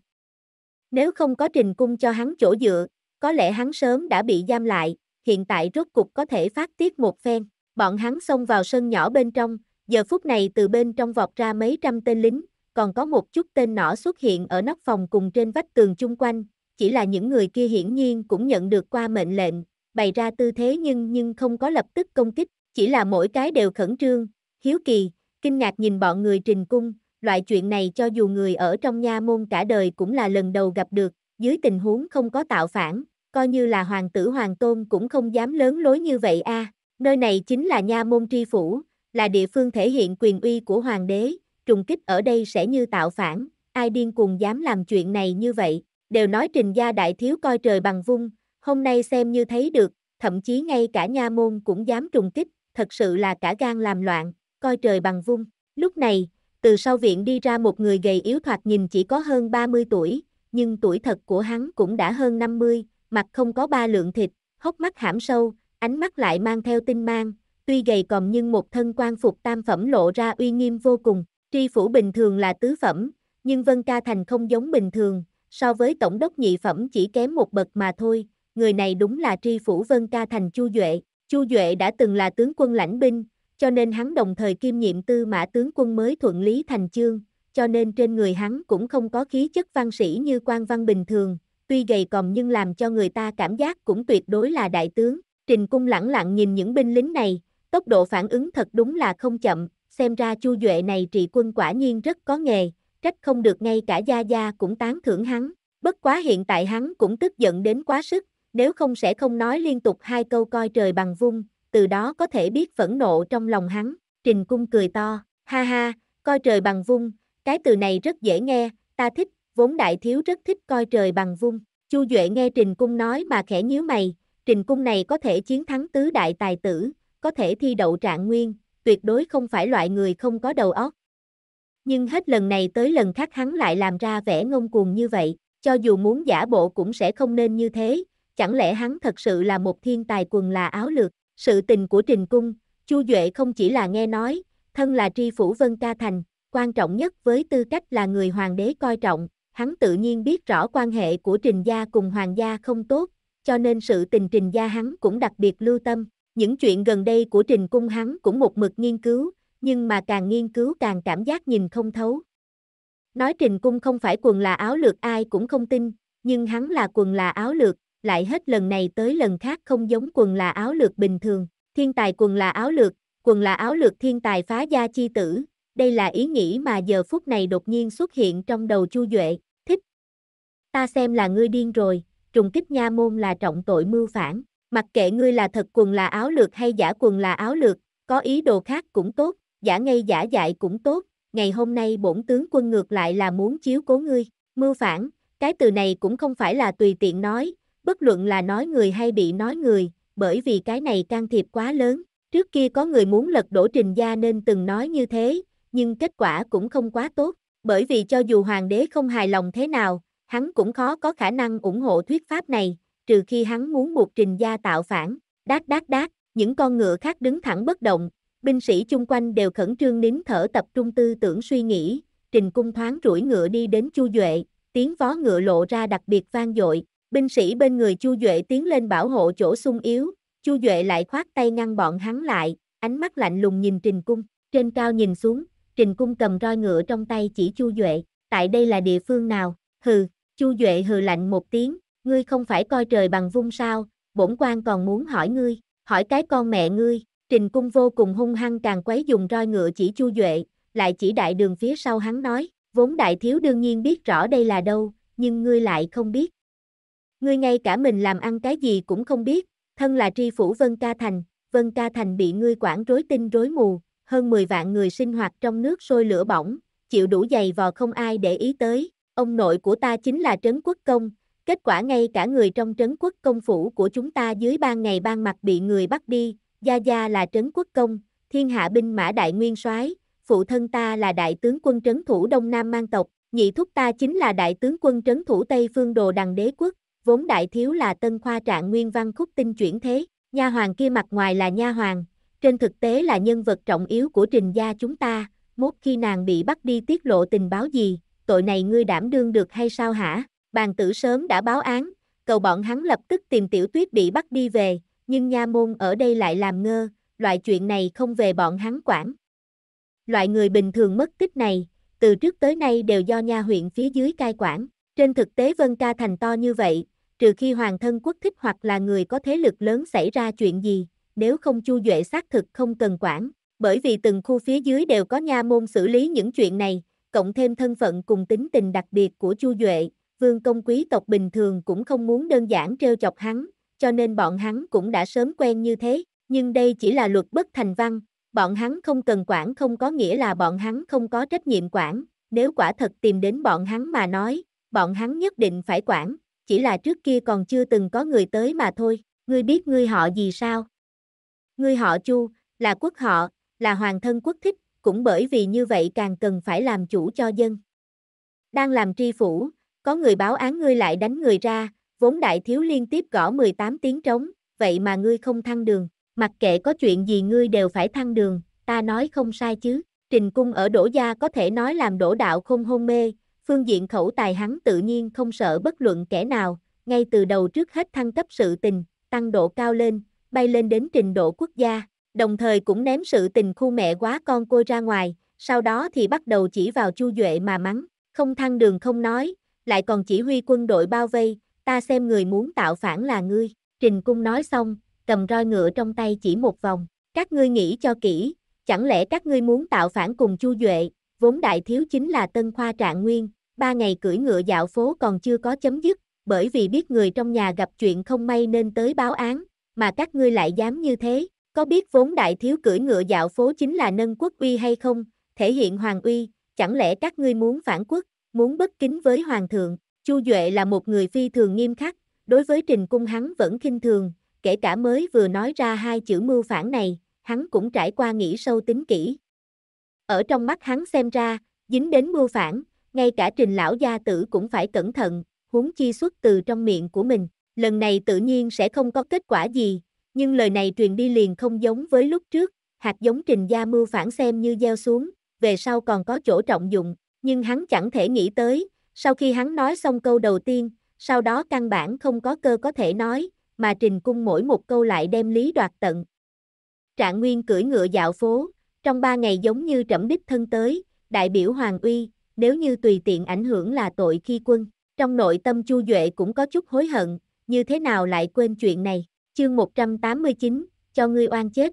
Nếu không có trình cung cho hắn chỗ dựa, có lẽ hắn sớm đã bị giam lại, hiện tại rốt cục có thể phát tiết một phen. Bọn hắn xông vào sân nhỏ bên trong, giờ phút này từ bên trong vọt ra mấy trăm tên lính, còn có một chút tên nỏ xuất hiện ở nóc phòng cùng trên vách tường chung quanh, chỉ là những người kia hiển nhiên cũng nhận được qua mệnh lệnh, bày ra tư thế nhưng nhưng không có lập tức công kích, chỉ là mỗi cái đều khẩn trương, hiếu kỳ, kinh ngạc nhìn bọn người trình cung, loại chuyện này cho dù người ở trong nha môn cả đời cũng là lần đầu gặp được, dưới tình huống không có tạo phản, coi như là hoàng tử hoàng tôn cũng không dám lớn lối như vậy a. Nơi này chính là nha môn tri phủ, là địa phương thể hiện quyền uy của hoàng đế, trùng kích ở đây sẽ như tạo phản, ai điên cuồng dám làm chuyện này như vậy, đều nói trình gia đại thiếu coi trời bằng vung, Hôm nay xem như thấy được, thậm chí ngay cả nha môn cũng dám trùng kích, thật sự là cả gan làm loạn, coi trời bằng vung. Lúc này, từ sau viện đi ra một người gầy yếu thoạt nhìn chỉ có hơn 30 tuổi, nhưng tuổi thật của hắn cũng đã hơn 50, mặt không có ba lượng thịt, hốc mắt hãm sâu, ánh mắt lại mang theo tinh mang, tuy gầy còm nhưng một thân quan phục tam phẩm lộ ra uy nghiêm vô cùng. Tri phủ bình thường là tứ phẩm, nhưng Vân Ca Thành không giống bình thường, so với tổng đốc nhị phẩm chỉ kém một bậc mà thôi, người này đúng là tri phủ vân ca thành Chu Duệ. Chu Duệ đã từng là tướng quân lãnh binh, cho nên hắn đồng thời kiêm nhiệm tư mã tướng quân mới thuận lý thành chương, cho nên trên người hắn cũng không có khí chất văn sĩ như quan văn bình thường, tuy gầy còm nhưng làm cho người ta cảm giác cũng tuyệt đối là đại tướng. Trình cung lẳng lặng nhìn những binh lính này, tốc độ phản ứng thật đúng là không chậm, xem ra Chu Duệ này trị quân quả nhiên rất có nghề, trách không được ngay cả Gia Gia cũng tán thưởng hắn. Bất quá hiện tại hắn cũng tức giận đến quá sức, nếu không sẽ không nói liên tục hai câu coi trời bằng vung, từ đó có thể biết phẫn nộ trong lòng hắn, Trình Cung cười to, ha ha, coi trời bằng vung, cái từ này rất dễ nghe, ta thích, vốn đại thiếu rất thích coi trời bằng vung, Chu Duệ nghe Trình Cung nói mà khẽ nhíu mày, Trình Cung này có thể chiến thắng tứ đại tài tử, có thể thi đậu trạng nguyên, tuyệt đối không phải loại người không có đầu óc. Nhưng hết lần này tới lần khác hắn lại làm ra vẻ ngông cuồng như vậy, cho dù muốn giả bộ cũng sẽ không nên như thế, chẳng lẽ hắn thật sự là một thiên tài quần là áo lược, sự tình của Trình Cung, Chu Duệ không chỉ là nghe nói, thân là tri phủ Vân Ca Thành, quan trọng nhất với tư cách là người hoàng đế coi trọng, hắn tự nhiên biết rõ quan hệ của Trình gia cùng hoàng gia không tốt, cho nên sự tình Trình gia hắn cũng đặc biệt lưu tâm, những chuyện gần đây của Trình Cung hắn cũng một mực nghiên cứu, nhưng mà càng nghiên cứu càng cảm giác nhìn không thấu. Nói Trình Cung không phải quần là áo lược ai cũng không tin, nhưng hắn là quần là áo lược, lại hết lần này tới lần khác không giống quần là áo lược bình thường, thiên tài quần là áo lược, quần là áo lược thiên tài phá gia chi tử, đây là ý nghĩ mà giờ phút này đột nhiên xuất hiện trong đầu Chu Duệ, thích. Ta xem là ngươi điên rồi, trùng kích nha môn là trọng tội mưu phản, mặc kệ ngươi là thật quần là áo lược hay giả quần là áo lược, có ý đồ khác cũng tốt, giả ngây giả dại cũng tốt, ngày hôm nay bổn tướng quân ngược lại là muốn chiếu cố ngươi, mưu phản, cái từ này cũng không phải là tùy tiện nói, bất luận là nói người hay bị nói người, bởi vì cái này can thiệp quá lớn. Trước kia có người muốn lật đổ trình gia nên từng nói như thế, nhưng kết quả cũng không quá tốt, bởi vì cho dù hoàng đế không hài lòng thế nào, hắn cũng khó có khả năng ủng hộ thuyết pháp này, trừ khi hắn muốn buộc trình gia tạo phản. Đát đát đát, những con ngựa khác đứng thẳng bất động, binh sĩ chung quanh đều khẩn trương nín thở tập trung tư tưởng suy nghĩ, trình cung thoáng rủi ngựa đi đến chu duệ, tiếng vó ngựa lộ ra đặc biệt vang dội, Binh sĩ bên người Chu Duệ tiến lên bảo hộ chỗ sung yếu, Chu Duệ lại khoát tay ngăn bọn hắn lại, ánh mắt lạnh lùng nhìn Trình Cung, trên cao nhìn xuống, Trình Cung cầm roi ngựa trong tay chỉ Chu Duệ, tại đây là địa phương nào, hừ, Chu Duệ hừ lạnh một tiếng, ngươi không phải coi trời bằng vung sao, bổn quan còn muốn hỏi ngươi, hỏi cái con mẹ ngươi, Trình Cung vô cùng hung hăng càng quấy dùng roi ngựa chỉ Chu Duệ, lại chỉ đại đường phía sau hắn nói, vốn đại thiếu đương nhiên biết rõ đây là đâu, nhưng ngươi lại không biết, Ngươi ngay cả mình làm ăn cái gì cũng không biết, thân là tri phủ Vân Ca Thành, Vân Ca Thành bị ngươi quản rối tinh rối mù, hơn 10 vạn người sinh hoạt trong nước sôi lửa bỏng, chịu đủ dày vò không ai để ý tới, ông nội của ta chính là Trấn Quốc Công, kết quả ngay cả người trong Trấn Quốc Công phủ của chúng ta dưới ban ngày ban mặt bị người bắt đi, Gia Gia là Trấn Quốc Công, thiên hạ binh mã đại nguyên soái phụ thân ta là đại tướng quân trấn thủ Đông Nam Mang tộc, nhị thúc ta chính là đại tướng quân trấn thủ Tây Phương Đồ Đằng Đế Quốc, vốn đại thiếu là tân khoa trạng nguyên văn khúc tinh chuyển thế, nha hoàng kia mặt ngoài là nha hoàng, trên thực tế là nhân vật trọng yếu của trình gia chúng ta, mốt khi nàng bị bắt đi tiết lộ tình báo gì, tội này ngươi đảm đương được hay sao hả? Bàn tử sớm đã báo án, cầu bọn hắn lập tức tìm tiểu tuyết bị bắt đi về, nhưng nha môn ở đây lại làm ngơ, loại chuyện này không về bọn hắn quản. Loại người bình thường mất tích này, từ trước tới nay đều do nha huyện phía dưới cai quản, trên thực tế Vân Ca Thành to như vậy, trừ khi hoàng thân quốc thích hoặc là người có thế lực lớn xảy ra chuyện gì, nếu không chu duệ xác thực không cần quản, bởi vì từng khu phía dưới đều có nha môn xử lý những chuyện này, cộng thêm thân phận cùng tính tình đặc biệt của chu duệ, vương công quý tộc bình thường cũng không muốn đơn giản trêu chọc hắn, cho nên bọn hắn cũng đã sớm quen như thế, nhưng đây chỉ là luật bất thành văn, bọn hắn không cần quản không có nghĩa là bọn hắn không có trách nhiệm quản, nếu quả thật tìm đến bọn hắn mà nói, bọn hắn nhất định phải quản, chỉ là trước kia còn chưa từng có người tới mà thôi, ngươi biết ngươi họ gì sao? Ngươi họ Chu, là quốc họ, là hoàng thân quốc thích, cũng bởi vì như vậy càng cần phải làm chủ cho dân. Đang làm tri phủ, có người báo án ngươi lại đánh người ra, vốn đại thiếu liên tiếp gõ 18 tiếng trống, vậy mà ngươi không thăng đường, mặc kệ có chuyện gì ngươi đều phải thăng đường, ta nói không sai chứ. Trình cung ở đổ Gia có thể nói làm đổ đạo không hôn mê, Phương diện khẩu tài hắn tự nhiên không sợ bất luận kẻ nào, ngay từ đầu trước hết thăng cấp sự tình, tăng độ cao lên, bay lên đến trình độ quốc gia, đồng thời cũng ném sự tình khu mẹ quá con cô ra ngoài, sau đó thì bắt đầu chỉ vào Chu Duệ mà mắng, không thăng đường không nói, lại còn chỉ huy quân đội bao vây, ta xem người muốn tạo phản là ngươi, Trình Cung nói xong, cầm roi ngựa trong tay chỉ một vòng, các ngươi nghĩ cho kỹ, chẳng lẽ các ngươi muốn tạo phản cùng Chu Duệ, vốn đại thiếu chính là Tân Khoa Trạng Nguyên, ba ngày cưỡi ngựa dạo phố còn chưa có chấm dứt, bởi vì biết người trong nhà gặp chuyện không may nên tới báo án, mà các ngươi lại dám như thế, có biết vốn đại thiếu cưỡi ngựa dạo phố chính là nâng quốc uy hay không, thể hiện hoàng uy, chẳng lẽ các ngươi muốn phản quốc, muốn bất kính với hoàng thượng, Chu Duệ là một người phi thường nghiêm khắc, đối với trình cung hắn vẫn khinh thường, kể cả mới vừa nói ra hai chữ mưu phản này, hắn cũng trải qua nghĩ sâu tính kỹ. Ở trong mắt hắn xem ra, dính đến mưu phản, ngay cả trình lão gia tử cũng phải cẩn thận, huống chi xuất từ trong miệng của mình, lần này tự nhiên sẽ không có kết quả gì, nhưng lời này truyền đi liền không giống với lúc trước, hạt giống trình gia mưu phản xem như gieo xuống, về sau còn có chỗ trọng dụng, nhưng hắn chẳng thể nghĩ tới, sau khi hắn nói xong câu đầu tiên, sau đó căn bản không có cơ có thể nói, mà trình cung mỗi một câu lại đem lý đoạt tận. Trạng Nguyên cưỡi ngựa dạo phố, trong ba ngày giống như trẫm đích thân tới, đại biểu Hoàng Uy, nếu như tùy tiện ảnh hưởng là tội khi quân. Trong nội tâm Chu Duệ cũng có chút hối hận, như thế nào lại quên chuyện này. Chương 189, cho ngươi oan chết.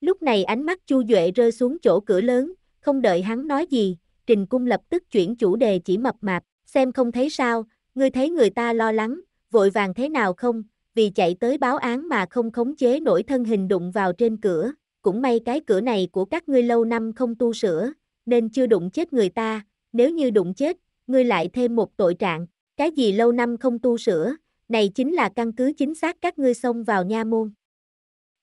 Lúc này ánh mắt Chu Duệ rơi xuống chỗ cửa lớn, không đợi hắn nói gì, Trình Cung lập tức chuyển chủ đề chỉ mập mạp, xem không thấy sao, ngươi thấy người ta lo lắng, vội vàng thế nào không, vì chạy tới báo án mà không khống chế nổi thân hình đụng vào trên cửa, cũng may cái cửa này của các ngươi lâu năm không tu sửa, nên chưa đụng chết người ta, nếu như đụng chết, ngươi lại thêm một tội trạng, cái gì lâu năm không tu sửa, này chính là căn cứ chính xác các ngươi xông vào nha môn.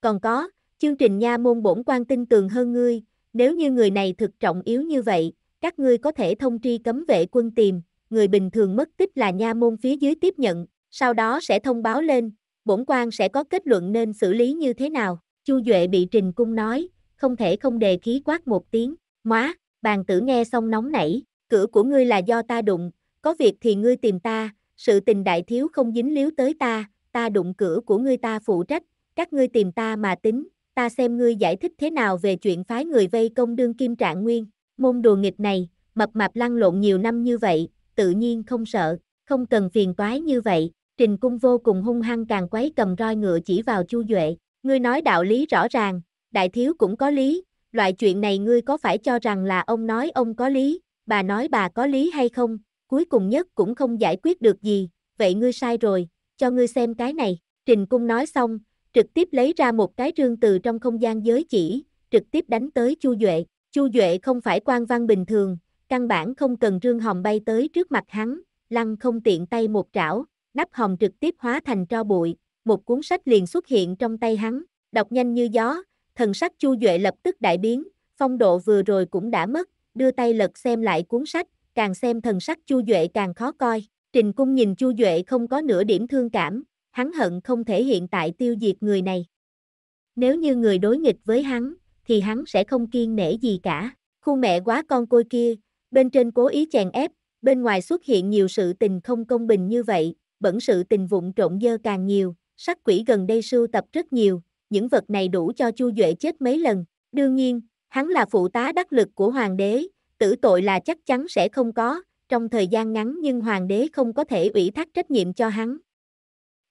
Còn có, chương trình nha môn bổn quan tin tường hơn ngươi, nếu như người này thực trọng yếu như vậy, các ngươi có thể thông tri cấm vệ quân tìm, người bình thường mất tích là nha môn phía dưới tiếp nhận, sau đó sẽ thông báo lên, bổn quan sẽ có kết luận nên xử lý như thế nào. Chu Duệ bị Trình Cung nói, không thể không đề khí quát một tiếng, "Móa!" bàn tử nghe xong nóng nảy, cửa của ngươi là do ta đụng, có việc thì ngươi tìm ta, sự tình đại thiếu không dính líu tới ta, ta đụng cửa của ngươi ta phụ trách, các ngươi tìm ta mà tính, ta xem ngươi giải thích thế nào về chuyện phái người vây công đương kim trạng nguyên, môn đùa nghịch này, mập mạp lăn lộn nhiều năm như vậy, tự nhiên không sợ, không cần phiền toái như vậy, trình cung vô cùng hung hăng càng quấy cầm roi ngựa chỉ vào chu Duệ, ngươi nói đạo lý rõ ràng, đại thiếu cũng có lý, loại chuyện này ngươi có phải cho rằng là ông nói ông có lý, bà nói bà có lý hay không, cuối cùng nhất cũng không giải quyết được gì, vậy ngươi sai rồi, cho ngươi xem cái này. Trình Cung nói xong, trực tiếp lấy ra một cái rương từ trong không gian giới chỉ, trực tiếp đánh tới Chu Duệ. Chu Duệ không phải quan văn bình thường, căn bản không cần rương hồng bay tới trước mặt hắn, lăng không tiện tay một trảo, nắp hồng trực tiếp hóa thành tro bụi, một cuốn sách liền xuất hiện trong tay hắn, đọc nhanh như gió, thần sắc Chu Duệ lập tức đại biến, phong độ vừa rồi cũng đã mất, đưa tay lật xem lại cuốn sách, càng xem thần sắc Chu Duệ càng khó coi. Trình Cung nhìn Chu Duệ không có nửa điểm thương cảm, hắn hận không thể hiện tại tiêu diệt người này. Nếu như người đối nghịch với hắn, thì hắn sẽ không kiên nể gì cả. Khu mẹ quá con côi kia, bên trên cố ý chèn ép, bên ngoài xuất hiện nhiều sự tình không công bình như vậy, bẩn sự tình vụn trộn dơ càng nhiều, sắc quỷ gần đây sưu tập rất nhiều, những vật này đủ cho Chu Duệ chết mấy lần. Đương nhiên, hắn là phụ tá đắc lực của hoàng đế, tử tội là chắc chắn sẽ không có, trong thời gian ngắn nhưng hoàng đế không có thể ủy thác trách nhiệm cho hắn.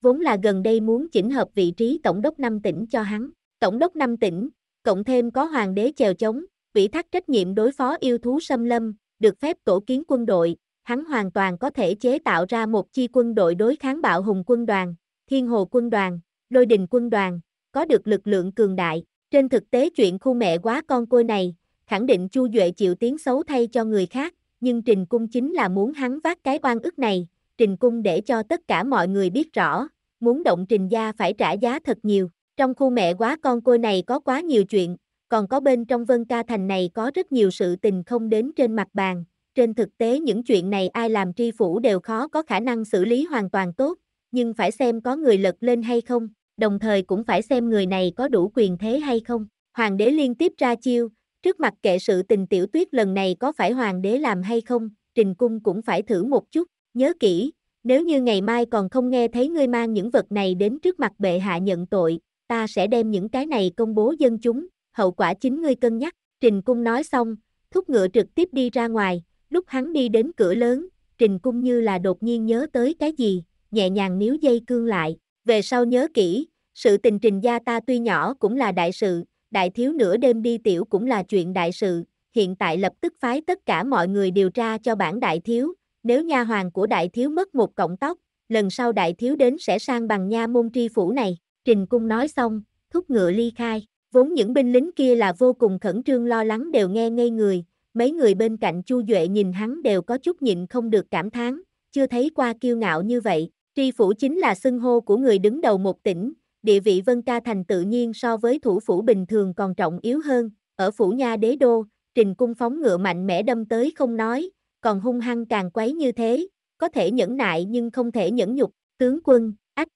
Vốn là gần đây muốn chỉnh hợp vị trí tổng đốc năm tỉnh cho hắn, tổng đốc năm tỉnh, cộng thêm có hoàng đế chèo chống, ủy thác trách nhiệm đối phó yêu thú xâm lâm, được phép tổ kiến quân đội, hắn hoàn toàn có thể chế tạo ra một chi quân đội đối kháng bạo hùng quân đoàn, thiên hồ quân đoàn, lôi đình quân đoàn, có được lực lượng cường đại. Trên thực tế chuyện khu mẹ quá con côi này, khẳng định Chu Duệ chịu tiếng xấu thay cho người khác, nhưng Trình Cung chính là muốn hắn vác cái oan ức này, Trình Cung để cho tất cả mọi người biết rõ, muốn động Trình gia phải trả giá thật nhiều. Trong khu mẹ quá con côi này có quá nhiều chuyện, còn có bên trong Vân Ca Thành này có rất nhiều sự tình không đến trên mặt bàn. Trên thực tế những chuyện này ai làm tri phủ đều khó có khả năng xử lý hoàn toàn tốt, nhưng phải xem có người lật lên hay không đồng thời cũng phải xem người này có đủ quyền thế hay không. Hoàng đế liên tiếp ra chiêu, trước mặt kệ sự tình tiểu tuyết lần này có phải hoàng đế làm hay không, trình cung cũng phải thử một chút, nhớ kỹ, nếu như ngày mai còn không nghe thấy ngươi mang những vật này đến trước mặt bệ hạ nhận tội, ta sẽ đem những cái này công bố dân chúng, hậu quả chính ngươi cân nhắc, trình cung nói xong, thúc ngựa trực tiếp đi ra ngoài, lúc hắn đi đến cửa lớn, trình cung như là đột nhiên nhớ tới cái gì, nhẹ nhàng níu dây cương lại, về sau nhớ kỹ, sự tình trình gia ta tuy nhỏ cũng là đại sự, đại thiếu nửa đêm đi tiểu cũng là chuyện đại sự, hiện tại lập tức phái tất cả mọi người điều tra cho bản đại thiếu, nếu nha hoàng của đại thiếu mất một cọng tóc, lần sau đại thiếu đến sẽ sang bằng nha môn tri phủ này, trình cung nói xong, thúc ngựa ly khai, vốn những binh lính kia là vô cùng khẩn trương lo lắng đều nghe ngây người, mấy người bên cạnh chu Duệ nhìn hắn đều có chút nhịn không được cảm thán, chưa thấy qua kiêu ngạo như vậy, Tri phủ chính là xưng hô của người đứng đầu một tỉnh, địa vị Vân Ca Thành tự nhiên so với thủ phủ bình thường còn trọng yếu hơn, ở phủ nha đế đô, trình cung phóng ngựa mạnh mẽ đâm tới không nói, còn hung hăng càng quấy như thế, có thể nhẫn nại nhưng không thể nhẫn nhục, tướng quân, ách.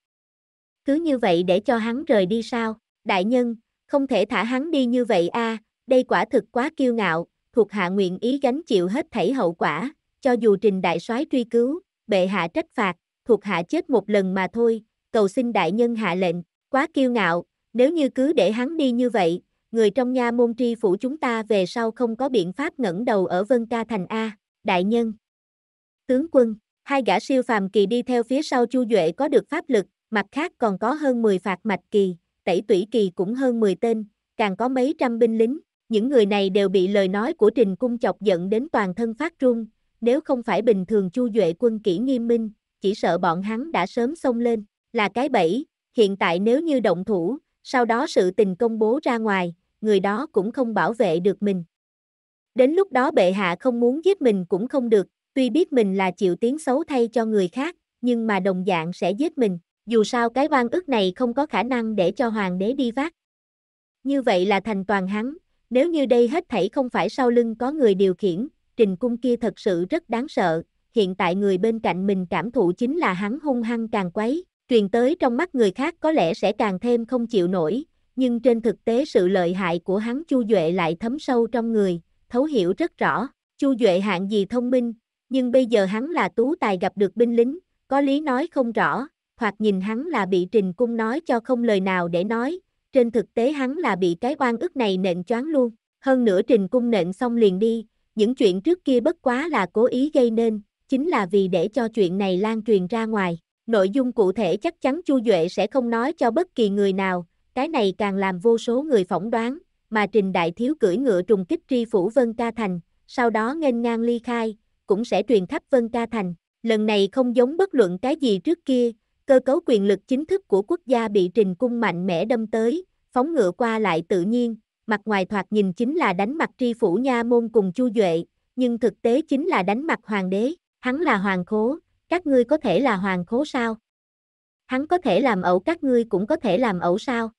Cứ như vậy để cho hắn rời đi sao, đại nhân, không thể thả hắn đi như vậy a đây quả thực quá kiêu ngạo, thuộc hạ nguyện ý gánh chịu hết thảy hậu quả, cho dù trình đại soái truy cứu, bệ hạ trách phạt, thuộc hạ chết một lần mà thôi, cầu xin đại nhân hạ lệnh, quá kiêu ngạo, nếu như cứ để hắn đi như vậy, người trong nha môn tri phủ chúng ta về sau không có biện pháp ngẩng đầu ở Vân Ca Thành A, đại nhân. Tướng quân, hai gã siêu phàm kỳ đi theo phía sau Chu Duệ có được pháp lực, mặt khác còn có hơn 10 phạt mạch kỳ, tẩy tủy kỳ cũng hơn 10 tên, càng có mấy trăm binh lính, những người này đều bị lời nói của Trình Cung chọc giận đến toàn thân phát run, nếu không phải bình thường Chu Duệ quân kỹ nghiêm minh, chỉ sợ bọn hắn đã sớm xông lên, là cái bẫy, hiện tại nếu như động thủ, sau đó sự tình công bố ra ngoài, người đó cũng không bảo vệ được mình. Đến lúc đó bệ hạ không muốn giết mình cũng không được, tuy biết mình là chịu tiếng xấu thay cho người khác, nhưng mà đồng dạng sẽ giết mình, dù sao cái oan ức này không có khả năng để cho hoàng đế đi vác. Như vậy là thành toàn hắn, nếu như đây hết thảy không phải sau lưng có người điều khiển, trình cung kia thật sự rất đáng sợ, hiện tại người bên cạnh mình cảm thụ chính là hắn hung hăng càng quấy, truyền tới trong mắt người khác có lẽ sẽ càng thêm không chịu nổi, nhưng trên thực tế sự lợi hại của hắn Chu Duệ lại thấm sâu trong người, thấu hiểu rất rõ, Chu Duệ hạng gì thông minh, nhưng bây giờ hắn là tú tài gặp được binh lính, có lý nói không rõ, hoặc nhìn hắn là bị Trình Cung nói cho không lời nào để nói, trên thực tế hắn là bị cái oan ức này nện choáng luôn, hơn nữa Trình Cung nện xong liền đi, những chuyện trước kia bất quá là cố ý gây nên, chính là vì để cho chuyện này lan truyền ra ngoài. Nội dung cụ thể chắc chắn Chu Duệ sẽ không nói cho bất kỳ người nào, cái này càng làm vô số người phỏng đoán, mà Trình Đại Thiếu cưỡi ngựa trùng kích tri phủ Vân Ca Thành, sau đó nghênh ngang ly khai, cũng sẽ truyền khắp Vân Ca Thành. Lần này không giống bất luận cái gì trước kia, cơ cấu quyền lực chính thức của quốc gia bị Trình Cung mạnh mẽ đâm tới, phóng ngựa qua lại tự nhiên, mặt ngoài thoạt nhìn chính là đánh mặt tri phủ nha môn cùng Chu Duệ, nhưng thực tế chính là đánh mặt hoàng đế. Hắn là hoàng khố, các ngươi có thể là hoàng khố sao? Hắn có thể làm ẩu các ngươi cũng có thể làm ẩu sao?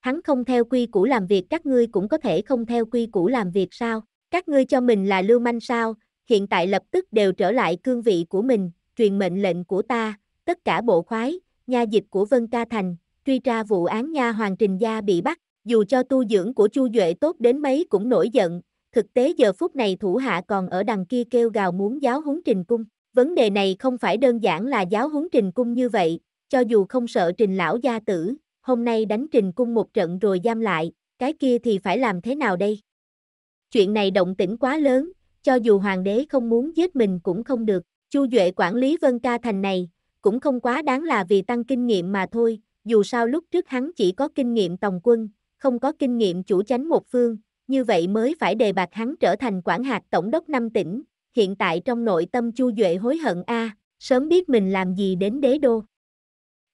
Hắn không theo quy củ làm việc các ngươi cũng có thể không theo quy củ làm việc sao? Các ngươi cho mình là lưu manh sao? Hiện tại lập tức đều trở lại cương vị của mình, truyền mệnh lệnh của ta, tất cả bộ khoái, nha dịch của Vân Ca Thành, truy tra vụ án nha Hoàng Trình Gia bị bắt, dù cho tu dưỡng của Chu Duệ tốt đến mấy cũng nổi giận, thực tế giờ phút này thủ hạ còn ở đằng kia kêu gào muốn giáo huấn trình cung. Vấn đề này không phải đơn giản là giáo huấn trình cung như vậy, cho dù không sợ trình lão gia tử, hôm nay đánh trình cung một trận rồi giam lại, cái kia thì phải làm thế nào đây? Chuyện này động tĩnh quá lớn, cho dù hoàng đế không muốn giết mình cũng không được, Chu Duệ quản lý Vân Ca Thành này, cũng không quá đáng là vì tăng kinh nghiệm mà thôi, dù sao lúc trước hắn chỉ có kinh nghiệm tòng quân, không có kinh nghiệm chủ chánh một phương, như vậy mới phải đề bạc hắn trở thành quản hạt tổng đốc năm tỉnh, hiện tại trong nội tâm Chu Duệ hối hận a, sớm biết mình làm gì đến đế đô.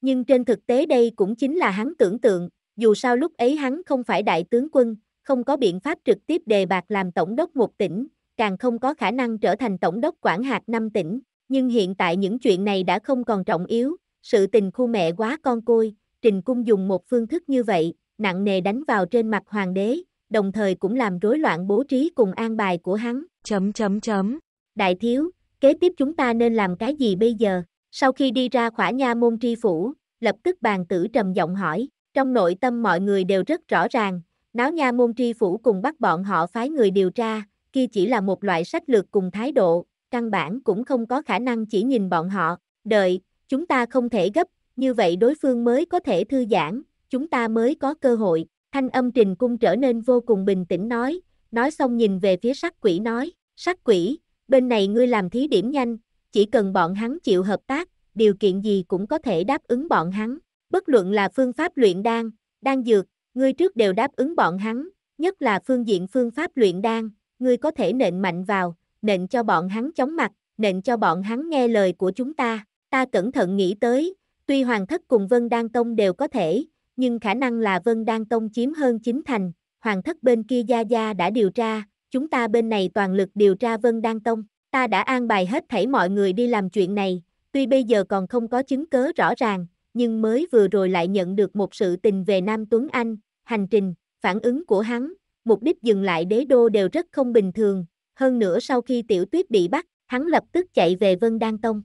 Nhưng trên thực tế đây cũng chính là hắn tưởng tượng, dù sao lúc ấy hắn không phải đại tướng quân, không có biện pháp trực tiếp đề bạc làm tổng đốc một tỉnh, càng không có khả năng trở thành tổng đốc quản hạt năm tỉnh, nhưng hiện tại những chuyện này đã không còn trọng yếu, sự tình khu mẹ quá con côi, Trình Cung dùng một phương thức như vậy, nặng nề đánh vào trên mặt hoàng đế, đồng thời cũng làm rối loạn bố trí cùng an bài của hắn. Chấm chấm chấm. Đại thiếu, kế tiếp chúng ta nên làm cái gì bây giờ? Sau khi đi ra khỏa nha môn tri phủ, lập tức bàn tử trầm giọng hỏi, trong nội tâm mọi người đều rất rõ ràng, náo nha môn tri phủ cùng bắt bọn họ phái người điều tra, kia chỉ là một loại sách lược cùng thái độ, căn bản cũng không có khả năng chỉ nhìn bọn họ, đợi, chúng ta không thể gấp, như vậy đối phương mới có thể thư giãn, chúng ta mới có cơ hội. Thanh âm trình cung trở nên vô cùng bình tĩnh nói, nói xong nhìn về phía sắc quỷ nói, sắc quỷ, bên này ngươi làm thí điểm nhanh, chỉ cần bọn hắn chịu hợp tác, điều kiện gì cũng có thể đáp ứng bọn hắn, bất luận là phương pháp luyện đan, đan dược, ngươi trước đều đáp ứng bọn hắn, nhất là phương diện phương pháp luyện đan, ngươi có thể nện mạnh vào, nện cho bọn hắn chóng mặt, nện cho bọn hắn nghe lời của chúng ta, ta cẩn thận nghĩ tới, tuy Hoàng Thất cùng Vân Đan Tông đều có thể, nhưng khả năng là Vân Đan Tông chiếm hơn chính thành, hoàng thất bên kia Gia Gia đã điều tra, chúng ta bên này toàn lực điều tra Vân Đan Tông, ta đã an bài hết thảy mọi người đi làm chuyện này, tuy bây giờ còn không có chứng cớ rõ ràng, nhưng mới vừa rồi lại nhận được một sự tình về Nam Tuấn Anh, hành trình, phản ứng của hắn, mục đích dừng lại đế đô đều rất không bình thường, hơn nữa sau khi tiểu tuyết bị bắt, hắn lập tức chạy về Vân Đan Tông.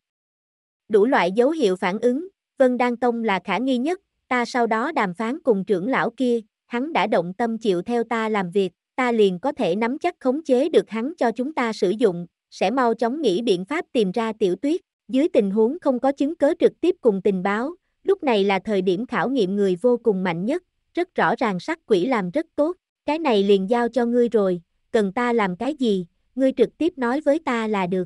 Đủ loại dấu hiệu phản ứng, Vân Đan Tông là khả nghi nhất, ta sau đó đàm phán cùng trưởng lão kia, hắn đã động tâm chịu theo ta làm việc, ta liền có thể nắm chắc khống chế được hắn cho chúng ta sử dụng, sẽ mau chóng nghĩ biện pháp tìm ra tiểu tuyết, dưới tình huống không có chứng cớ trực tiếp cùng tình báo, lúc này là thời điểm khảo nghiệm người vô cùng mạnh nhất, rất rõ ràng sắc quỷ làm rất tốt, cái này liền giao cho ngươi rồi, cần ta làm cái gì, ngươi trực tiếp nói với ta là được.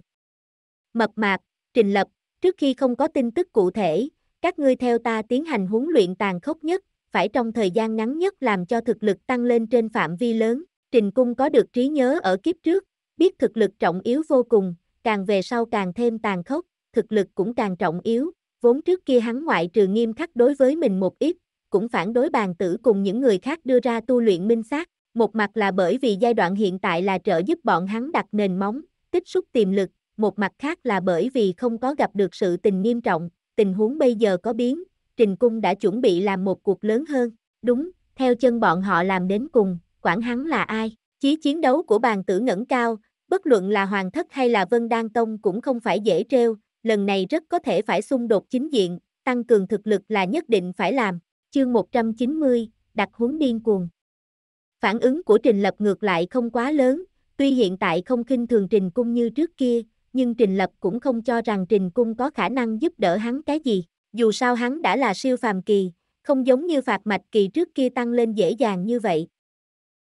Mập mạp, trình lập, trước khi không có tin tức cụ thể, các ngươi theo ta tiến hành huấn luyện tàn khốc nhất, phải trong thời gian ngắn nhất làm cho thực lực tăng lên trên phạm vi lớn. Trình cung có được trí nhớ ở kiếp trước, biết thực lực trọng yếu vô cùng, càng về sau càng thêm tàn khốc, thực lực cũng càng trọng yếu. Vốn trước kia hắn ngoại trừ nghiêm khắc đối với mình một ít, cũng phản đối bàn tử cùng những người khác đưa ra tu luyện minh sát. Một mặt là bởi vì giai đoạn hiện tại là trợ giúp bọn hắn đặt nền móng, tích xúc tiềm lực, một mặt khác là bởi vì không có gặp được sự tình nghiêm trọng, tình huống bây giờ có biến, Trình Cung đã chuẩn bị làm một cuộc lớn hơn, đúng, theo chân bọn họ làm đến cùng, quản hắn là ai, chí chiến đấu của bàn tử Ngẩn cao, bất luận là Hoàng Thất hay là Vân Đan Tông cũng không phải dễ treo, lần này rất có thể phải xung đột chính diện, tăng cường thực lực là nhất định phải làm, chương 190, đặt huống điên cuồng. Phản ứng của Trình Lập ngược lại không quá lớn, tuy hiện tại không khinh thường Trình Cung như trước kia, nhưng Trình Lập cũng không cho rằng Trình Cung có khả năng giúp đỡ hắn cái gì. Dù sao hắn đã là siêu phàm kỳ, không giống như phạt mạch kỳ trước kia tăng lên dễ dàng như vậy.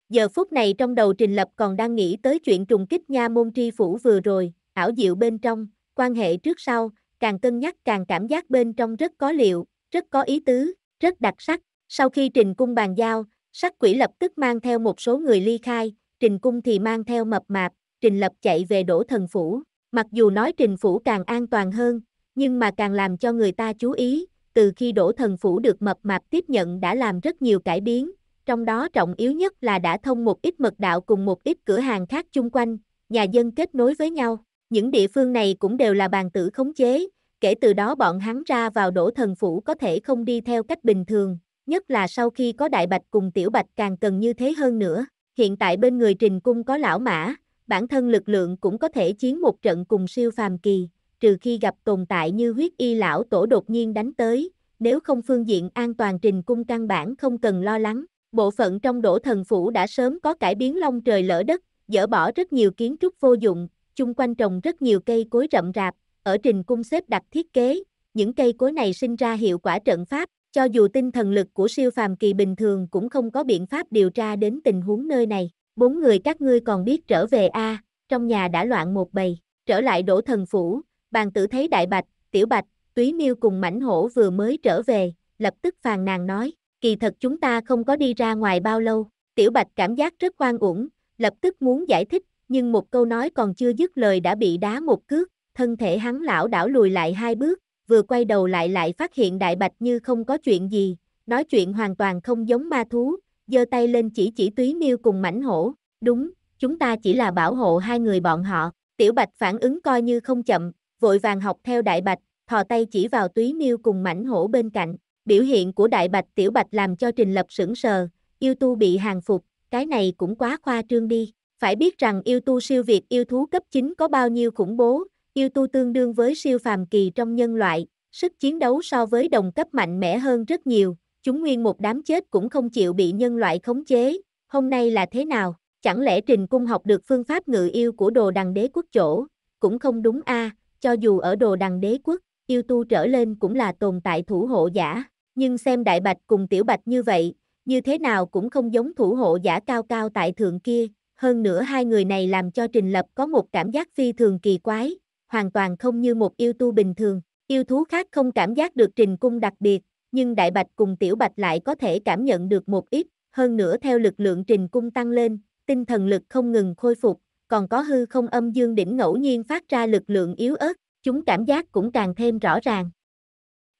Giờ phút này trong đầu Trình Lập còn đang nghĩ tới chuyện trùng kích nha môn tri phủ vừa rồi, ảo diệu bên trong, quan hệ trước sau, càng cân nhắc càng cảm giác bên trong rất có liệu, rất có ý tứ, rất đặc sắc. Sau khi Trình Cung bàn giao, sắc quỷ lập tức mang theo một số người ly khai, Trình Cung thì mang theo mập mạp, Trình Lập chạy về đổ thần phủ. Mặc dù nói trình phủ càng an toàn hơn, nhưng mà càng làm cho người ta chú ý, từ khi đổ thần phủ được mập mạp tiếp nhận đã làm rất nhiều cải biến, trong đó trọng yếu nhất là đã thông một ít mật đạo cùng một ít cửa hàng khác chung quanh, nhà dân kết nối với nhau. Những địa phương này cũng đều là bàn tử khống chế, kể từ đó bọn hắn ra vào đổ thần phủ có thể không đi theo cách bình thường, nhất là sau khi có đại bạch cùng tiểu bạch càng cần như thế hơn nữa. Hiện tại bên người trình cung có lão mã, bản thân lực lượng cũng có thể chiến một trận cùng siêu phàm kỳ, trừ khi gặp tồn tại như huyết y lão tổ đột nhiên đánh tới, nếu không phương diện an toàn trình cung căn bản không cần lo lắng. Bộ phận trong đổ thần phủ đã sớm có cải biến long trời lỡ đất, dỡ bỏ rất nhiều kiến trúc vô dụng, chung quanh trồng rất nhiều cây cối rậm rạp, ở trình cung xếp đặt thiết kế, những cây cối này sinh ra hiệu quả trận pháp, cho dù tinh thần lực của siêu phàm kỳ bình thường cũng không có biện pháp điều tra đến tình huống nơi này bốn người các ngươi còn biết trở về a, à, trong nhà đã loạn một bầy, trở lại đổ thần phủ, bàn tử thấy đại bạch, tiểu bạch, túy miêu cùng mảnh hổ vừa mới trở về, lập tức phàn nàn nói, kỳ thật chúng ta không có đi ra ngoài bao lâu, tiểu bạch cảm giác rất oan uổng, lập tức muốn giải thích, nhưng một câu nói còn chưa dứt lời đã bị đá một cước, thân thể hắn lão đảo lùi lại hai bước, vừa quay đầu lại lại phát hiện đại bạch như không có chuyện gì, nói chuyện hoàn toàn không giống ma thú, giơ tay lên chỉ chỉ túy miêu cùng mảnh hổ, đúng, chúng ta chỉ là bảo hộ hai người bọn họ, tiểu bạch phản ứng coi như không chậm, vội vàng học theo đại bạch, thò tay chỉ vào túy miêu cùng mảnh hổ bên cạnh, biểu hiện của đại bạch tiểu bạch làm cho trình lập sững sờ, yêu tu bị hàng phục, cái này cũng quá khoa trương đi, phải biết rằng yêu tu siêu việt yêu thú cấp 9 có bao nhiêu khủng bố, yêu tu tương đương với siêu phàm kỳ trong nhân loại, sức chiến đấu so với đồng cấp mạnh mẽ hơn rất nhiều, chúng nguyên một đám chết cũng không chịu bị nhân loại khống chế, hôm nay là thế nào, chẳng lẽ trình cung học được phương pháp ngự yêu của đồ đằng đế quốc chỗ, cũng không đúng a à, cho dù ở đồ đằng đế quốc, yêu tu trở lên cũng là tồn tại thủ hộ giả, nhưng xem đại bạch cùng tiểu bạch như vậy, như thế nào cũng không giống thủ hộ giả cao cao tại thượng kia, hơn nữa hai người này làm cho trình lập có một cảm giác phi thường kỳ quái, hoàn toàn không như một yêu tu bình thường, yêu thú khác không cảm giác được trình cung đặc biệt, nhưng đại bạch cùng tiểu bạch lại có thể cảm nhận được một ít, hơn nữa theo lực lượng trình cung tăng lên, tinh thần lực không ngừng khôi phục, còn có hư không âm dương đỉnh ngẫu nhiên phát ra lực lượng yếu ớt, chúng cảm giác cũng càng thêm rõ ràng.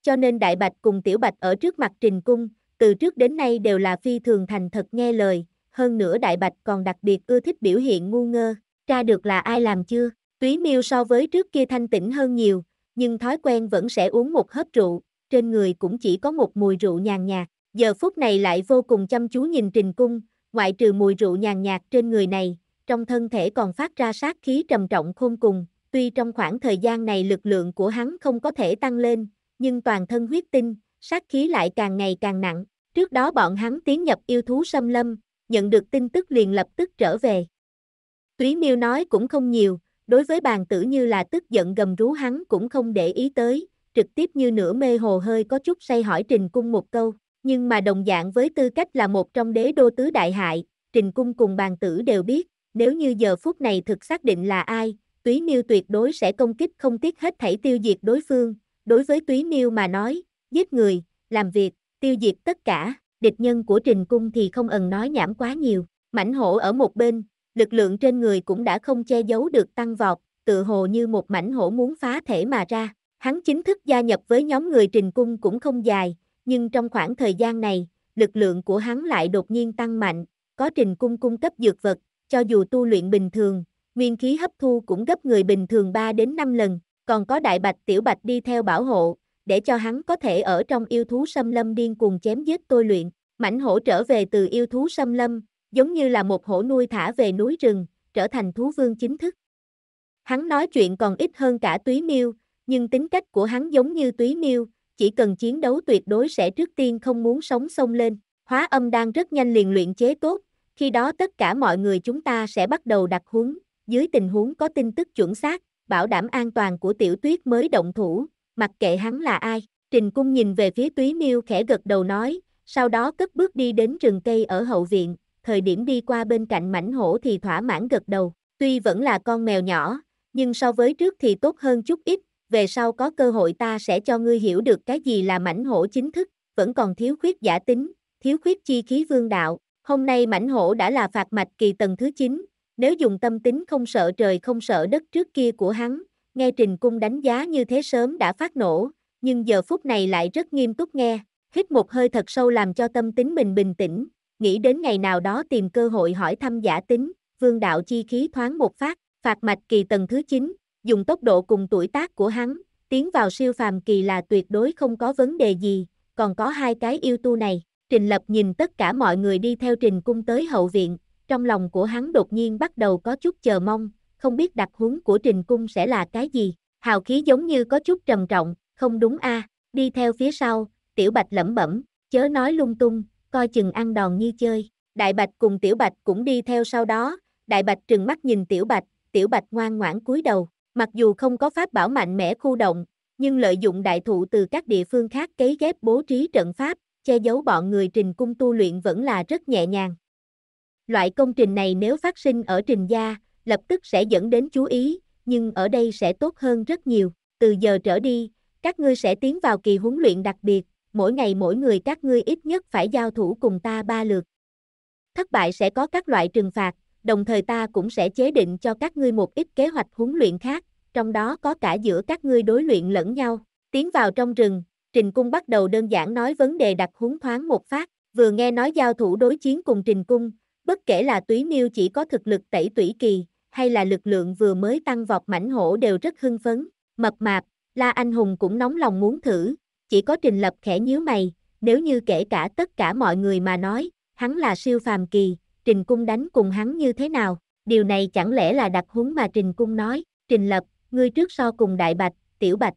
Cho nên đại bạch cùng tiểu bạch ở trước mặt trình cung, từ trước đến nay đều là phi thường thành thật nghe lời, hơn nữa đại bạch còn đặc biệt ưa thích biểu hiện ngu ngơ, tra được là ai làm chưa, túy miêu so với trước kia thanh tĩnh hơn nhiều, nhưng thói quen vẫn sẽ uống một hớp rượu, trên người cũng chỉ có một mùi rượu nhàn nhạt, giờ phút này lại vô cùng chăm chú nhìn Trình Cung, ngoại trừ mùi rượu nhàn nhạt trên người này, trong thân thể còn phát ra sát khí trầm trọng khôn cùng, tuy trong khoảng thời gian này lực lượng của hắn không có thể tăng lên, nhưng toàn thân huyết tinh, sát khí lại càng ngày càng nặng, trước đó bọn hắn tiến nhập yêu thú xâm lâm, nhận được tin tức liền lập tức trở về. Túy Miêu nói cũng không nhiều, đối với bàn tử như là tức giận gầm rú hắn cũng không để ý tới, trực tiếp như nửa mê hồ hơi có chút say hỏi Trình Cung một câu, nhưng mà đồng dạng với tư cách là một trong đế đô tứ đại hại, Trình Cung cùng bàn tử đều biết, nếu như giờ phút này thực xác định là ai, Túy Miêu tuyệt đối sẽ công kích không tiếc hết thảy tiêu diệt đối phương, đối với Túy Miêu mà nói, giết người, làm việc, tiêu diệt tất cả, địch nhân của Trình Cung thì không ẩn nói nhảm quá nhiều, mảnh hổ ở một bên, lực lượng trên người cũng đã không che giấu được tăng vọt, tự hồ như một mảnh hổ muốn phá thể mà ra. Hắn chính thức gia nhập với nhóm người trình cung cũng không dài, nhưng trong khoảng thời gian này, lực lượng của hắn lại đột nhiên tăng mạnh, có trình cung cung cấp dược vật, cho dù tu luyện bình thường, nguyên khí hấp thu cũng gấp người bình thường 3 đến 5 lần, còn có đại bạch tiểu bạch đi theo bảo hộ, để cho hắn có thể ở trong yêu thú xâm lâm điên cuồng chém giết tôi luyện, mảnh hổ trở về từ yêu thú xâm lâm, giống như là một hổ nuôi thả về núi rừng, trở thành thú vương chính thức. Hắn nói chuyện còn ít hơn cả túy miêu, nhưng tính cách của hắn giống như túy miêu, chỉ cần chiến đấu tuyệt đối sẽ trước tiên không muốn sống xông lên. Hóa âm đang rất nhanh liền luyện chế tốt, khi đó tất cả mọi người chúng ta sẽ bắt đầu đặt huống, dưới tình huống có tin tức chuẩn xác, bảo đảm an toàn của tiểu tuyết mới động thủ, mặc kệ hắn là ai. Trình cung nhìn về phía túy miêu khẽ gật đầu nói, sau đó cất bước đi đến rừng cây ở hậu viện, thời điểm đi qua bên cạnh mảnh hổ thì thỏa mãn gật đầu, tuy vẫn là con mèo nhỏ, nhưng so với trước thì tốt hơn chút ít, về sau có cơ hội ta sẽ cho ngươi hiểu được cái gì là mảnh hổ chính thức, vẫn còn thiếu khuyết giả tính, thiếu khuyết chi khí vương đạo. Hôm nay mảnh hổ đã là phạt mạch kỳ tầng thứ 9, nếu dùng tâm tính không sợ trời không sợ đất trước kia của hắn, nghe Trình Cung đánh giá như thế sớm đã phát nổ, nhưng giờ phút này lại rất nghiêm túc nghe, hít một hơi thật sâu làm cho tâm tính mình bình tĩnh, nghĩ đến ngày nào đó tìm cơ hội hỏi thăm giả tính, vương đạo chi khí thoáng một phát, phạt mạch kỳ tầng thứ 9, dùng tốc độ cùng tuổi tác của hắn, tiến vào siêu phàm kỳ là tuyệt đối không có vấn đề gì, còn có hai cái yêu tu này. Trình Lập nhìn tất cả mọi người đi theo Trình Cung tới hậu viện, trong lòng của hắn đột nhiên bắt đầu có chút chờ mong, không biết đặc huống của Trình Cung sẽ là cái gì. Hào khí giống như có chút trầm trọng, không đúng a đi theo phía sau, Tiểu Bạch lẩm bẩm, chớ nói lung tung, coi chừng ăn đòn như chơi. Đại Bạch cùng Tiểu Bạch cũng đi theo sau đó, Đại Bạch trừng mắt nhìn Tiểu Bạch, Tiểu Bạch ngoan ngoãn cúi đầu, Mặc dù không có pháp bảo mạnh mẽ khu động, nhưng lợi dụng đại thụ từ các địa phương khác cấy ghép bố trí trận pháp, che giấu bọn người trình cung tu luyện vẫn là rất nhẹ nhàng. Loại công trình này nếu phát sinh ở trình gia, lập tức sẽ dẫn đến chú ý, nhưng ở đây sẽ tốt hơn rất nhiều. Từ giờ trở đi, các ngươi sẽ tiến vào kỳ huấn luyện đặc biệt, mỗi ngày mỗi người các ngươi ít nhất phải giao thủ cùng ta ba lượt. Thất bại sẽ có các loại trừng phạt, đồng thời ta cũng sẽ chế định cho các ngươi một ít kế hoạch huấn luyện khác, trong đó có cả giữa các ngươi đối luyện lẫn nhau. Tiến vào trong rừng, Trình Cung bắt đầu đơn giản nói vấn đề đặt huấn thoáng một phát, vừa nghe nói giao thủ đối chiến cùng Trình Cung, bất kể là túy miêu chỉ có thực lực tẩy tủy kỳ, hay là lực lượng vừa mới tăng vọt mảnh hổ đều rất hưng phấn, mập mạp, La Anh Hùng cũng nóng lòng muốn thử, chỉ có Trình Lập khẽ nhíu mày, nếu như kể cả tất cả mọi người mà nói, hắn là siêu phàm kỳ, Trình Cung đánh cùng hắn như thế nào, điều này chẳng lẽ là đặc huấn mà Trình Cung nói, Trình Lập, ngươi trước so cùng Đại Bạch, Tiểu Bạch.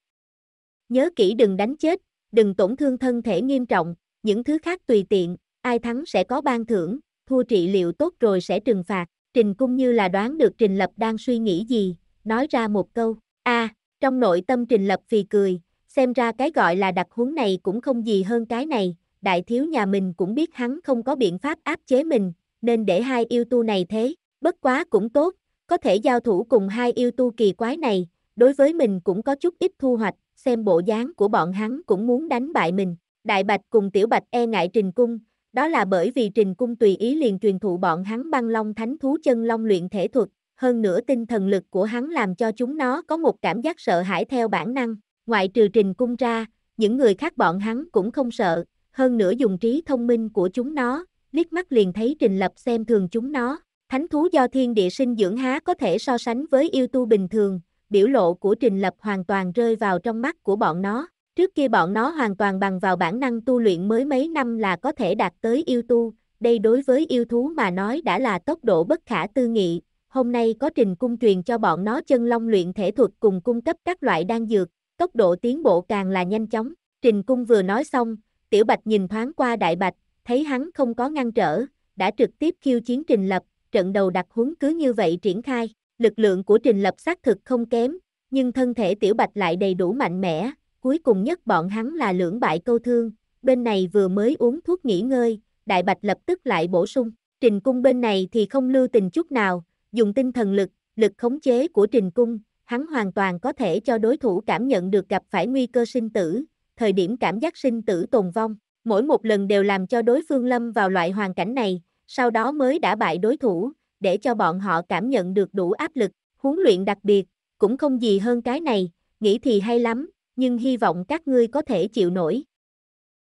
Nhớ kỹ đừng đánh chết, đừng tổn thương thân thể nghiêm trọng, những thứ khác tùy tiện, ai thắng sẽ có ban thưởng, thua trị liệu tốt rồi sẽ trừng phạt. Trình Cung như là đoán được Trình Lập đang suy nghĩ gì, nói ra một câu, a trong nội tâm Trình Lập phì cười, xem ra cái gọi là đặc huấn này cũng không gì hơn cái này, đại thiếu nhà mình cũng biết hắn không có biện pháp áp chế mình, nên để hai yêu tu này thế, bất quá cũng tốt, có thể giao thủ cùng hai yêu tu kỳ quái này, đối với mình cũng có chút ít thu hoạch, xem bộ dáng của bọn hắn cũng muốn đánh bại mình. Đại Bạch cùng Tiểu Bạch e ngại Trình Cung, đó là bởi vì Trình Cung tùy ý liền truyền thụ bọn hắn băng long thánh thú chân long luyện thể thuật, hơn nữa tinh thần lực của hắn làm cho chúng nó có một cảm giác sợ hãi theo bản năng. Ngoại trừ Trình Cung ra, những người khác bọn hắn cũng không sợ, hơn nữa dùng trí thông minh của chúng nó, liếc mắt liền thấy Trình Lập xem thường chúng nó. Thánh thú do thiên địa sinh dưỡng há có thể so sánh với yêu tu bình thường, biểu lộ của Trình Lập hoàn toàn rơi vào trong mắt của bọn nó. Trước kia bọn nó hoàn toàn bằng vào bản năng tu luyện mới mấy năm là có thể đạt tới yêu tu, đây đối với yêu thú mà nói đã là tốc độ bất khả tư nghị. Hôm nay có trình cung truyền cho bọn nó chân long luyện thể thuật cùng cung cấp các loại đan dược, tốc độ tiến bộ càng là nhanh chóng. Trình cung vừa nói xong, tiểu bạch nhìn thoáng qua đại bạch, thấy hắn không có ngăn trở, đã trực tiếp khiêu chiến Trình Lập, trận đầu đặt huống cứ như vậy triển khai, lực lượng của Trình Lập xác thực không kém, nhưng thân thể Tiểu Bạch lại đầy đủ mạnh mẽ, cuối cùng nhất bọn hắn là lưỡng bại câu thương, bên này vừa mới uống thuốc nghỉ ngơi, Đại Bạch lập tức lại bổ sung, Trình Cung bên này thì không lưu tình chút nào, dùng tinh thần lực, lực khống chế của Trình Cung, hắn hoàn toàn có thể cho đối thủ cảm nhận được gặp phải nguy cơ sinh tử, thời điểm cảm giác sinh tử tồn vong, mỗi một lần đều làm cho đối phương lâm vào loại hoàn cảnh này, sau đó mới đã bại đối thủ, để cho bọn họ cảm nhận được đủ áp lực, huấn luyện đặc biệt, cũng không gì hơn cái này, nghĩ thì hay lắm, nhưng hy vọng các ngươi có thể chịu nổi.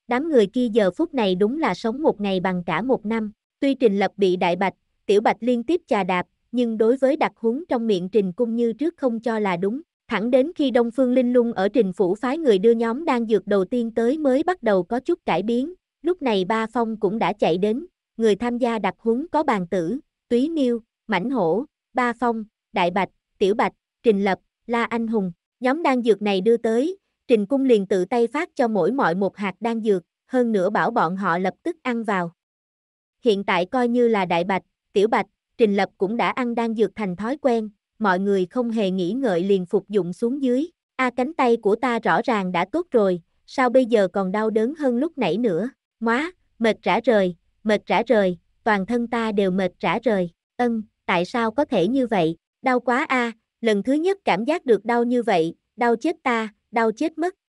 Đám người kia giờ phút này đúng là sống một ngày bằng cả một năm, tuy Trình Lập bị đại bạch, tiểu bạch liên tiếp chà đạp, nhưng đối với đặc huấn trong miệng Trình Cung như trước không cho là đúng. Thẳng đến khi Đông Phương Linh Lung ở trình phủ phái người đưa nhóm đang dược đầu tiên tới mới bắt đầu có chút cải biến, lúc này ba phong cũng đã chạy đến, người tham gia đặc huấn có bàn tử, túy miêu, mãnh hổ, ba phong, đại bạch, tiểu bạch, trình lập, la anh hùng. Nhóm đan dược này đưa tới, trình cung liền tự tay phát cho mỗi mọi một hạt đan dược, hơn nữa bảo bọn họ lập tức ăn vào. Hiện tại coi như là đại bạch, tiểu bạch, trình lập cũng đã ăn đan dược thành thói quen, mọi người không hề nghĩ ngợi liền phục dụng xuống dưới. A cánh tay của ta rõ ràng đã tốt rồi, sao bây giờ còn đau đớn hơn lúc nãy nữa? Móa, mệt rã rời, mệt rã rời, toàn thân ta đều mệt rã rời. Ân, tại sao có thể như vậy? Đau quá a, lần thứ nhất cảm giác được đau như vậy, đau chết ta, đau chết mất.